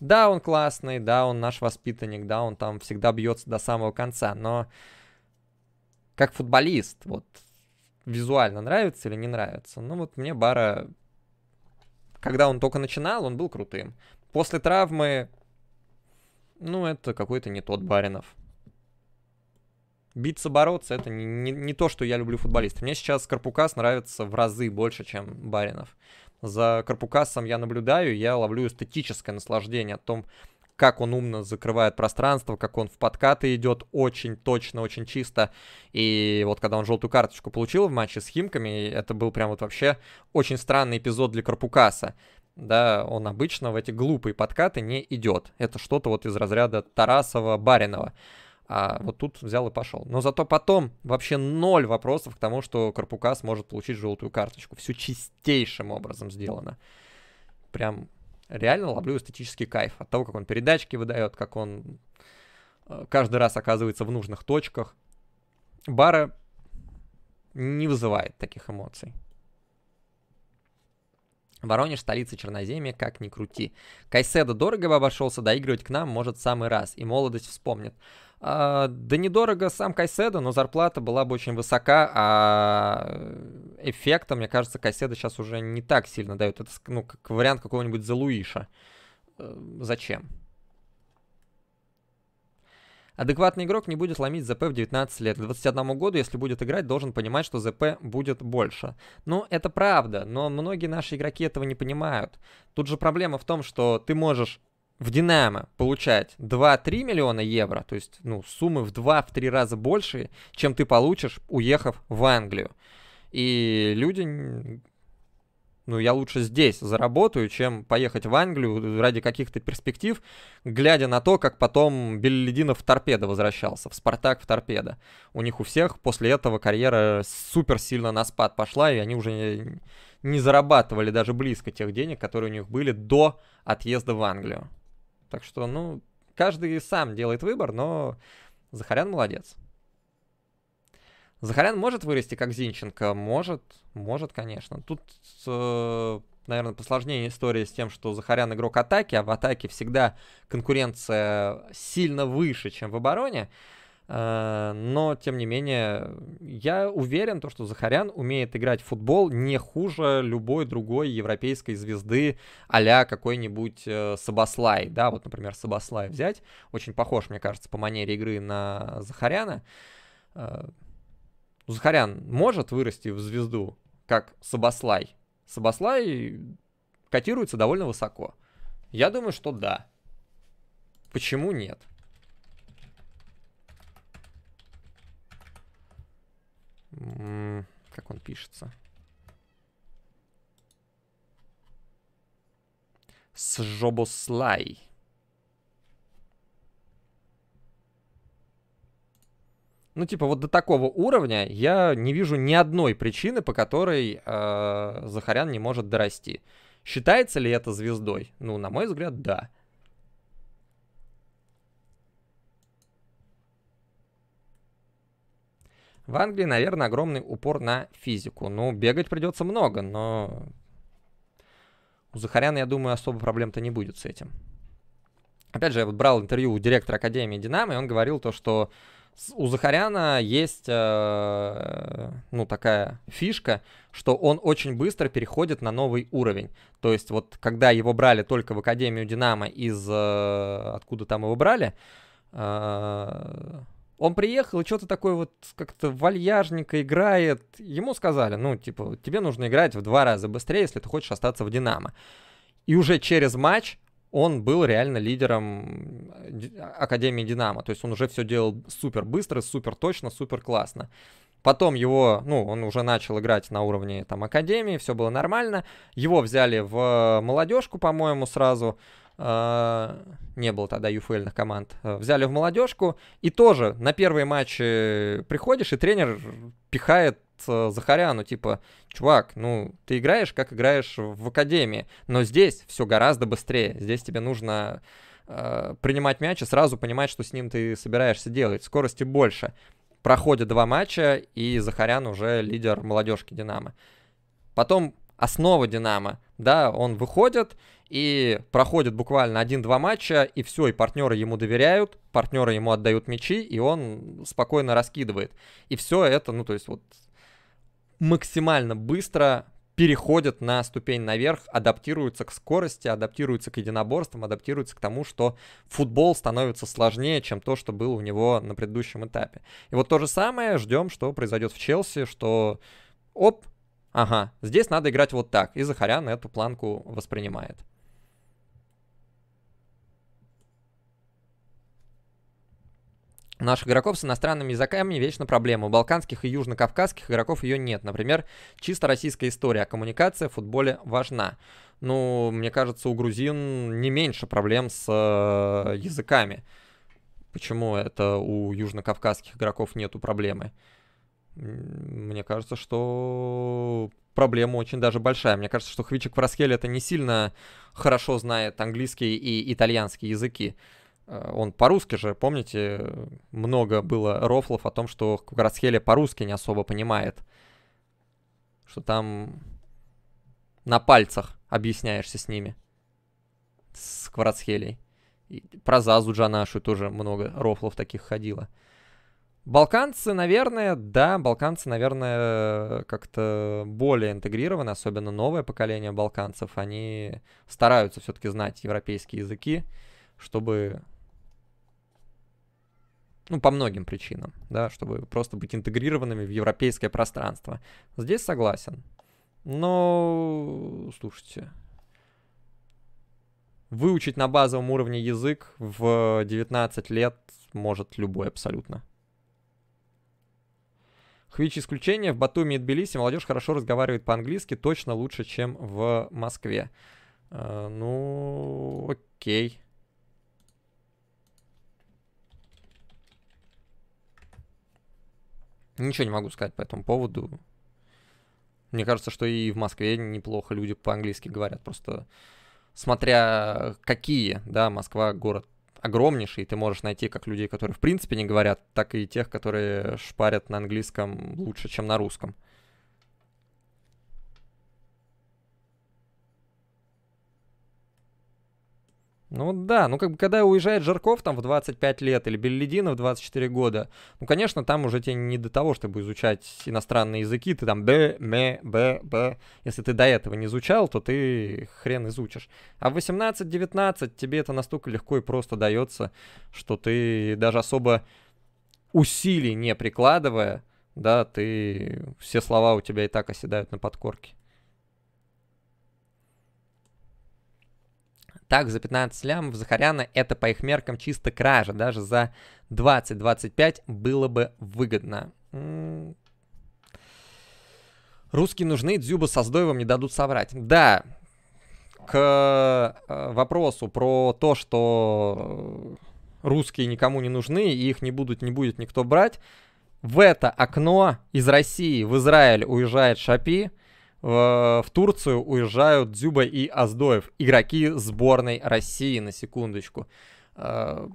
Да, он классный, да, он наш воспитанник, да, он там всегда бьется до самого конца, но как футболист, вот, визуально нравится или не нравится? Ну, вот мне Бара, когда он только начинал, он был крутым. После травмы, ну, это какой-то не тот Баринов биться, бороться, это не, не, не то, что я люблю футболистов. Мне сейчас Карпукас нравится в разы больше, чем Баринов. За Карпукасом я наблюдаю, я ловлю эстетическое наслаждение о том, как он умно закрывает пространство, как он в подкаты идет очень точно, очень чисто. И вот когда он желтую карточку получил в матче с Химками, это был прям вот вообще очень странный эпизод для Карпукаса. Да, он обычно в эти глупые подкаты не идет. Это что-то вот из разряда Тарасова-Баринова а вот тут взял и пошел. Но зато потом вообще ноль вопросов к тому, что Карпукас может получить желтую карточку. Все чистейшим образом сделано. Прям реально ловлю эстетический кайф от того, как он передачки выдает, как он э, каждый раз оказывается в нужных точках. Бара не вызывает таких эмоций. Воронеж – столица Черноземья, как ни крути. Кайседа дорого бы обошелся, доигрывать к нам может самый раз, и молодость вспомнит. А, да недорого сам Кайседа, но зарплата была бы очень высока, а э, эффекта, мне кажется, Кайседа сейчас уже не так сильно дает. Это ну, как вариант какого-нибудь Залуиша. Э, зачем? Адекватный игрок не будет ломить ЗП в 19 лет. К 21 году, если будет играть, должен понимать, что ЗП будет больше. Ну, это правда, но многие наши игроки этого не понимают. Тут же проблема в том, что ты можешь в Динамо получать 2-3 миллиона евро, то есть ну, суммы в 2-3 раза больше, чем ты получишь, уехав в Англию. И люди ну, я лучше здесь заработаю, чем поехать в Англию ради каких-то перспектив, глядя на то, как потом Беллидинов в торпедо возвращался, в Спартак в торпедо. У них у всех после этого карьера супер сильно на спад пошла, и они уже не зарабатывали даже близко тех денег, которые у них были до отъезда в Англию. Так что, ну, каждый сам делает выбор, но Захарян молодец. Захарян может вырасти как Зинченко? Может, может, конечно. Тут, э, наверное, посложнее история с тем, что Захарян игрок атаки, а в атаке всегда конкуренция сильно выше, чем в обороне. Э, но, тем не менее, я уверен, то, что Захарян умеет играть в футбол не хуже любой другой европейской звезды а какой-нибудь э, Сабаслай. Да, вот, например, Сабаслай взять. Очень похож, мне кажется, по манере игры на Захаряна. Э, Захарян может вырасти в звезду, как Сабаслай. Сабаслай котируется довольно высоко. Я думаю, что да. Почему нет? Как он пишется? Сжобослай. Ну, типа, вот до такого уровня я не вижу ни одной причины, по которой э, Захарян не может дорасти. Считается ли это звездой? Ну, на мой взгляд, да. В Англии, наверное, огромный упор на физику. Ну, бегать придется много, но у Захаряна, я думаю, особо проблем-то не будет с этим. Опять же, я вот брал интервью у директора Академии Динамо, и он говорил то, что у Захаряна есть, э, ну, такая фишка, что он очень быстро переходит на новый уровень. То есть вот когда его брали только в Академию Динамо из... Э, откуда там его брали? Э, он приехал и что-то такое вот как-то вальяжненько играет. Ему сказали, ну, типа, тебе нужно играть в два раза быстрее, если ты хочешь остаться в Динамо. И уже через матч он был реально лидером а, Академии Динамо. То есть он уже все делал супер быстро, супер точно, супер классно. Потом его, ну, он уже начал играть на уровне там Академии, все было нормально. Его взяли в э, молодежку, по-моему, сразу. Э, не было тогда ufl команд, э, взяли в молодежку, и тоже на первые матчи приходишь, и тренер пихает э, Захаряну, типа, чувак, ну, ты играешь, как играешь в академии, но здесь все гораздо быстрее, здесь тебе нужно принимать мяч и сразу понимать, что с ним ты собираешься делать, скорости больше. Проходят два матча, и Захарян уже лидер молодежки «Динамо». Потом основа «Динамо», да, он выходит, и проходит буквально один-два матча, и все, и партнеры ему доверяют, партнеры ему отдают мячи, и он спокойно раскидывает. И все это, ну, то есть вот максимально быстро переходят на ступень наверх, адаптируются к скорости, адаптируются к единоборствам, адаптируются к тому, что футбол становится сложнее, чем то, что было у него на предыдущем этапе. И вот то же самое ждем, что произойдет в Челси, что оп, ага, здесь надо играть вот так, и Захарян эту планку воспринимает. наших игроков с иностранными языками вечно проблема. У балканских и южно-кавказских игроков ее нет. Например, чисто российская история, а коммуникация в футболе важна. Ну, мне кажется, у грузин не меньше проблем с э, языками. Почему это у южно-кавказских игроков нету проблемы? Мне кажется, что проблема очень даже большая. Мне кажется, что Хвичик Фрасхель это не сильно хорошо знает английский и итальянский языки. Э, он по-русски же, помните, много было рофлов о том, что Кварцхеля по-русски не особо понимает. Что там на пальцах объясняешься с ними, с Кварцхелей. И про Зазу Джанашу тоже много рофлов таких ходило. Балканцы, наверное, да, балканцы, наверное, как-то более интегрированы, особенно новое поколение балканцев. Они стараются все-таки знать европейские языки, чтобы ну, по многим причинам, да, чтобы просто быть интегрированными в европейское пространство. Здесь согласен. Но, слушайте, выучить на базовом уровне язык в 19 лет может любой абсолютно. Хвич исключение, в Батуми и Тбилиси молодежь хорошо разговаривает по-английски, точно лучше, чем в Москве. Э, ну, окей. Ничего не могу сказать по этому поводу. Мне кажется, что и в Москве неплохо люди по-английски говорят. Просто смотря какие, да, Москва город огромнейший, ты можешь найти как людей, которые в принципе не говорят, так и тех, которые шпарят на английском лучше, чем на русском. Ну да, ну как бы когда уезжает Жарков там в 25 лет или Беллидина в 24 года, ну конечно там уже тебе не до того, чтобы изучать иностранные языки, ты там б, м, б, б. Если ты до этого не изучал, то ты хрен изучишь. А в 18-19 тебе это настолько легко и просто дается, что ты даже особо усилий не прикладывая, да, ты все слова у тебя и так оседают на подкорке. Так, за 15 лямов Захаряна это по их меркам чисто кража. Даже за 20-25 было бы выгодно. Русские нужны, Дзюба со Сдоевым не дадут соврать. Да, к э, вопросу про то, что русские никому не нужны, и их не будут, не будет никто брать. В это окно из России в Израиль уезжает Шапи в, э, в Турцию уезжают Дзюба и Аздоев, игроки сборной России, на секундочку. Э,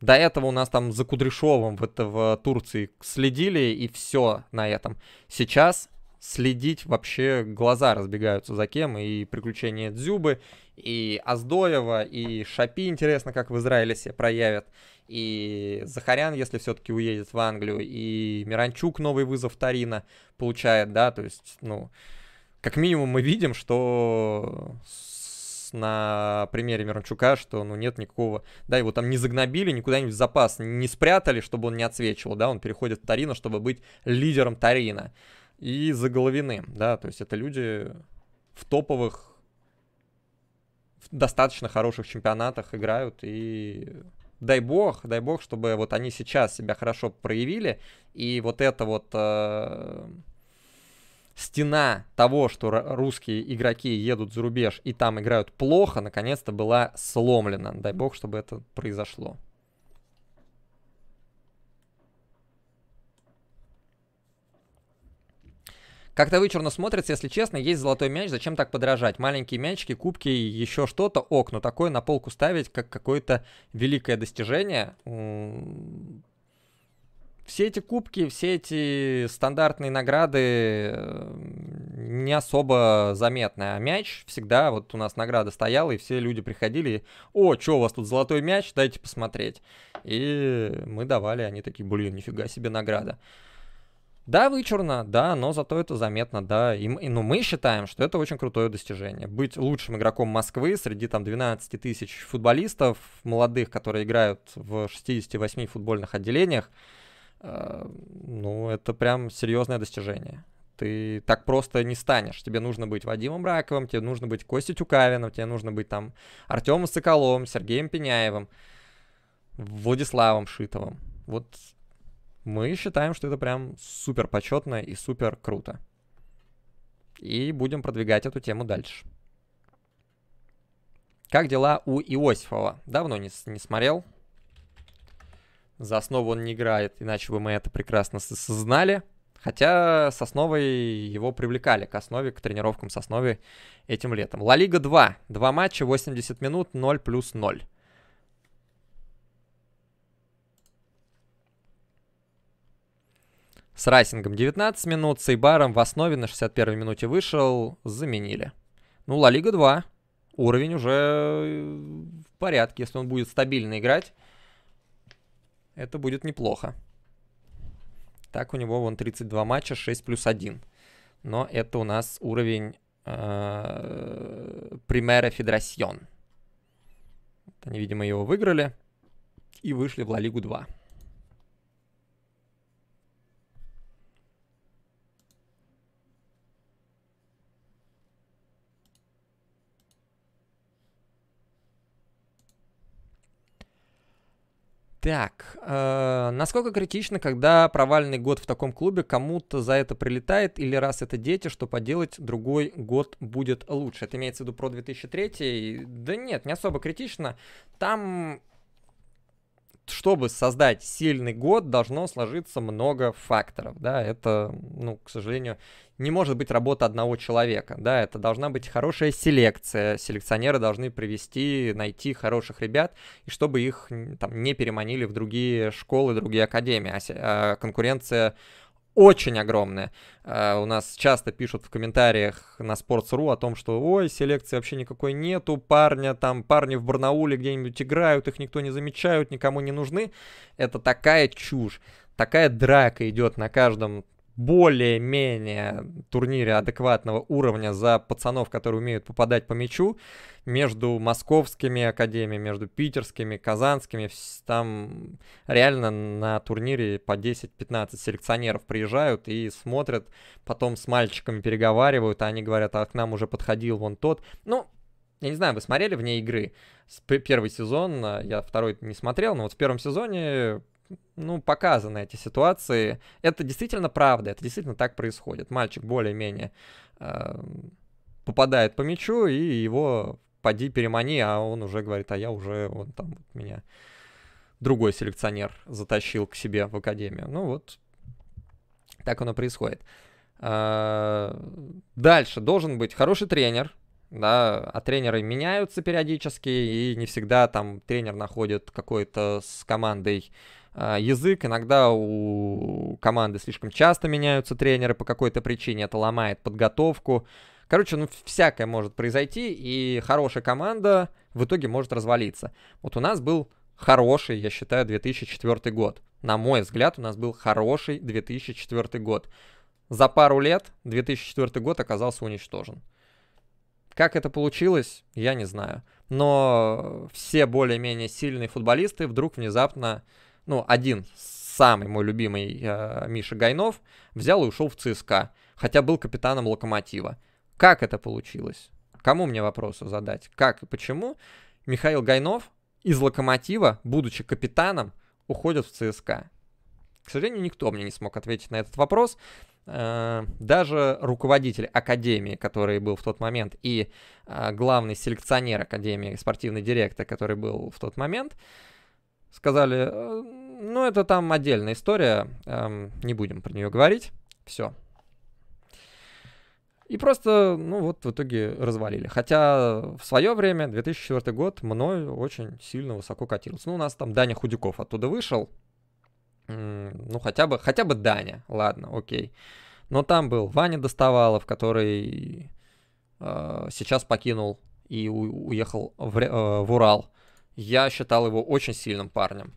до этого у нас там за Кудряшовым в, это, в Турции следили, и все на этом. Сейчас следить вообще глаза разбегаются за кем, и приключения Дзюбы, и Аздоева, и Шапи, интересно, как в Израиле себя проявят, и Захарян, если все-таки уедет в Англию, и Миранчук новый вызов Тарина получает, да, то есть, ну, как минимум мы видим, что на примере Миранчука, что ну нет никакого, да, его там не загнобили, никуда не в запас не спрятали, чтобы он не отсвечивал, да, он переходит в Тарина, чтобы быть лидером Тарина. И за Головиным, да, то есть это люди в топовых, в достаточно хороших чемпионатах играют и дай бог, дай бог, чтобы вот они сейчас себя хорошо проявили, и вот это вот э, стена того, что русские игроки едут за рубеж и там играют плохо, наконец-то была сломлена. Дай бог, чтобы это произошло. Как-то вычурно смотрится, если честно, есть золотой мяч, зачем так подражать? Маленькие мячики, кубки и еще что-то, Окно такое на полку ставить, как какое-то великое достижение, все эти кубки, все эти стандартные награды э, не особо заметны. А мяч всегда, вот у нас награда стояла, и все люди приходили, о, что у вас тут золотой мяч, дайте посмотреть. И мы давали, они такие, блин, нифига себе награда. Да, вычурно, да, но зато это заметно, да. И, и, ну, мы считаем, что это очень крутое достижение. Быть лучшим игроком Москвы среди там 12 тысяч футболистов, молодых, которые играют в 68 футбольных отделениях, Э, ну, это прям серьезное достижение. Ты так просто не станешь. Тебе нужно быть Вадимом Раковым, тебе нужно быть Костей Тюкавиным, тебе нужно быть там Артемом Соколовым, Сергеем Пеняевым, Владиславом Шитовым. Вот мы считаем, что это прям супер почетно и супер круто. И будем продвигать эту тему дальше. Как дела у Иосифова? Давно не, не смотрел, за основу он не играет, иначе бы мы это прекрасно знали. Хотя с основой его привлекали к основе, к тренировкам с основой этим летом. Ла Лига 2. Два матча, 80 минут, 0 плюс 0. С Райсингом 19 минут, с Эйбаром в основе на 61-й минуте вышел, заменили. Ну, Ла Лига 2. Уровень уже э, в порядке, если он будет стабильно играть это будет неплохо. Так, у него вон 32 матча, 6 плюс 1. Но это у нас уровень Примера э, Федрасьон. Они, видимо, его выиграли и вышли в Ла Лигу 2. Так, э, насколько критично, когда провальный год в таком клубе кому-то за это прилетает, или раз это дети, что поделать, другой год будет лучше? Это имеется в виду про 2003? Да нет, не особо критично. Там чтобы создать сильный год, должно сложиться много факторов, да, это, ну, к сожалению, не может быть работа одного человека, да, это должна быть хорошая селекция, селекционеры должны привести, найти хороших ребят, и чтобы их там не переманили в другие школы, другие академии, а, а конкуренция очень огромная. Э, у нас часто пишут в комментариях на Sports.ru о том, что ой, селекции вообще никакой нету, парня там, парни в Барнауле где-нибудь играют, их никто не замечают, никому не нужны. Это такая чушь такая драка идет на каждом более-менее турнире адекватного уровня за пацанов, которые умеют попадать по мячу, между московскими академиями, между питерскими, казанскими, там реально на турнире по 10-15 селекционеров приезжают и смотрят, потом с мальчиками переговаривают, а они говорят, а к нам уже подходил вон тот. Ну, я не знаю, вы смотрели вне игры? Первый сезон, а, я второй не смотрел, но вот в первом сезоне ну, показаны эти ситуации. Это действительно правда, это действительно так происходит. Мальчик более-менее э, попадает по мячу, и его поди перемани, а он уже говорит, а я уже, вот там вот меня другой селекционер затащил к себе в академию. Ну вот, так оно происходит. Э, дальше должен быть хороший тренер, да, а тренеры меняются периодически, и не всегда там тренер находит какой-то с командой э, а, язык. Иногда у команды слишком часто меняются тренеры по какой-то причине, это ломает подготовку. Короче, ну всякое может произойти, и хорошая команда в итоге может развалиться. Вот у нас был хороший, я считаю, 2004 год. На мой взгляд, у нас был хороший 2004 год. За пару лет 2004 год оказался уничтожен. Как это получилось, я не знаю. Но все более-менее сильные футболисты вдруг внезапно ну, один самый мой любимый э, Миша Гайнов, взял и ушел в ЦСКА, хотя был капитаном Локомотива. Как это получилось? Кому мне вопросы задать? Как и почему Михаил Гайнов из Локомотива, будучи капитаном, уходит в ЦСКА? К сожалению, никто мне не смог ответить на этот вопрос. Э, даже руководитель академии, который был в тот момент, и э, главный селекционер академии, спортивный директор, который был в тот момент, сказали, «Э, ну это там отдельная история, эм, не будем про нее говорить, все. И просто, ну вот, в итоге развалили. Хотя в свое время, 2004 год, мной очень сильно высоко катился. Ну, у нас там Даня Худюков оттуда вышел. Ну, хотя бы, хотя бы Даня, ладно, окей. Но там был Ваня Доставалов, который э, сейчас покинул и у, уехал в, э, в Урал. Я считал его очень сильным парнем.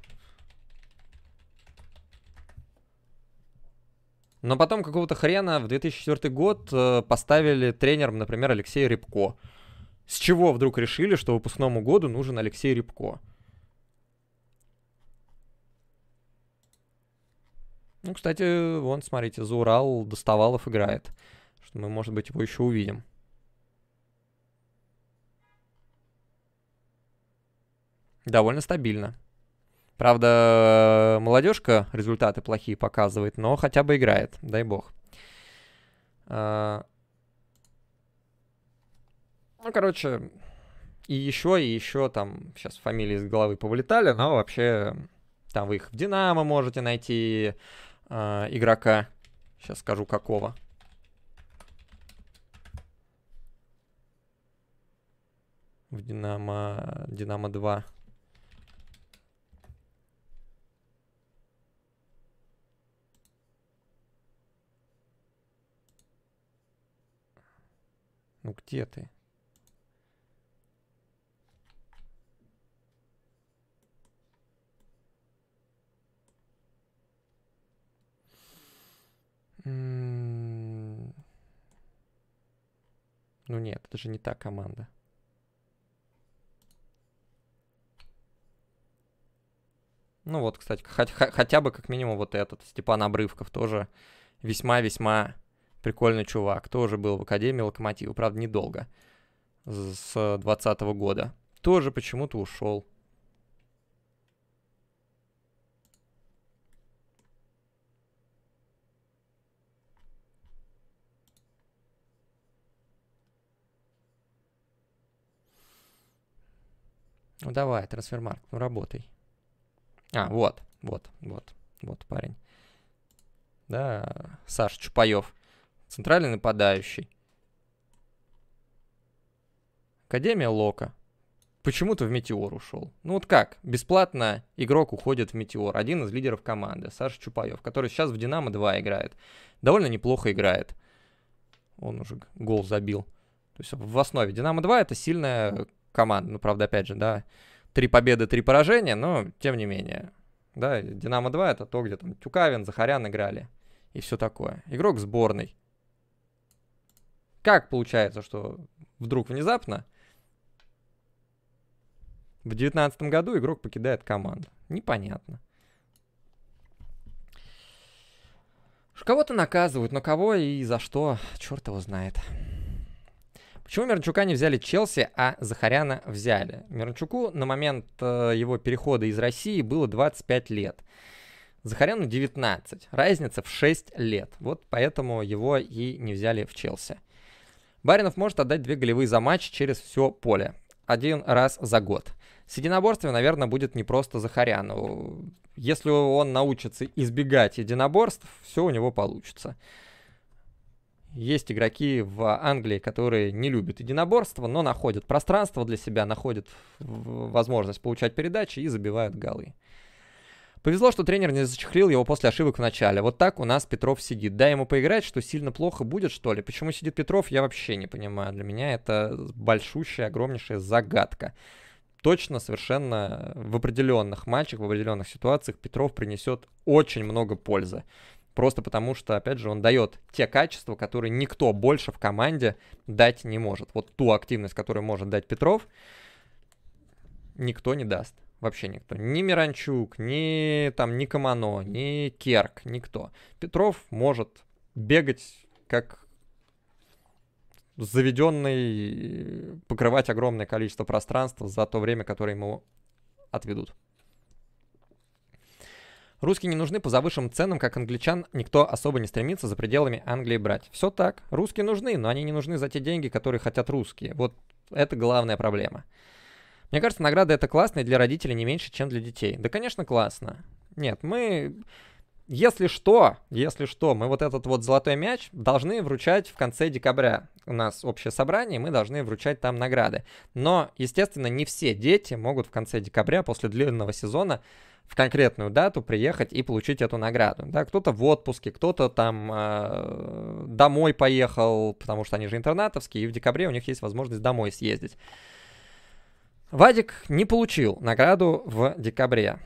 Но потом какого-то хрена в 2004 год э, поставили тренером, например, Алексея Рябко. С чего вдруг решили, что выпускному году нужен Алексей Рябко? Ну, кстати, вон, смотрите, за Урал Доставалов играет. Что мы, может быть, его еще увидим. довольно стабильно. Правда, молодежка результаты плохие показывает, но хотя бы играет, дай бог. А, ну, короче, и еще, и еще там, сейчас фамилии из головы повылетали, но вообще там вы их в Динамо можете найти э, игрока. Сейчас скажу какого. В Динамо, Динамо 2. Ну где ты? Ну нет, это же не та команда. Ну вот, кстати, хотя бы как минимум вот этот Степан Обрывков тоже весьма-весьма Прикольный чувак. Тоже был в Академии Локомотива, правда, недолго. С 20 года. Тоже почему-то ушел. Ну давай, трансфермарк, ну работай. А, вот, вот, вот, вот парень. Да, Саша Чупаев. Центральный нападающий. Академия Лока. Почему-то в Метеор ушел. Ну вот как? Бесплатно игрок уходит в Метеор. Один из лидеров команды, Саша Чупаев, который сейчас в Динамо 2 играет. Довольно неплохо играет. Он уже гол забил. То есть в основе Динамо 2 это сильная команда. Ну, правда, опять же, да, три победы, три поражения, но тем не менее. Да, Динамо 2 это то, где там Тюкавин, Захарян играли и все такое. Игрок сборной как получается, что вдруг внезапно в девятнадцатом году игрок покидает команду? Непонятно. Кого-то наказывают, но кого и за что, черт его знает. Почему Мирончука не взяли Челси, а Захаряна взяли? Мирончуку на момент э, его перехода из России было 25 лет. Захаряну 19. Разница в 6 лет. Вот поэтому его и не взяли в Челси. Баринов может отдать две голевые за матч через все поле. Один раз за год. С единоборствами, наверное, будет не просто Захаряну. Если он научится избегать единоборств, все у него получится. Есть игроки в Англии, которые не любят единоборство, но находят пространство для себя, находят возможность получать передачи и забивают голы. Повезло, что тренер не зачехлил его после ошибок в начале. Вот так у нас Петров сидит. Дай ему поиграть, что сильно плохо будет, что ли. Почему сидит Петров, я вообще не понимаю. Для меня это большущая, огромнейшая загадка. Точно, совершенно в определенных матчах, в определенных ситуациях Петров принесет очень много пользы. Просто потому что, опять же, он дает те качества, которые никто больше в команде дать не может. Вот ту активность, которую может дать Петров, никто не даст. Вообще никто. Ни Миранчук, ни, там, ни Камано, ни Керк, никто. Петров может бегать как заведенный, покрывать огромное количество пространства за то время, которое ему отведут. Русские не нужны по завышенным ценам, как англичан никто особо не стремится за пределами Англии брать. Все так. Русские нужны, но они не нужны за те деньги, которые хотят русские. Вот это главная проблема. Мне кажется, награда это классно и для родителей не меньше, чем для детей. Да, конечно, классно. Нет, мы... Если что, если что, мы вот этот вот золотой мяч должны вручать в конце декабря. У нас общее собрание, мы должны вручать там награды. Но, естественно, не все дети могут в конце декабря после длинного сезона в конкретную дату приехать и получить эту награду. Да, кто-то в отпуске, кто-то там э, домой поехал, потому что они же интернатовские, и в декабре у них есть возможность домой съездить. Вадик не получил награду в декабре.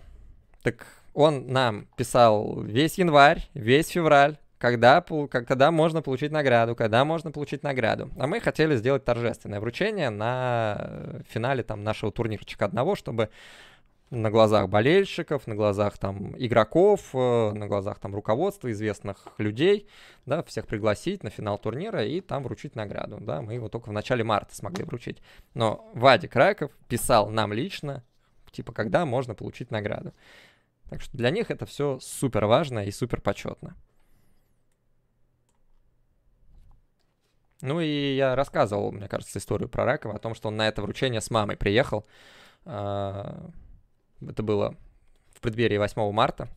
Так он нам писал весь январь, весь февраль, когда, когда можно получить награду, когда можно получить награду. А мы хотели сделать торжественное вручение на э, финале там, нашего турнирчика одного, чтобы на глазах болельщиков, на глазах там игроков, э, на глазах там руководства, известных людей, да, всех пригласить на финал турнира и там вручить награду, да, мы его только в начале марта смогли вручить. Но Вадик Раков писал нам лично, типа, когда можно получить награду. Так что для них это все супер важно и супер почетно. Ну и я рассказывал, мне кажется, историю про Ракова, о том, что он на это вручение с мамой приехал. А, это было в преддверии 8 марта.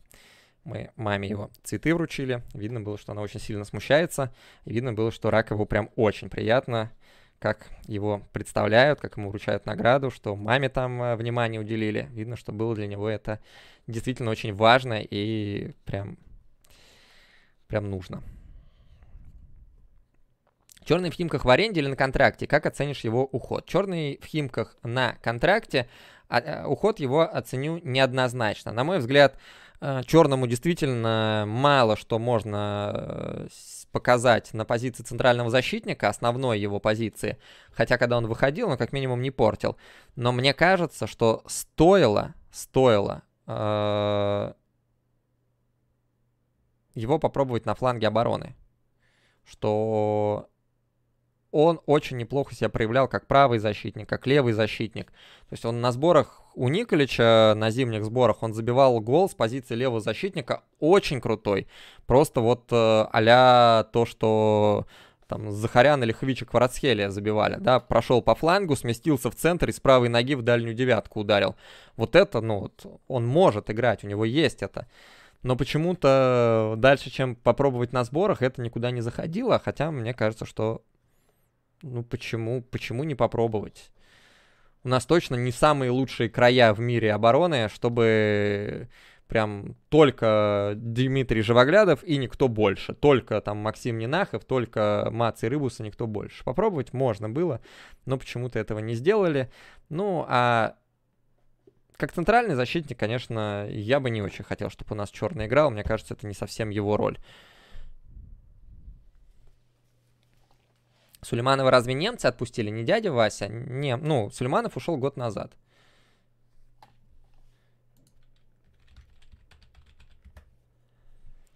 Мы маме его цветы вручили. Видно было, что она очень сильно смущается. И видно было, что Ракову прям очень приятно, как его представляют, как ему вручают награду, что маме там э, внимание уделили. Видно, что было для него это действительно очень важно и прям, прям нужно. Черный в Химках в аренде или на контракте? Как оценишь его уход? Черный в Химках на контракте а, э, уход его оценю неоднозначно. На мой взгляд, э, черному действительно мало что можно э, показать на позиции центрального защитника, основной его позиции. Хотя, когда он выходил, он как минимум не портил. Но мне кажется, что стоило, стоило э, его попробовать на фланге обороны. Что он очень неплохо себя проявлял как правый защитник, как левый защитник. То есть он на сборах у Николича, на зимних сборах, он забивал гол с позиции левого защитника, очень крутой. Просто вот э, а то, что там Захарян или Хвичек Варацхелия забивали, да, прошел по флангу, сместился в центр и с правой ноги в дальнюю девятку ударил. Вот это, ну, вот, он может играть, у него есть это. Но почему-то дальше, чем попробовать на сборах, это никуда не заходило, хотя мне кажется, что ну почему, почему не попробовать? У нас точно не самые лучшие края в мире обороны, чтобы прям только Дмитрий Живоглядов и никто больше. Только там Максим Нинахов, только Мац и Рыбуса, никто больше. Попробовать можно было, но почему-то этого не сделали. Ну, а как центральный защитник, конечно, я бы не очень хотел, чтобы у нас черный играл. Мне кажется, это не совсем его роль. Сулейманова разве немцы отпустили? Не дядя Вася? Не, ну, Сулейманов ушел год назад.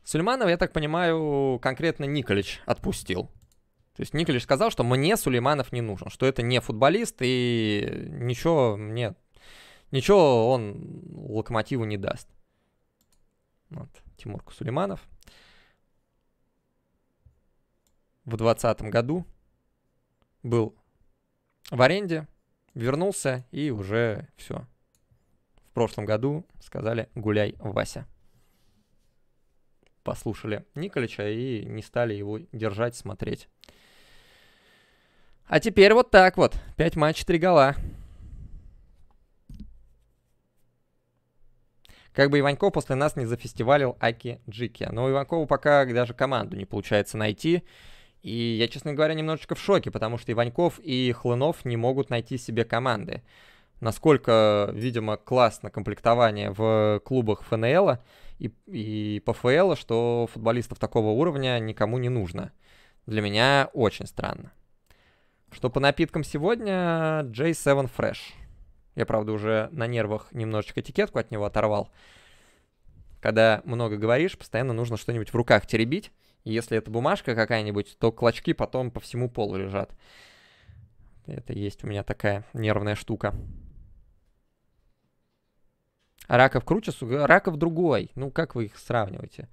Сулейманова, я так понимаю, конкретно Николич отпустил. То есть Николич сказал, что мне Сулейманов не нужен, что это не футболист и ничего мне, ничего он Локомотиву не даст. Вот, Тимурку Сулейманов в 2020 году был в аренде, вернулся и уже все. В прошлом году сказали «Гуляй, Вася». Послушали Николича и не стали его держать, смотреть. А теперь вот так вот. Пять матчей, три гола. Как бы Иванько после нас не зафестивалил Аки Джики. Но у пока даже команду не получается найти. И я, честно говоря, немножечко в шоке, потому что Иваньков и Хлынов не могут найти себе команды. Насколько, видимо, классно комплектование в клубах ФНЛ и, и ПФЛ, что футболистов такого уровня никому не нужно. Для меня очень странно. Что по напиткам сегодня J7 Fresh. Я, правда, уже на нервах немножечко этикетку от него оторвал. Когда много говоришь, постоянно нужно что-нибудь в руках теребить если это бумажка какая-нибудь, то клочки потом по всему полу лежат. Это есть у меня такая нервная штука. А раков круче, раков другой. Ну, как вы их сравниваете?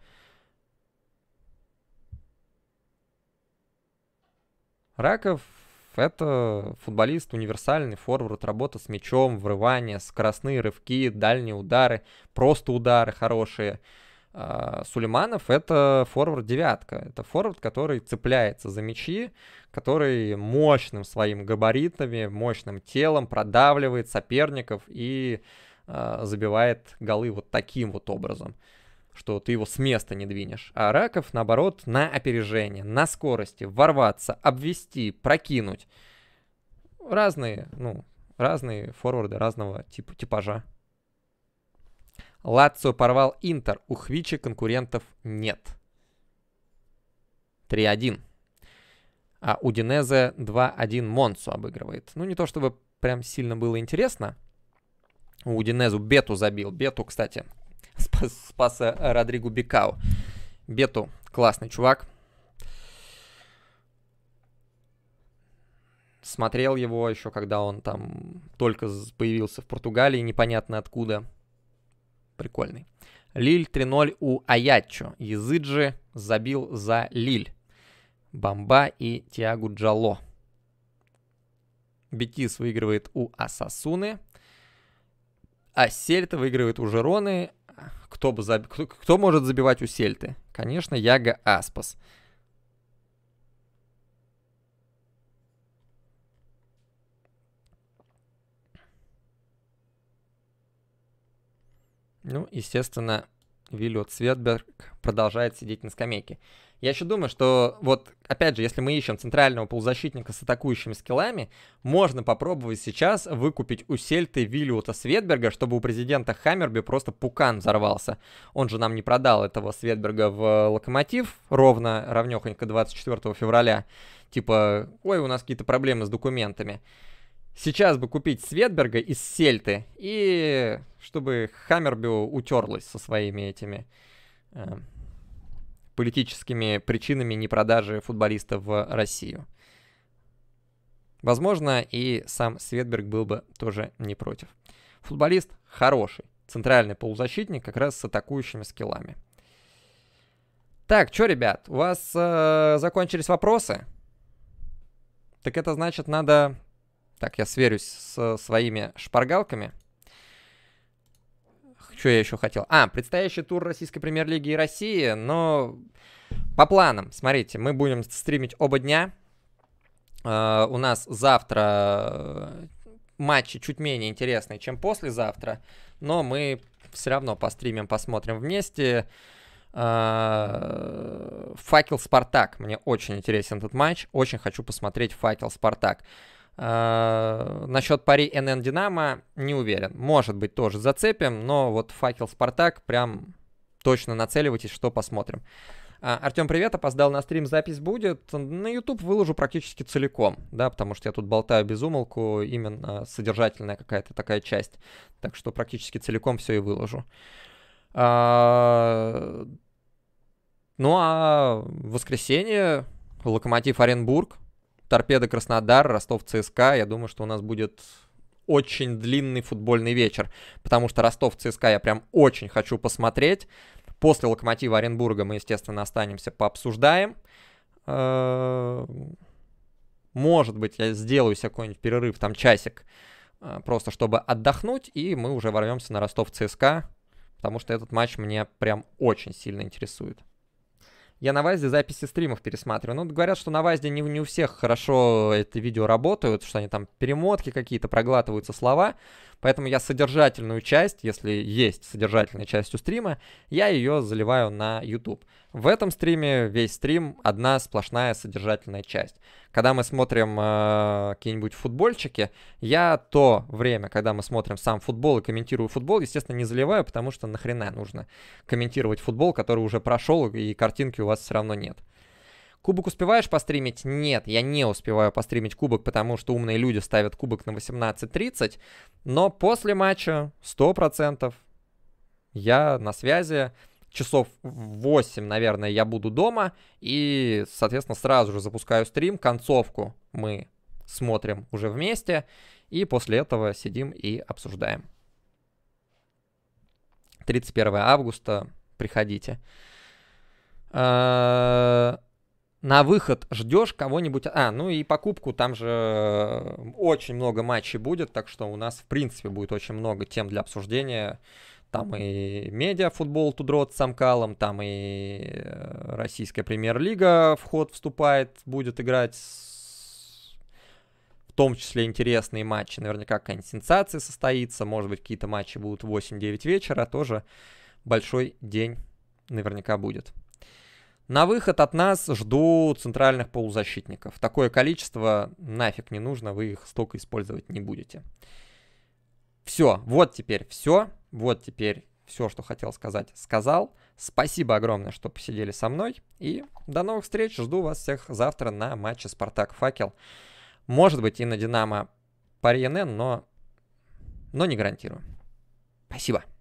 Раков — это футболист универсальный, форвард, работа с мячом, врывание, скоростные рывки, дальние удары, просто удары хорошие — а, Сулейманов — это форвард-девятка. Это форвард, который цепляется за мячи, который мощным своим габаритами, мощным телом продавливает соперников и э, забивает голы вот таким вот образом что ты его с места не двинешь. А Раков, наоборот, на опережение, на скорости, ворваться, обвести, прокинуть. Разные, ну, разные форварды разного типа, типажа. Лацио порвал Интер, у Хвичи конкурентов нет. 3-1. А Удинезе 2-1 Монцу обыгрывает. Ну, не то чтобы прям сильно было интересно. У Удинезу Бету забил. Бету, кстати, спас, спас э, Родригу Бикау. Бету классный чувак. Смотрел его еще, когда он там только появился в Португалии, непонятно откуда. Прикольный. Лиль 3-0 у Аячо. Языджи забил за Лиль. Бомба и Тиагу Джало. Бетис выигрывает у Асасуны. А Сельта выигрывает у Жероны. Кто, бы заб... кто, кто может забивать у Сельты? Конечно, Яга Аспас. Ну, естественно, Виллиот Светберг продолжает сидеть на скамейке. Я еще думаю, что вот, опять же, если мы ищем центрального полузащитника с атакующими скиллами, можно попробовать сейчас выкупить у Сельты Виллиута Светберга, чтобы у президента Хаммерби просто пукан взорвался. Он же нам не продал этого Светберга в Локомотив ровно, равнехонько 24 февраля. Типа, ой, у нас какие-то проблемы с документами. Сейчас бы купить Светберга из Сельты, и чтобы Хаммербю утерлась со своими этими э, политическими причинами непродажи футболиста в Россию. Возможно, и сам Светберг был бы тоже не против. Футболист хороший, центральный полузащитник как раз с атакующими скиллами. Так, что, ребят, у вас э, закончились вопросы? Так это значит, надо так, я сверюсь с своими шпаргалками. Что я еще хотел? А, предстоящий тур Российской Премьер-лиги и России, но по планам, смотрите, мы будем стримить оба дня. Э, у нас завтра э, матчи чуть менее интересные, чем послезавтра, но мы все равно постримим, посмотрим вместе. Э, Факел Спартак. Мне очень интересен этот матч. Очень хочу посмотреть Факел Спартак. А, э, насчет пари НН Динамо не уверен. Может быть, тоже зацепим, но вот факел Спартак прям точно нацеливайтесь, что посмотрим. А, Артем, привет, опоздал на стрим, запись будет. На YouTube выложу практически целиком, да, потому что я тут болтаю без умолку, именно содержательная какая-то такая часть. Так что практически целиком все и выложу. А... Ну а в воскресенье Локомотив Оренбург Торпеда Краснодар, Ростов ЦСКА. Я думаю, что у нас будет очень длинный футбольный вечер, потому что Ростов ЦСКА я прям очень хочу посмотреть. После Локомотива Оренбурга мы, естественно, останемся, пообсуждаем. Э, может быть, я сделаю себе какой-нибудь перерыв, там часик, э, просто чтобы отдохнуть, и мы уже ворвемся на Ростов ЦСКА, потому что этот матч мне прям очень сильно интересует я на Вайзе записи стримов пересматриваю. Ну, говорят, что на Вайзе не, не у всех хорошо это видео работают, что они там перемотки какие-то, проглатываются слова. Поэтому я содержательную часть, если есть содержательная часть у стрима, я ее заливаю на YouTube. В этом стриме весь стрим одна сплошная содержательная часть. Когда мы смотрим э, какие-нибудь футбольчики, я то время, когда мы смотрим сам футбол и комментирую футбол, естественно, не заливаю, потому что нахрена нужно комментировать футбол, который уже прошел, и картинки у вас все равно нет. Кубок успеваешь постримить? Нет, я не успеваю постримить кубок, потому что умные люди ставят кубок на 18.30, но после матча 100% я на связи, часов 8, наверное, я буду дома, и, соответственно, сразу же запускаю стрим, концовку мы смотрим уже вместе, и после этого сидим и обсуждаем. 31 августа, приходите. А -а на выход ждешь кого-нибудь. А, ну и покупку там же э, очень много матчей будет, так что у нас, в принципе, будет очень много тем для обсуждения. Там и медиафутбол Тудрот с Самкалом, там и э, российская премьер-лига вход вступает, будет играть в том числе интересные матчи. Наверняка какая-нибудь сенсация состоится, может быть, какие-то матчи будут в 8-9 вечера, тоже большой день наверняка будет. На выход от нас жду центральных полузащитников. Такое количество нафиг не нужно, вы их столько использовать не будете. Все, вот теперь все. Вот теперь все, что хотел сказать, сказал. Спасибо огромное, что посидели со мной. И до новых встреч. Жду вас всех завтра на матче «Спартак-Факел». Может быть, и на «Динамо» Пари но, но не гарантирую. Спасибо.